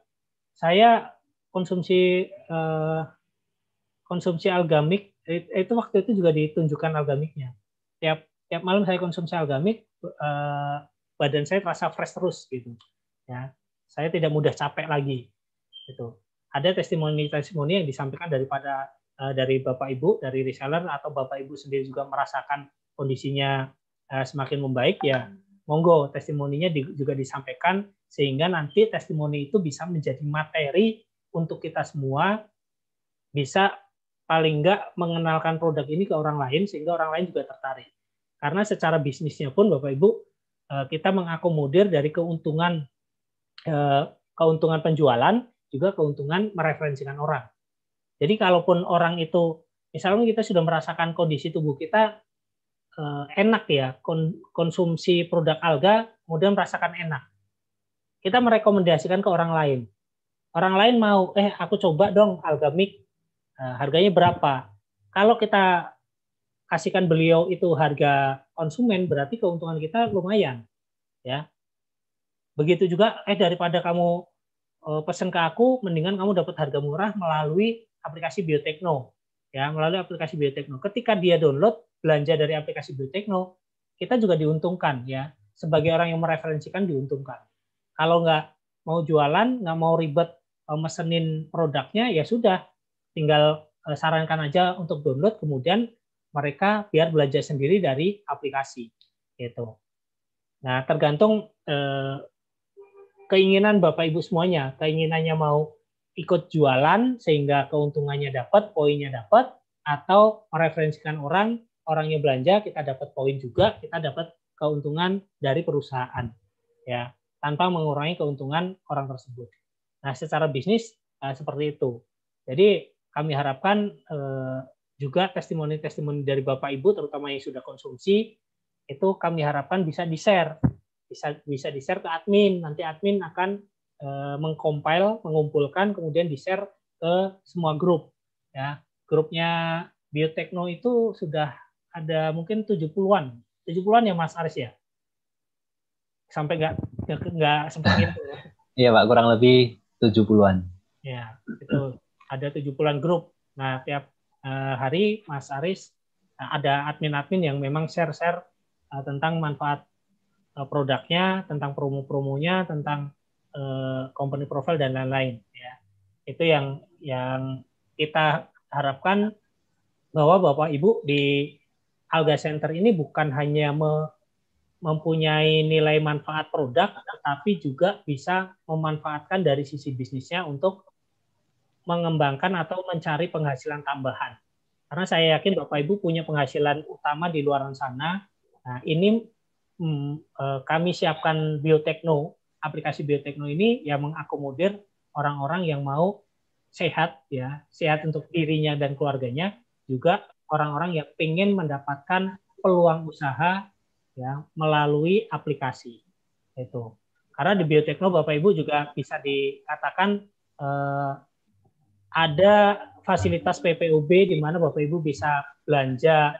Saya konsumsi uh, konsumsi algamik itu waktu itu juga ditunjukkan algamiknya. Tiap tiap malam saya konsumsi algamik uh, badan saya terasa fresh terus gitu. Ya. Saya tidak mudah capek lagi. itu Ada testimoni-testimoni yang disampaikan daripada uh, dari Bapak Ibu, dari reseller atau Bapak Ibu sendiri juga merasakan kondisinya uh, semakin membaik ya monggo testimoninya juga disampaikan sehingga nanti testimoni itu bisa menjadi materi untuk kita semua bisa paling enggak mengenalkan produk ini ke orang lain sehingga orang lain juga tertarik. Karena secara bisnisnya pun Bapak Ibu eh, kita mengakomodir dari keuntungan eh, keuntungan penjualan juga keuntungan mereferensikan orang. Jadi kalaupun orang itu misalnya kita sudah merasakan kondisi tubuh kita Eh, enak ya konsumsi produk alga kemudian merasakan enak kita merekomendasikan ke orang lain orang lain mau eh aku coba dong alga algamik eh, harganya berapa kalau kita kasihkan beliau itu harga konsumen berarti keuntungan kita lumayan ya begitu juga eh daripada kamu eh, pesen ke aku mendingan kamu dapat harga murah melalui aplikasi biotekno ya melalui aplikasi biotekno ketika dia download belanja dari aplikasi Biotekno, kita juga diuntungkan ya. Sebagai orang yang mereferensikan diuntungkan. Kalau nggak mau jualan, nggak mau ribet e, mesenin produknya, ya sudah. Tinggal e, sarankan aja untuk download, kemudian mereka biar belajar sendiri dari aplikasi. Gitu. Nah, tergantung eh, keinginan Bapak Ibu semuanya, keinginannya mau ikut jualan sehingga keuntungannya dapat, poinnya dapat, atau mereferensikan orang orangnya belanja, kita dapat poin juga, kita dapat keuntungan dari perusahaan ya, tanpa mengurangi keuntungan orang tersebut. Nah, secara bisnis uh, seperti itu. Jadi kami harapkan uh, juga testimoni-testimoni dari Bapak Ibu terutama yang sudah konsumsi itu kami harapkan bisa di-share. Bisa bisa di-share ke admin. Nanti admin akan uh, mengcompile, mengumpulkan kemudian di-share ke semua grup ya. Grupnya Biotekno itu sudah ada mungkin 70-an. 70-an ya Mas Aris ya? Sampai nggak nggak sempat gitu Iya Pak, kurang lebih 70-an. Ya, itu ada 70-an grup. Nah, tiap eh, hari Mas Aris eh, ada admin-admin yang memang share-share eh, tentang manfaat produknya, tentang promo-promonya, tentang company profile dan lain-lain ya. Itu yang yang kita harapkan bahwa Bapak Ibu di Alga Center ini bukan hanya me, mempunyai nilai manfaat produk, tetapi juga bisa memanfaatkan dari sisi bisnisnya untuk mengembangkan atau mencari penghasilan tambahan. Karena saya yakin Bapak Ibu punya penghasilan utama di luar sana. Nah, ini hmm, e, kami siapkan Biotekno, aplikasi Biotekno ini yang mengakomodir orang-orang yang mau sehat ya, sehat untuk dirinya dan keluarganya, juga orang-orang yang ingin mendapatkan peluang usaha ya melalui aplikasi itu. Karena di biotekno Bapak Ibu juga bisa dikatakan eh, ada fasilitas PPUB di mana Bapak Ibu bisa belanja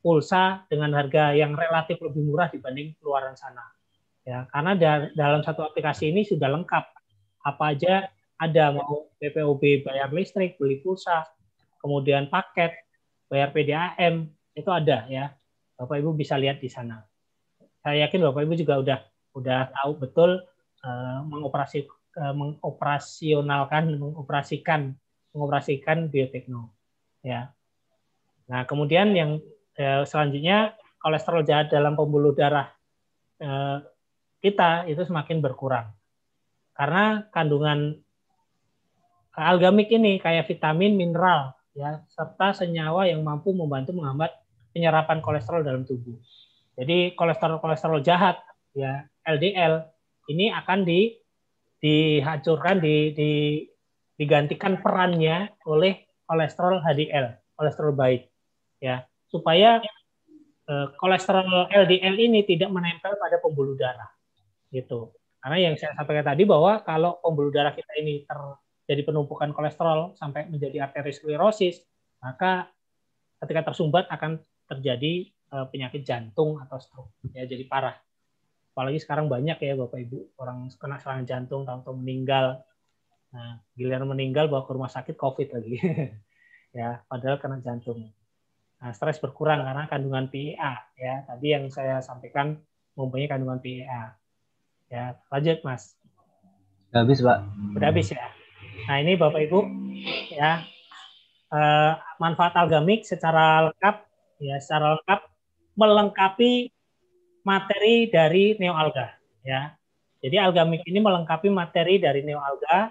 pulsa dengan harga yang relatif lebih murah dibanding keluaran sana. Ya, karena dalam satu aplikasi ini sudah lengkap apa aja ada mau PPOB bayar listrik, beli pulsa, kemudian paket, PDAM itu ada ya. Bapak Ibu bisa lihat di sana. Saya yakin Bapak Ibu juga udah udah tahu betul eh, mengoperasi eh, mengoperasionalkan mengoperasikan mengoperasikan biotekno ya. Nah, kemudian yang eh, selanjutnya kolesterol jahat dalam pembuluh darah kita itu semakin berkurang. Karena kandungan algamik ini kayak vitamin, mineral ya serta senyawa yang mampu membantu menghambat penyerapan kolesterol dalam tubuh. Jadi kolesterol-kolesterol jahat ya LDL ini akan di dihancurkan di, di digantikan perannya oleh kolesterol HDL, kolesterol baik ya, supaya eh, kolesterol LDL ini tidak menempel pada pembuluh darah. Gitu. Karena yang saya sampaikan tadi bahwa kalau pembuluh darah kita ini ter jadi penumpukan kolesterol sampai menjadi arteriosklerosis, maka ketika tersumbat akan terjadi eh, penyakit jantung atau stroke ya jadi parah apalagi sekarang banyak ya bapak ibu orang kena serangan jantung atau meninggal nah giliran meninggal bawa ke rumah sakit covid lagi ya padahal kena jantung nah, stres berkurang karena kandungan PEA ya tadi yang saya sampaikan mempunyai kandungan PEA ya lanjut mas sudah habis pak sudah habis ya Nah ini Bapak Ibu ya eh, manfaat algamik secara lengkap ya secara lengkap melengkapi materi dari neoalga ya. Jadi algamik ini melengkapi materi dari neoalga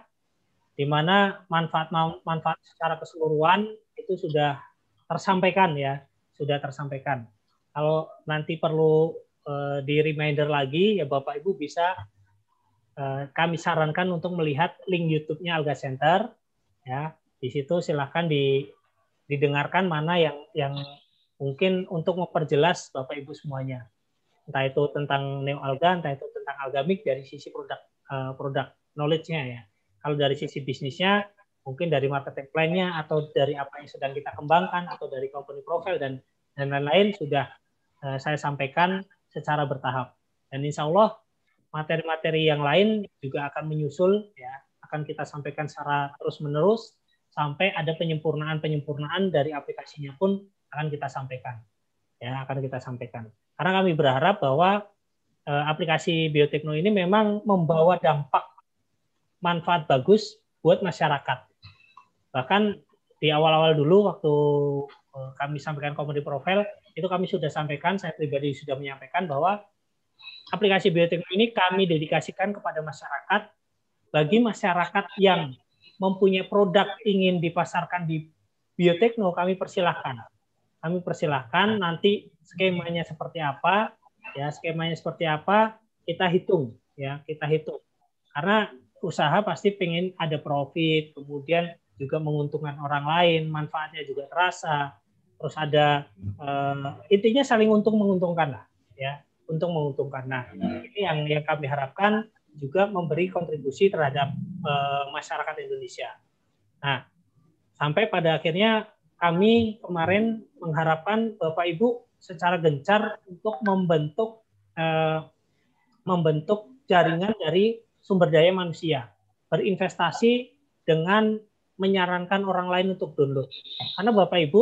di mana manfaat manfaat secara keseluruhan itu sudah tersampaikan ya, sudah tersampaikan. Kalau nanti perlu eh, di reminder lagi ya Bapak Ibu bisa Eh, kami sarankan untuk melihat link YouTube-nya Alga Center. Ya, di situ silahkan di, didengarkan mana yang yang mungkin untuk memperjelas Bapak Ibu semuanya. Entah itu tentang neo alga, entah itu tentang algamik dari sisi produk eh, produk knowledge-nya ya. Kalau dari sisi bisnisnya mungkin dari marketing plan-nya atau dari apa yang sedang kita kembangkan atau dari company profile dan dan lain-lain sudah eh, saya sampaikan secara bertahap. Dan insya Allah materi-materi yang lain juga akan menyusul ya akan kita sampaikan secara terus-menerus sampai ada penyempurnaan-penyempurnaan dari aplikasinya pun akan kita sampaikan ya akan kita sampaikan karena kami berharap bahwa e, aplikasi biotekno ini memang membawa dampak manfaat bagus buat masyarakat bahkan di awal-awal dulu waktu eh, kami sampaikan komedi profil itu kami sudah sampaikan saya pribadi sudah menyampaikan bahwa aplikasi bioteknologi ini kami dedikasikan kepada masyarakat. Bagi masyarakat yang mempunyai produk ingin dipasarkan di biotekno, kami persilahkan. Kami persilahkan nanti skemanya seperti apa, ya skemanya seperti apa kita hitung, ya kita hitung. Karena usaha pasti pengen ada profit, kemudian juga menguntungkan orang lain, manfaatnya juga terasa, terus ada uh, intinya saling untung menguntungkan lah, ya untuk menguntungkan. Nah, ini yang yang kami harapkan juga memberi kontribusi terhadap e, masyarakat Indonesia. Nah, sampai pada akhirnya kami kemarin mengharapkan Bapak Ibu secara gencar untuk membentuk e, membentuk jaringan dari sumber daya manusia, berinvestasi dengan menyarankan orang lain untuk download. Karena Bapak Ibu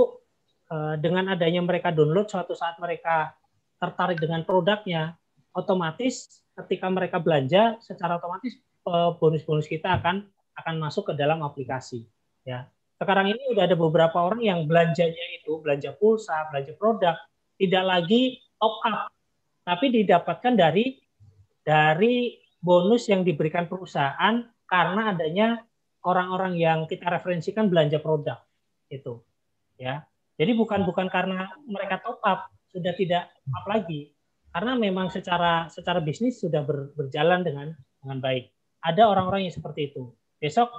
eh, dengan adanya mereka download suatu saat mereka tertarik dengan produknya, otomatis ketika mereka belanja secara otomatis eh, bonus-bonus kita akan akan masuk ke dalam aplikasi ya. Sekarang ini sudah ada beberapa orang yang belanjanya itu belanja pulsa, belanja produk, tidak lagi top up, tapi didapatkan dari dari bonus yang diberikan perusahaan karena adanya orang-orang yang kita referensikan belanja produk itu ya. Jadi bukan bukan karena mereka top up, sudah tidak up lagi karena memang secara secara bisnis sudah ber, berjalan dengan dengan baik. Ada orang-orang yang seperti itu. Besok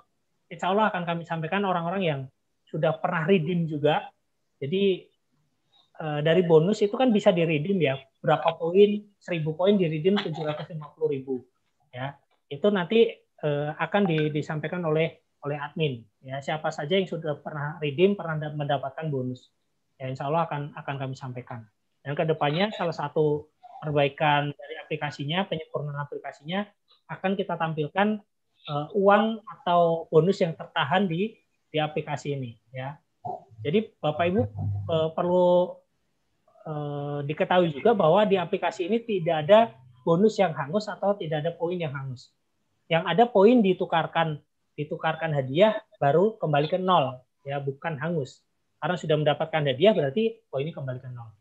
insya Allah akan kami sampaikan orang-orang yang sudah pernah redeem juga. Jadi eh, dari bonus itu kan bisa di ya. Berapa poin? seribu poin di redeem puluh ribu. Ya, itu nanti eh, akan disampaikan oleh oleh admin. Ya, siapa saja yang sudah pernah redeem pernah mendapatkan bonus. Ya, insya Allah akan akan kami sampaikan. Dan kedepannya salah satu perbaikan dari aplikasinya, penyempurnaan aplikasinya akan kita tampilkan uh, uang atau bonus yang tertahan di di aplikasi ini ya. Jadi Bapak Ibu uh, perlu uh, diketahui juga bahwa di aplikasi ini tidak ada bonus yang hangus atau tidak ada poin yang hangus. Yang ada poin ditukarkan ditukarkan hadiah baru kembali ke nol ya bukan hangus. Karena sudah mendapatkan hadiah berarti poinnya kembali ke nol.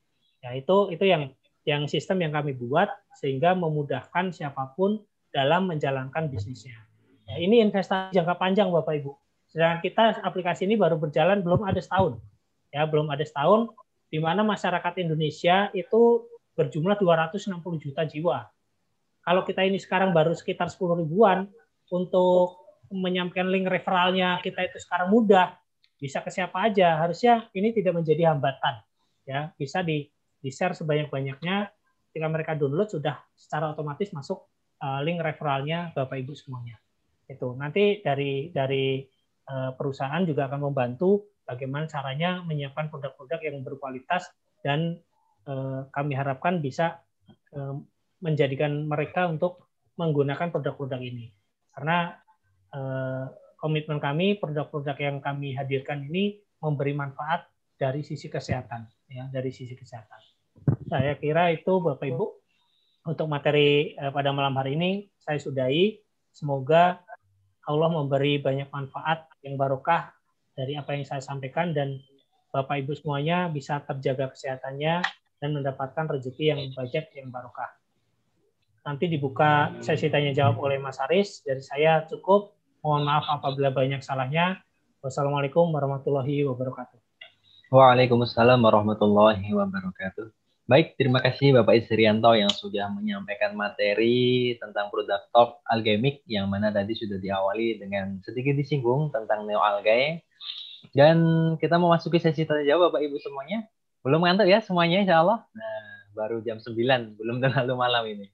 Nah, itu itu yang yang sistem yang kami buat sehingga memudahkan siapapun dalam menjalankan bisnisnya. Ya, ini investasi jangka panjang Bapak Ibu. Sedangkan kita aplikasi ini baru berjalan belum ada setahun. Ya, belum ada setahun di mana masyarakat Indonesia itu berjumlah 260 juta jiwa. Kalau kita ini sekarang baru sekitar 10 ribuan untuk menyampaikan link referralnya kita itu sekarang mudah bisa ke siapa aja harusnya ini tidak menjadi hambatan ya bisa di di-share sebanyak-banyaknya. Ketika mereka download sudah secara otomatis masuk eh, link referralnya Bapak Ibu semuanya. Itu nanti dari dari eh, perusahaan juga akan membantu bagaimana caranya menyiapkan produk-produk yang berkualitas dan eh, kami harapkan bisa menjadikan mereka untuk menggunakan produk-produk ini. Karena komitmen kami produk-produk yang kami hadirkan ini memberi manfaat dari sisi kesehatan ya dari sisi kesehatan. Saya kira itu Bapak Ibu untuk materi eh, pada malam hari ini saya sudahi. Semoga Allah memberi banyak manfaat yang barokah dari apa yang saya sampaikan dan Bapak Ibu semuanya bisa terjaga kesehatannya dan mendapatkan rezeki yang banyak yang barokah. Nanti dibuka sesi tanya jawab oleh Mas Haris. Dari saya cukup. Mohon maaf apabila banyak salahnya. Wassalamualaikum warahmatullahi wabarakatuh. Waalaikumsalam warahmatullahi wabarakatuh. Baik, terima kasih Bapak Isrianto yang sudah menyampaikan materi tentang produk top algemik yang mana tadi sudah diawali dengan sedikit disinggung tentang neoalgae. Dan kita mau masuki sesi tanya jawab Bapak Ibu semuanya. Belum ngantuk ya semuanya insya Allah. Nah, baru jam 9, belum terlalu malam ini.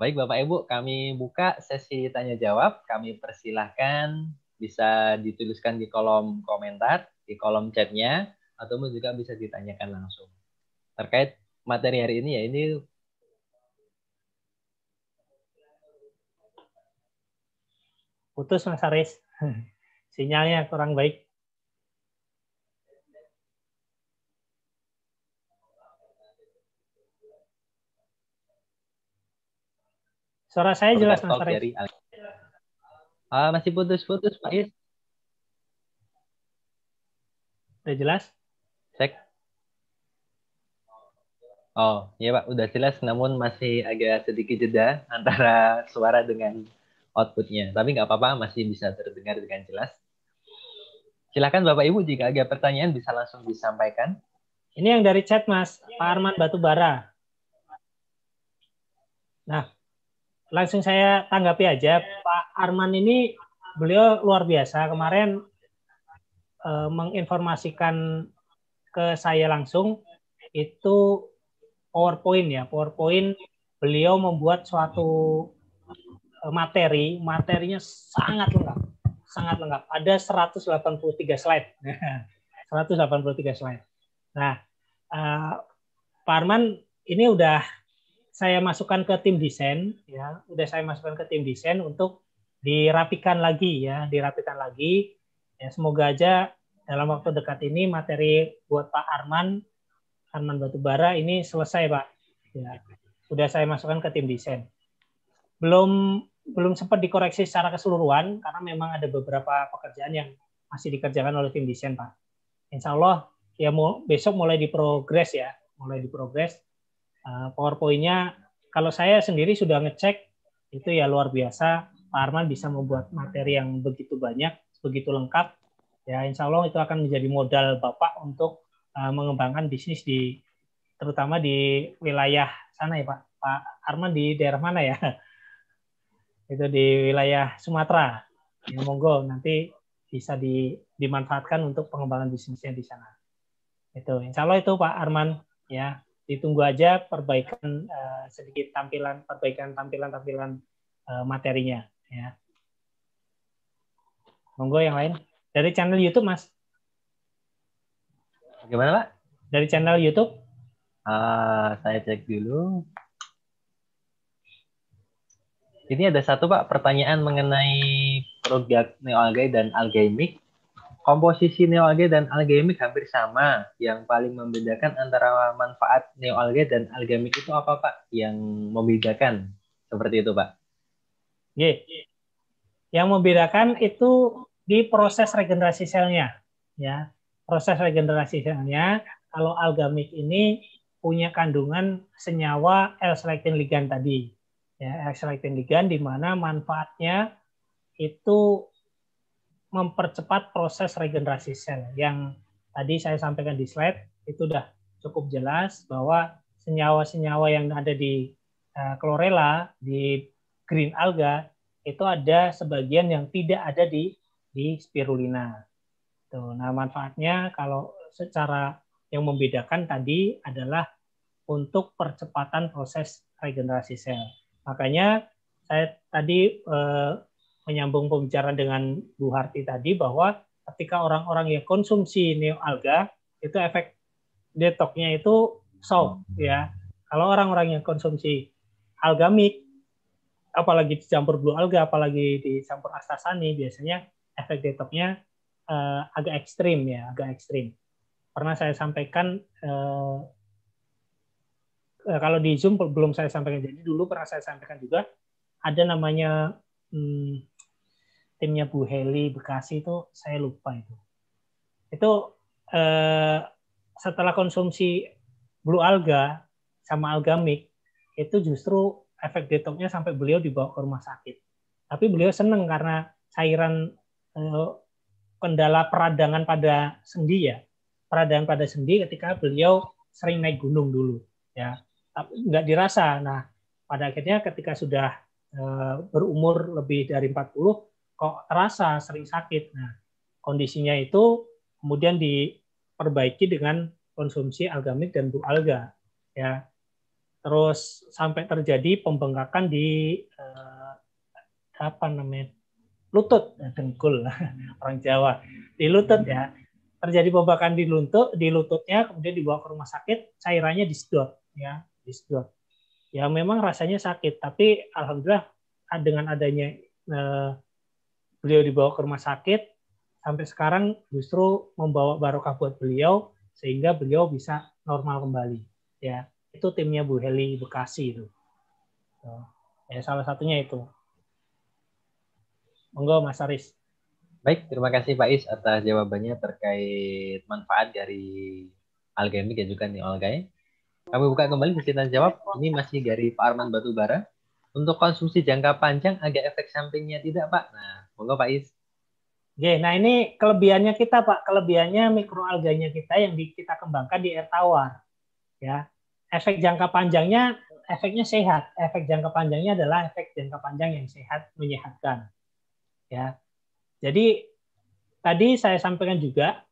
Baik Bapak Ibu, kami buka sesi tanya jawab. Kami persilahkan bisa dituliskan di kolom komentar di kolom chatnya atau juga bisa ditanyakan langsung terkait materi hari ini ya ini putus Mas Aris sinyalnya kurang baik Suara saya jelas Mas Aris Dari... Uh, masih putus-putus Pak Is. Udah jelas? Cek. Oh, iya Pak, udah jelas namun masih agak sedikit jeda antara suara dengan outputnya. Tapi nggak apa-apa, masih bisa terdengar dengan jelas. Silakan Bapak Ibu jika ada pertanyaan bisa langsung disampaikan. Ini yang dari chat Mas, Pak Arman Batubara. Nah, langsung saya tanggapi aja Pak Arman ini beliau luar biasa. Kemarin uh, menginformasikan ke saya langsung itu PowerPoint ya. PowerPoint beliau membuat suatu eh, materi, materinya sangat lengkap, sangat lengkap. Ada 183 slide. 183 slide. Nah, uh, Pak Arman ini udah saya masukkan ke tim desain ya, udah saya masukkan ke tim desain untuk dirapikan lagi ya, dirapikan lagi Ya, semoga aja dalam waktu dekat ini materi buat Pak Arman Arman Batubara ini selesai Pak. Ya, sudah saya masukkan ke tim desain. Belum belum sempat dikoreksi secara keseluruhan karena memang ada beberapa pekerjaan yang masih dikerjakan oleh tim desain Pak. Insya Allah ya besok mulai diprogres ya, mulai diprogres. Eh, PowerPoint-nya kalau saya sendiri sudah ngecek itu ya luar biasa. Pak Arman bisa membuat materi yang begitu banyak begitu lengkap, ya insya Allah itu akan menjadi modal Bapak untuk uh, mengembangkan bisnis di terutama di wilayah sana ya Pak. Pak Arman di daerah mana ya? Itu di wilayah Sumatera. Ya, monggo nanti bisa di, dimanfaatkan untuk pengembangan bisnisnya di sana. Itu, insya Allah itu Pak Arman ya ditunggu aja perbaikan uh, sedikit tampilan perbaikan tampilan tampilan uh, eh, materinya ya. Monggo yang lain. Dari channel YouTube, Mas. Gimana, Pak? Dari channel YouTube? Uh, saya cek dulu. Ini ada satu, Pak, pertanyaan mengenai produk neoalgae dan algaemic. Komposisi neoalgae dan algaemic hampir sama. Yang paling membedakan antara manfaat neoalgae dan algaemic itu apa, Pak? Yang membedakan seperti itu, Pak. Yeah. Yang membedakan itu di proses regenerasi selnya ya proses regenerasi selnya kalau algamik ini punya kandungan senyawa L-selectin ligand tadi ya L-selectin ligand di mana manfaatnya itu mempercepat proses regenerasi sel yang tadi saya sampaikan di slide itu sudah cukup jelas bahwa senyawa-senyawa yang ada di klorela eh, di green alga itu ada sebagian yang tidak ada di di spirulina. Tuh, nah manfaatnya kalau secara yang membedakan tadi adalah untuk percepatan proses regenerasi sel. Makanya saya tadi eh, menyambung pembicaraan dengan Bu Harti tadi bahwa ketika orang-orang yang konsumsi neoalga itu efek detoknya itu soft ya. Kalau orang-orang yang konsumsi algamik apalagi dicampur blue alga apalagi dicampur astasani biasanya efek detoxnya uh, eh, agak ekstrim ya, agak ekstrim. Karena saya sampaikan uh, kalau di Zoom belum saya sampaikan. Jadi dulu pernah saya sampaikan juga ada namanya hmm, timnya Bu Heli Bekasi itu saya lupa itu. Itu eh, setelah konsumsi blue alga sama algamik itu justru efek detoxnya sampai beliau dibawa ke rumah sakit. Tapi beliau seneng karena cairan Eh, kendala peradangan pada sendi ya peradangan pada sendi ketika beliau sering naik gunung dulu ya tapi nggak dirasa nah pada akhirnya ketika sudah eh, berumur lebih dari 40 kok terasa sering sakit nah kondisinya itu kemudian diperbaiki dengan konsumsi algamik dan alga ya terus sampai terjadi pembengkakan di eh, apa namanya lutut ya, dengkul orang Jawa di lutut ya terjadi pembakaran di lutut di lututnya kemudian dibawa ke rumah sakit cairannya disedot ya disedot ya memang rasanya sakit tapi alhamdulillah dengan adanya eh, beliau dibawa ke rumah sakit sampai sekarang justru membawa barokah buat beliau sehingga beliau bisa normal kembali ya itu timnya Bu Heli Bekasi itu ya salah satunya itu Monggo Mas Aris. Baik, terima kasih Pak Is atas jawabannya terkait manfaat dari Algemik dan juga nih neolgai. Kami buka kembali sesi tanya jawab. Ini masih dari Pak Arman Batubara. Untuk konsumsi jangka panjang agak efek sampingnya tidak Pak? Nah, monggo Pak Is. Oke, nah ini kelebihannya kita Pak. Kelebihannya mikroalganya kita yang kita kembangkan di air tawar. Ya, efek jangka panjangnya efeknya sehat. Efek jangka panjangnya adalah efek jangka panjang yang sehat menyehatkan ya. Jadi tadi saya sampaikan juga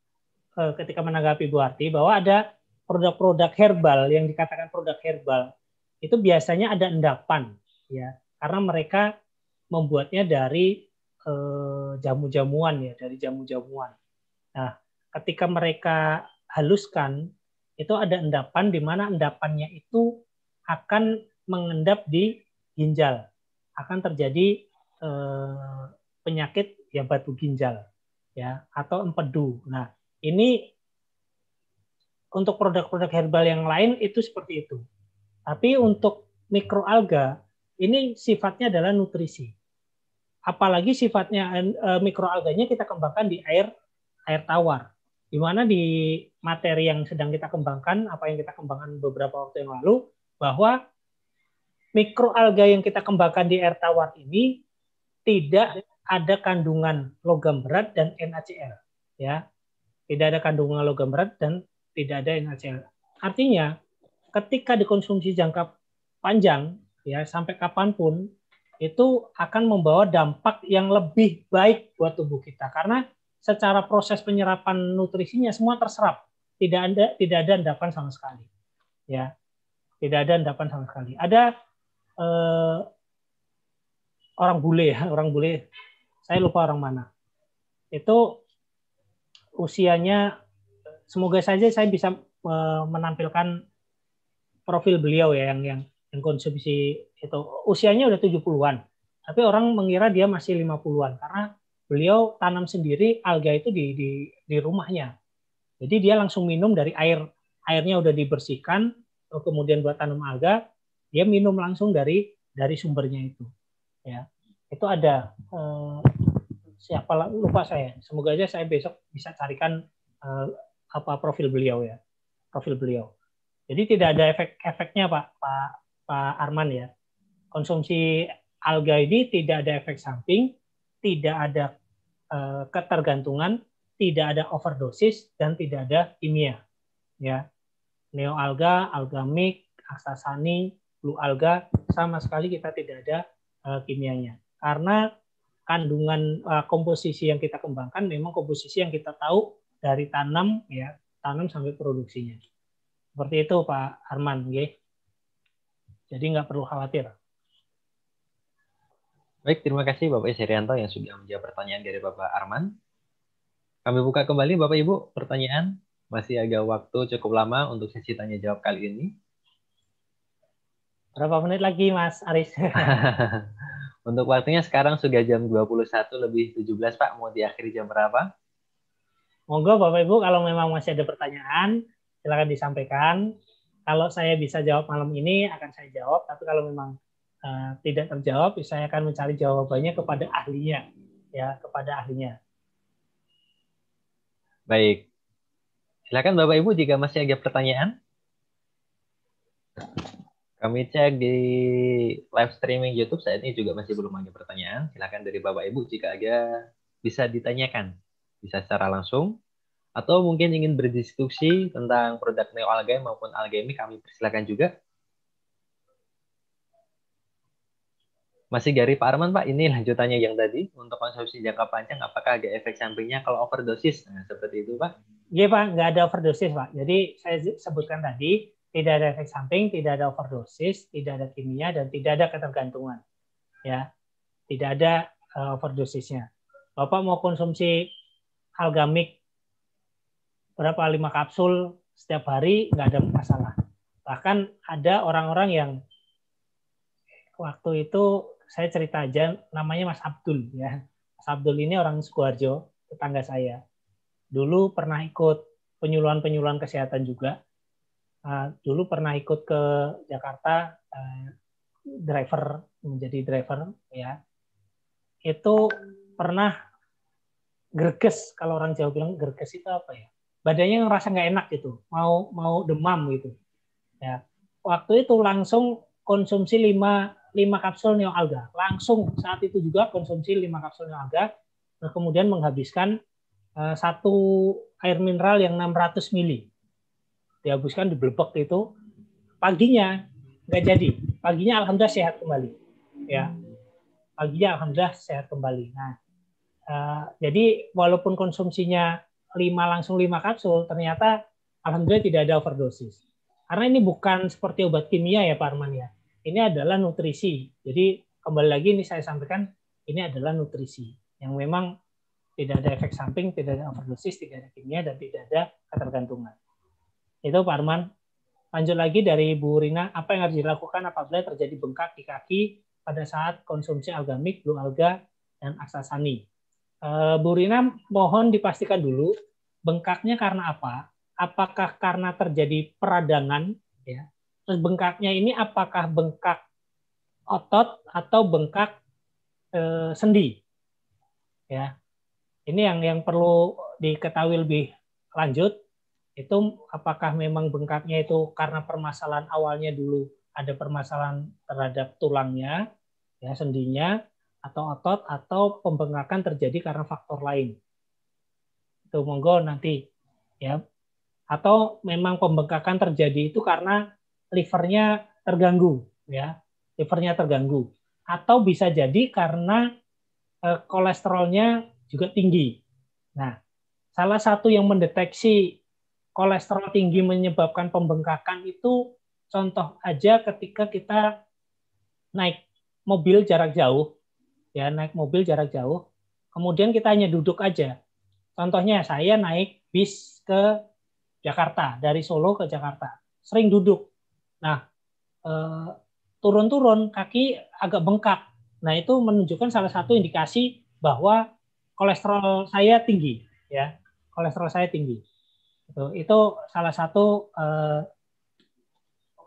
eh, ketika menanggapi Bu Arti bahwa ada produk-produk herbal yang dikatakan produk herbal itu biasanya ada endapan ya karena mereka membuatnya dari eh, jamu-jamuan ya dari jamu-jamuan. Nah, ketika mereka haluskan itu ada endapan di mana endapannya itu akan mengendap di ginjal akan terjadi eh, penyakit ya batu ginjal ya atau empedu. Nah, ini untuk produk-produk herbal yang lain itu seperti itu. Tapi untuk mikroalga ini sifatnya adalah nutrisi. Apalagi sifatnya eh, mikroalganya kita kembangkan di air air tawar. Di mana di materi yang sedang kita kembangkan, apa yang kita kembangkan beberapa waktu yang lalu bahwa mikroalga yang kita kembangkan di air tawar ini tidak ada kandungan logam berat dan NaCl. Ya, tidak ada kandungan logam berat dan tidak ada NaCl. Artinya, ketika dikonsumsi jangka panjang, ya sampai kapanpun, itu akan membawa dampak yang lebih baik buat tubuh kita karena secara proses penyerapan nutrisinya semua terserap, tidak ada tidak ada endapan sama sekali, ya, tidak ada endapan sama sekali. Ada eh, orang bule ya, orang bule saya lupa orang mana itu usianya semoga saja saya bisa e, menampilkan profil beliau ya yang yang yang konsumsi itu usianya udah 70-an tapi orang mengira dia masih 50-an karena beliau tanam sendiri alga itu di di di rumahnya. Jadi dia langsung minum dari air airnya udah dibersihkan oh, kemudian buat tanam alga, dia minum langsung dari dari sumbernya itu. Ya. Itu ada e, siapa lupa saya. Semoga aja saya besok bisa carikan uh, apa profil beliau ya, profil beliau. Jadi tidak ada efek-efeknya Pak Pak Pak Arman ya. Konsumsi alga ini tidak ada efek samping, tidak ada uh, ketergantungan, tidak ada overdosis dan tidak ada kimia. Ya. Neoalga, algamik, aksasani, blue alga sama sekali kita tidak ada uh, kimianya. Karena kandungan uh, komposisi yang kita kembangkan memang komposisi yang kita tahu dari tanam ya tanam sampai produksinya seperti itu Pak Arman ya. jadi nggak perlu khawatir baik terima kasih Bapak Isrianto yang sudah menjawab pertanyaan dari Bapak Arman kami buka kembali Bapak Ibu pertanyaan masih agak waktu cukup lama untuk sesi tanya jawab kali ini berapa menit lagi Mas Aris Untuk waktunya sekarang sudah jam 21 lebih 17 Pak, mau diakhiri jam berapa? Monggo Bapak Ibu kalau memang masih ada pertanyaan silakan disampaikan. Kalau saya bisa jawab malam ini akan saya jawab, tapi kalau memang uh, tidak terjawab saya akan mencari jawabannya kepada ahlinya ya, kepada ahlinya. Baik. Silakan Bapak Ibu jika masih ada pertanyaan. Kami cek di live streaming YouTube saat ini juga masih belum ada pertanyaan. Silakan dari Bapak Ibu jika ada bisa ditanyakan, bisa secara langsung atau mungkin ingin berdiskusi tentang produk neoalgae maupun algemi kami persilakan juga. Masih dari Pak Arman Pak, ini lanjutannya yang tadi untuk konsumsi jangka panjang apakah ada efek sampingnya kalau overdosis? Nah, seperti itu Pak. Iya Pak, nggak ada overdosis Pak. Jadi saya sebutkan tadi tidak ada efek samping, tidak ada overdosis, tidak ada kimia dan tidak ada ketergantungan. Ya. Tidak ada uh, overdosisnya. Bapak mau konsumsi algamik berapa lima kapsul setiap hari nggak ada masalah. Bahkan ada orang-orang yang waktu itu saya cerita aja namanya Mas Abdul ya. Mas Abdul ini orang Sukoharjo, tetangga saya. Dulu pernah ikut penyuluhan-penyuluhan kesehatan juga. Eh, dulu pernah ikut ke Jakarta uh, driver menjadi driver ya itu pernah gerges kalau orang Jawa bilang gerges itu apa ya badannya ngerasa nggak enak gitu mau mau demam gitu ya waktu itu langsung konsumsi 5 5 kapsul neoalga langsung saat itu juga konsumsi 5 kapsul neoalga eh, kemudian menghabiskan satu air mineral yang 600 mili di blebek itu paginya nggak jadi paginya alhamdulillah sehat kembali ya paginya alhamdulillah sehat kembali nah uh, jadi walaupun konsumsinya lima langsung lima kapsul ternyata alhamdulillah tidak ada overdosis karena ini bukan seperti obat kimia ya Pak Arman ya ini adalah nutrisi jadi kembali lagi ini saya sampaikan ini adalah nutrisi yang memang tidak ada efek samping, tidak ada overdosis, tidak ada kimia, dan tidak ada ketergantungan. Itu Pak Arman. Lanjut lagi dari Bu Rina, apa yang harus dilakukan apabila terjadi bengkak di kaki pada saat konsumsi algamik, blue alga, dan aksasani? Eh, Bu Rina, mohon dipastikan dulu bengkaknya karena apa? Apakah karena terjadi peradangan? Ya. Terus bengkaknya ini apakah bengkak otot atau bengkak eh, sendi? Ya. Ini yang yang perlu diketahui lebih lanjut itu apakah memang bengkaknya itu karena permasalahan awalnya dulu ada permasalahan terhadap tulangnya ya sendinya atau otot atau pembengkakan terjadi karena faktor lain itu monggo nanti ya atau memang pembengkakan terjadi itu karena livernya terganggu ya livernya terganggu atau bisa jadi karena eh, kolesterolnya juga tinggi nah salah satu yang mendeteksi kolesterol tinggi menyebabkan pembengkakan itu contoh aja ketika kita naik mobil jarak jauh ya naik mobil jarak jauh kemudian kita hanya duduk aja contohnya saya naik bis ke Jakarta dari Solo ke Jakarta sering duduk nah turun eh, turun-turun kaki agak bengkak nah itu menunjukkan salah satu indikasi bahwa kolesterol saya tinggi ya kolesterol saya tinggi itu, itu salah satu eh,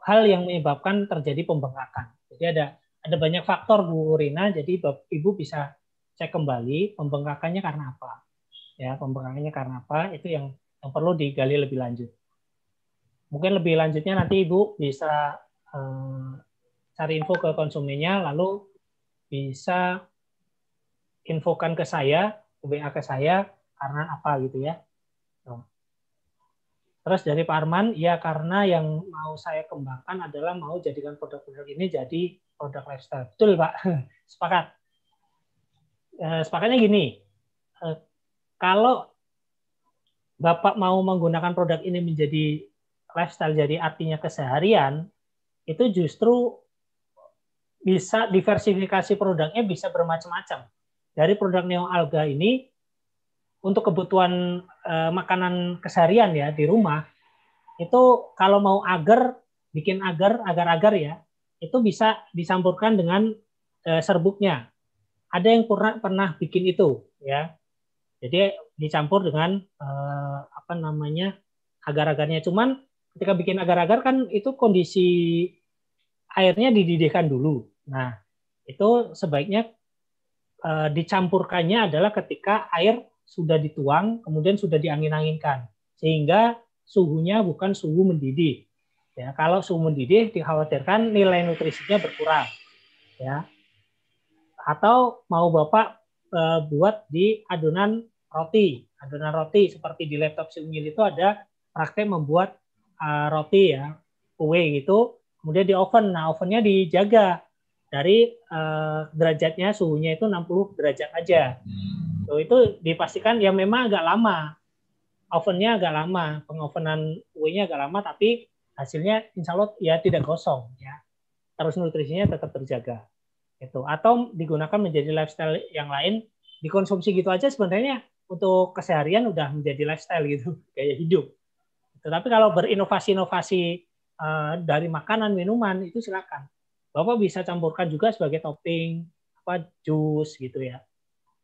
hal yang menyebabkan terjadi pembengkakan. Jadi ada ada banyak faktor Bu Rina, jadi Ibu bisa cek kembali pembengkakannya karena apa. Ya, pembengkakannya karena apa itu yang yang perlu digali lebih lanjut. Mungkin lebih lanjutnya nanti Ibu bisa eh, cari info ke konsumennya lalu bisa infokan ke saya, WA ke saya karena apa gitu ya. Terus dari Pak Arman, ya karena yang mau saya kembangkan adalah mau jadikan produk-produk ini jadi produk lifestyle. Betul Pak, sepakat. Eh, sepakatnya gini, eh, kalau Bapak mau menggunakan produk ini menjadi lifestyle, jadi artinya keseharian, itu justru bisa diversifikasi produknya bisa bermacam-macam. Dari produk Neo alga ini untuk kebutuhan eh, makanan keseharian ya di rumah itu kalau mau agar bikin agar agar-agar ya itu bisa disampurkan dengan eh, serbuknya. Ada yang pernah pernah bikin itu ya. Jadi dicampur dengan eh, apa namanya agar-agarnya. Cuman ketika bikin agar-agar kan itu kondisi airnya dididihkan dulu. Nah itu sebaiknya dicampurkannya adalah ketika air sudah dituang, kemudian sudah diangin-anginkan. Sehingga suhunya bukan suhu mendidih. Ya, kalau suhu mendidih dikhawatirkan nilai nutrisinya berkurang. Ya. Atau mau Bapak e, buat di adonan roti. Adonan roti seperti di laptop si Unyil itu ada praktek membuat e, roti ya, kue gitu. Kemudian di oven. Nah, ovennya dijaga dari e, derajatnya suhunya itu 60 derajat aja. Hmm gitu itu dipastikan ya memang agak lama ovennya agak lama pengovenan kuenya agak lama tapi hasilnya insya Allah ya tidak gosong ya terus nutrisinya tetap terjaga itu atau digunakan menjadi lifestyle yang lain dikonsumsi gitu aja sebenarnya untuk keseharian udah menjadi lifestyle gitu kayak hidup tetapi kalau berinovasi-inovasi uh, dari makanan minuman itu silakan bapak bisa campurkan juga sebagai topping apa jus gitu ya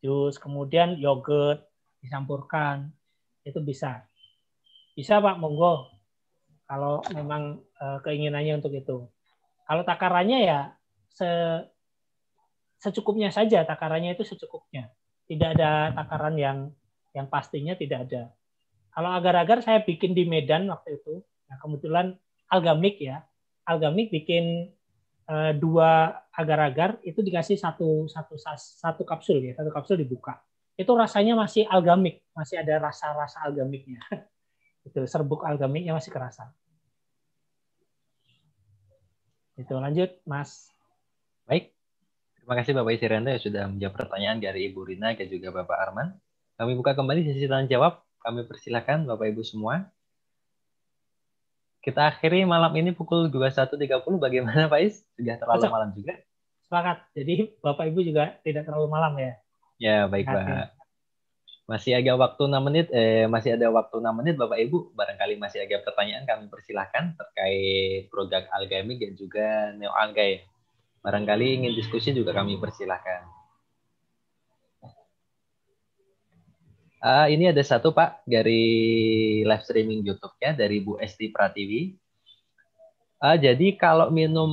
jus, kemudian yogurt dicampurkan. Itu bisa. Bisa Pak, monggo. Kalau memang eh, keinginannya untuk itu. Kalau takarannya ya se secukupnya saja, takarannya itu secukupnya. Tidak ada takaran yang yang pastinya tidak ada. Kalau agar-agar saya bikin di Medan waktu itu, nah kebetulan algamik ya, algamik bikin Eh, dua agar-agar itu dikasih satu satu satu kapsul ya satu kapsul dibuka itu rasanya masih algamik masih ada rasa-rasa algamiknya itu serbuk algamiknya masih kerasa itu lanjut mas baik terima kasih bapak Isiranda yang sudah menjawab pertanyaan dari ibu Rina dan juga bapak Arman kami buka kembali sesi tanya jawab kami persilahkan bapak ibu semua kita akhiri malam ini pukul 21.30. Bagaimana Pak Is? Sudah terlalu Masuk. malam juga? Sepakat. Jadi Bapak Ibu juga tidak terlalu malam ya? Ya, baik Pak. Masih agak waktu 6 menit, eh, masih ada waktu 6 menit Bapak Ibu. Barangkali masih agak pertanyaan kami persilahkan terkait produk algami dan juga neoalga Algae. Ya. Barangkali ingin diskusi juga kami persilahkan. Uh, ini ada satu Pak dari live streaming youtube ya dari Bu Esti Pratiwi. Uh, jadi kalau minum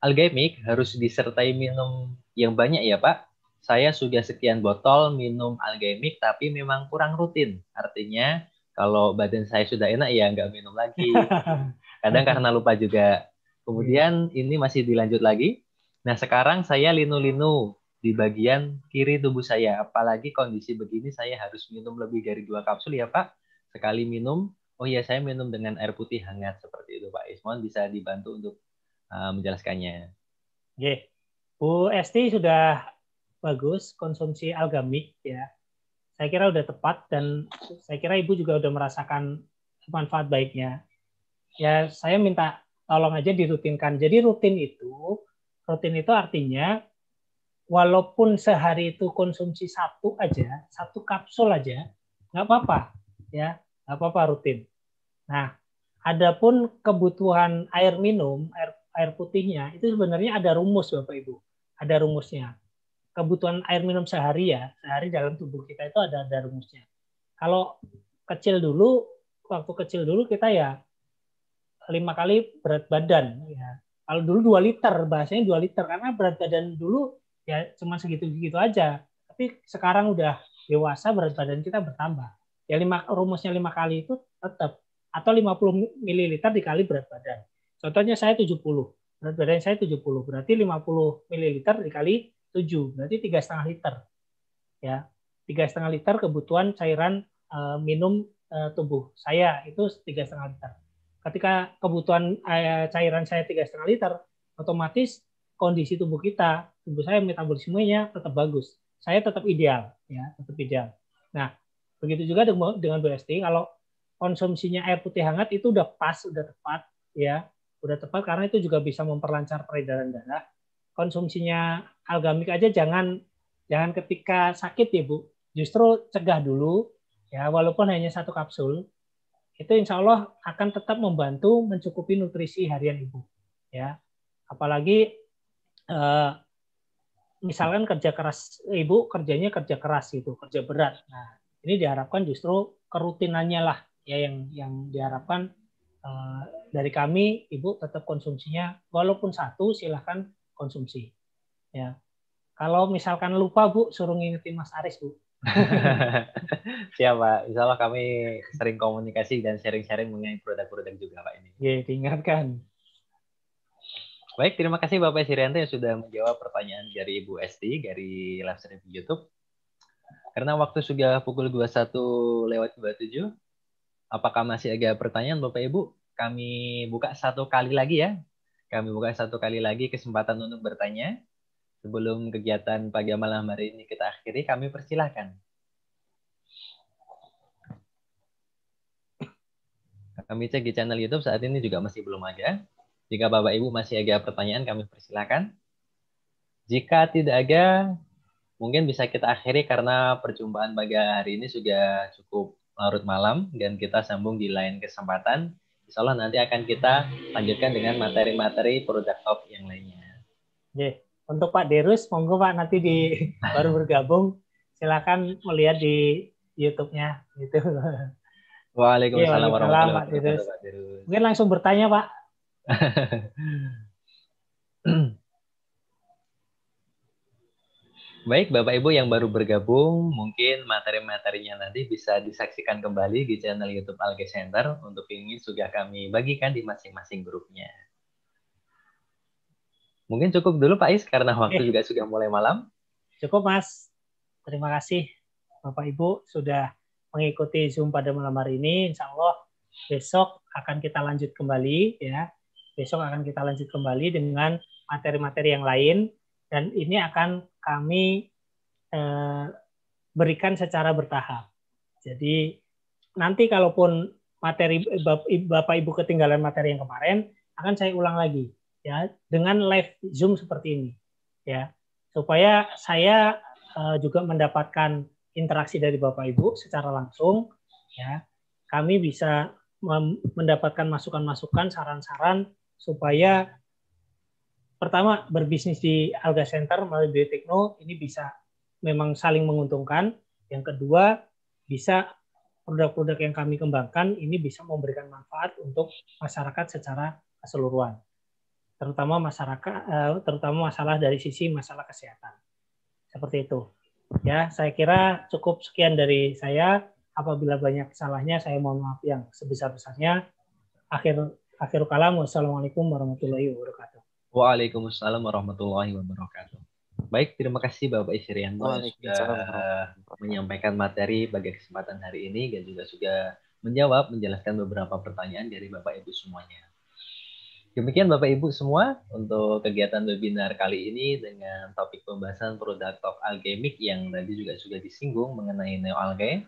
algemik harus disertai minum yang banyak ya Pak. Saya sudah sekian botol minum algemik tapi memang kurang rutin. Artinya kalau badan saya sudah enak ya nggak minum lagi. Kadang karena lupa juga. Kemudian iya. ini masih dilanjut lagi. Nah sekarang saya linu-linu di bagian kiri tubuh saya. Apalagi kondisi begini saya harus minum lebih dari dua kapsul ya Pak. Sekali minum, oh iya saya minum dengan air putih hangat seperti itu Pak Ismon bisa dibantu untuk uh, menjelaskannya. Oke, Bu Esti sudah bagus konsumsi algamik ya. Saya kira sudah tepat dan saya kira Ibu juga sudah merasakan manfaat baiknya. Ya saya minta tolong aja dirutinkan. Jadi rutin itu rutin itu artinya walaupun sehari itu konsumsi satu aja, satu kapsul aja, nggak apa-apa, ya, nggak apa-apa rutin. Nah, adapun kebutuhan air minum, air, air putihnya itu sebenarnya ada rumus Bapak Ibu, ada rumusnya. Kebutuhan air minum sehari ya, sehari dalam tubuh kita itu ada ada rumusnya. Kalau kecil dulu, waktu kecil dulu kita ya lima kali berat badan ya. Kalau dulu dua liter, bahasanya dua liter karena berat badan dulu ya cuma segitu-gitu aja. Tapi sekarang udah dewasa berat badan kita bertambah. Ya lima rumusnya lima kali itu tetap atau 50 ml dikali berat badan. Contohnya saya 70, berat badan saya 70, berarti 50 ml dikali 7, berarti tiga setengah liter. Ya, tiga setengah liter kebutuhan cairan uh, minum uh, tubuh saya itu tiga setengah liter. Ketika kebutuhan uh, cairan saya tiga setengah liter, otomatis kondisi tubuh kita tubuh saya metabolismenya tetap bagus. Saya tetap ideal, ya, tetap ideal. Nah, begitu juga dengan BST, kalau konsumsinya air putih hangat itu udah pas, udah tepat, ya, udah tepat karena itu juga bisa memperlancar peredaran darah. Konsumsinya algamik aja jangan jangan ketika sakit ya Bu, justru cegah dulu, ya, walaupun hanya satu kapsul, itu insya Allah akan tetap membantu mencukupi nutrisi harian ibu, ya. Apalagi eh, misalkan kerja keras ibu kerjanya kerja keras gitu kerja berat nah ini diharapkan justru kerutinannya lah ya yang yang diharapkan eh, dari kami ibu tetap konsumsinya walaupun satu silahkan konsumsi ya kalau misalkan lupa bu suruh ngingetin mas Aris bu Siapa? Misalnya insya Allah kami sering komunikasi dan sharing-sharing mengenai produk-produk juga Pak ini. Iya, diingatkan. Baik, terima kasih Bapak Sirianto yang sudah menjawab pertanyaan dari Ibu Esti dari live stream YouTube. Karena waktu sudah pukul 21 lewat 27, apakah masih ada pertanyaan Bapak Ibu? Kami buka satu kali lagi ya. Kami buka satu kali lagi kesempatan untuk bertanya. Sebelum kegiatan pagi malam hari ini kita akhiri, kami persilahkan. Kami cek di channel YouTube saat ini juga masih belum ada. Jika Bapak Ibu masih ada pertanyaan, kami persilakan. Jika tidak ada, mungkin bisa kita akhiri karena perjumpaan pada hari ini sudah cukup larut malam dan kita sambung di lain kesempatan. Insya Allah nanti akan kita lanjutkan dengan materi-materi produk top yang lainnya. Oke. Untuk Pak Derus, monggo Pak nanti di baru bergabung, silakan melihat di YouTube-nya gitu. Waalaikumsalam, iya, Waalaikumsalam warahmatullahi wabarakatuh. Mungkin langsung bertanya Pak. Baik, Bapak Ibu yang baru bergabung, mungkin materi-materinya nanti bisa disaksikan kembali di channel YouTube Alge Center. Untuk ingin sudah kami bagikan di masing-masing grupnya. Mungkin cukup dulu Pak Is, karena waktu juga sudah mulai malam. Cukup Mas. Terima kasih Bapak Ibu sudah mengikuti Zoom pada malam hari ini. Insya Allah besok akan kita lanjut kembali ya Besok akan kita lanjut kembali dengan materi-materi yang lain dan ini akan kami eh, berikan secara bertahap. Jadi nanti kalaupun materi Bapak Ibu ketinggalan materi yang kemarin akan saya ulang lagi ya dengan live Zoom seperti ini ya supaya saya eh, juga mendapatkan interaksi dari Bapak Ibu secara langsung ya kami bisa mendapatkan masukan-masukan saran-saran supaya pertama berbisnis di Alga Center melalui Biotekno ini bisa memang saling menguntungkan. Yang kedua bisa produk-produk yang kami kembangkan ini bisa memberikan manfaat untuk masyarakat secara keseluruhan, terutama masyarakat, eh, terutama masalah dari sisi masalah kesehatan. Seperti itu. Ya, saya kira cukup sekian dari saya. Apabila banyak salahnya, saya mohon maaf yang sebesar-besarnya. Akhir Akhir kalam, wassalamualaikum warahmatullahi wabarakatuh. Waalaikumsalam warahmatullahi wabarakatuh. Baik, terima kasih Bapak Isrianto sudah menyampaikan materi pada kesempatan hari ini dan juga sudah menjawab, menjelaskan beberapa pertanyaan dari Bapak Ibu semuanya. Demikian Bapak Ibu semua untuk kegiatan webinar kali ini dengan topik pembahasan produk top algemik yang tadi juga sudah disinggung mengenai algae.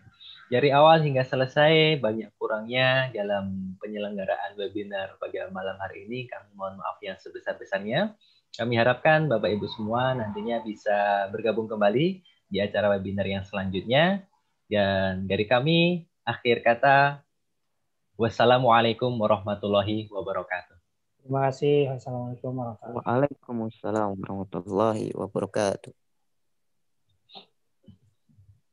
Dari awal hingga selesai, banyak kurangnya dalam penyelenggaraan webinar pada malam hari ini. Kami mohon maaf yang sebesar-besarnya. Kami harapkan Bapak-Ibu semua nantinya bisa bergabung kembali di acara webinar yang selanjutnya. Dan dari kami, akhir kata, wassalamualaikum warahmatullahi wabarakatuh. Terima kasih. Wassalamualaikum warahmatullahi wabarakatuh.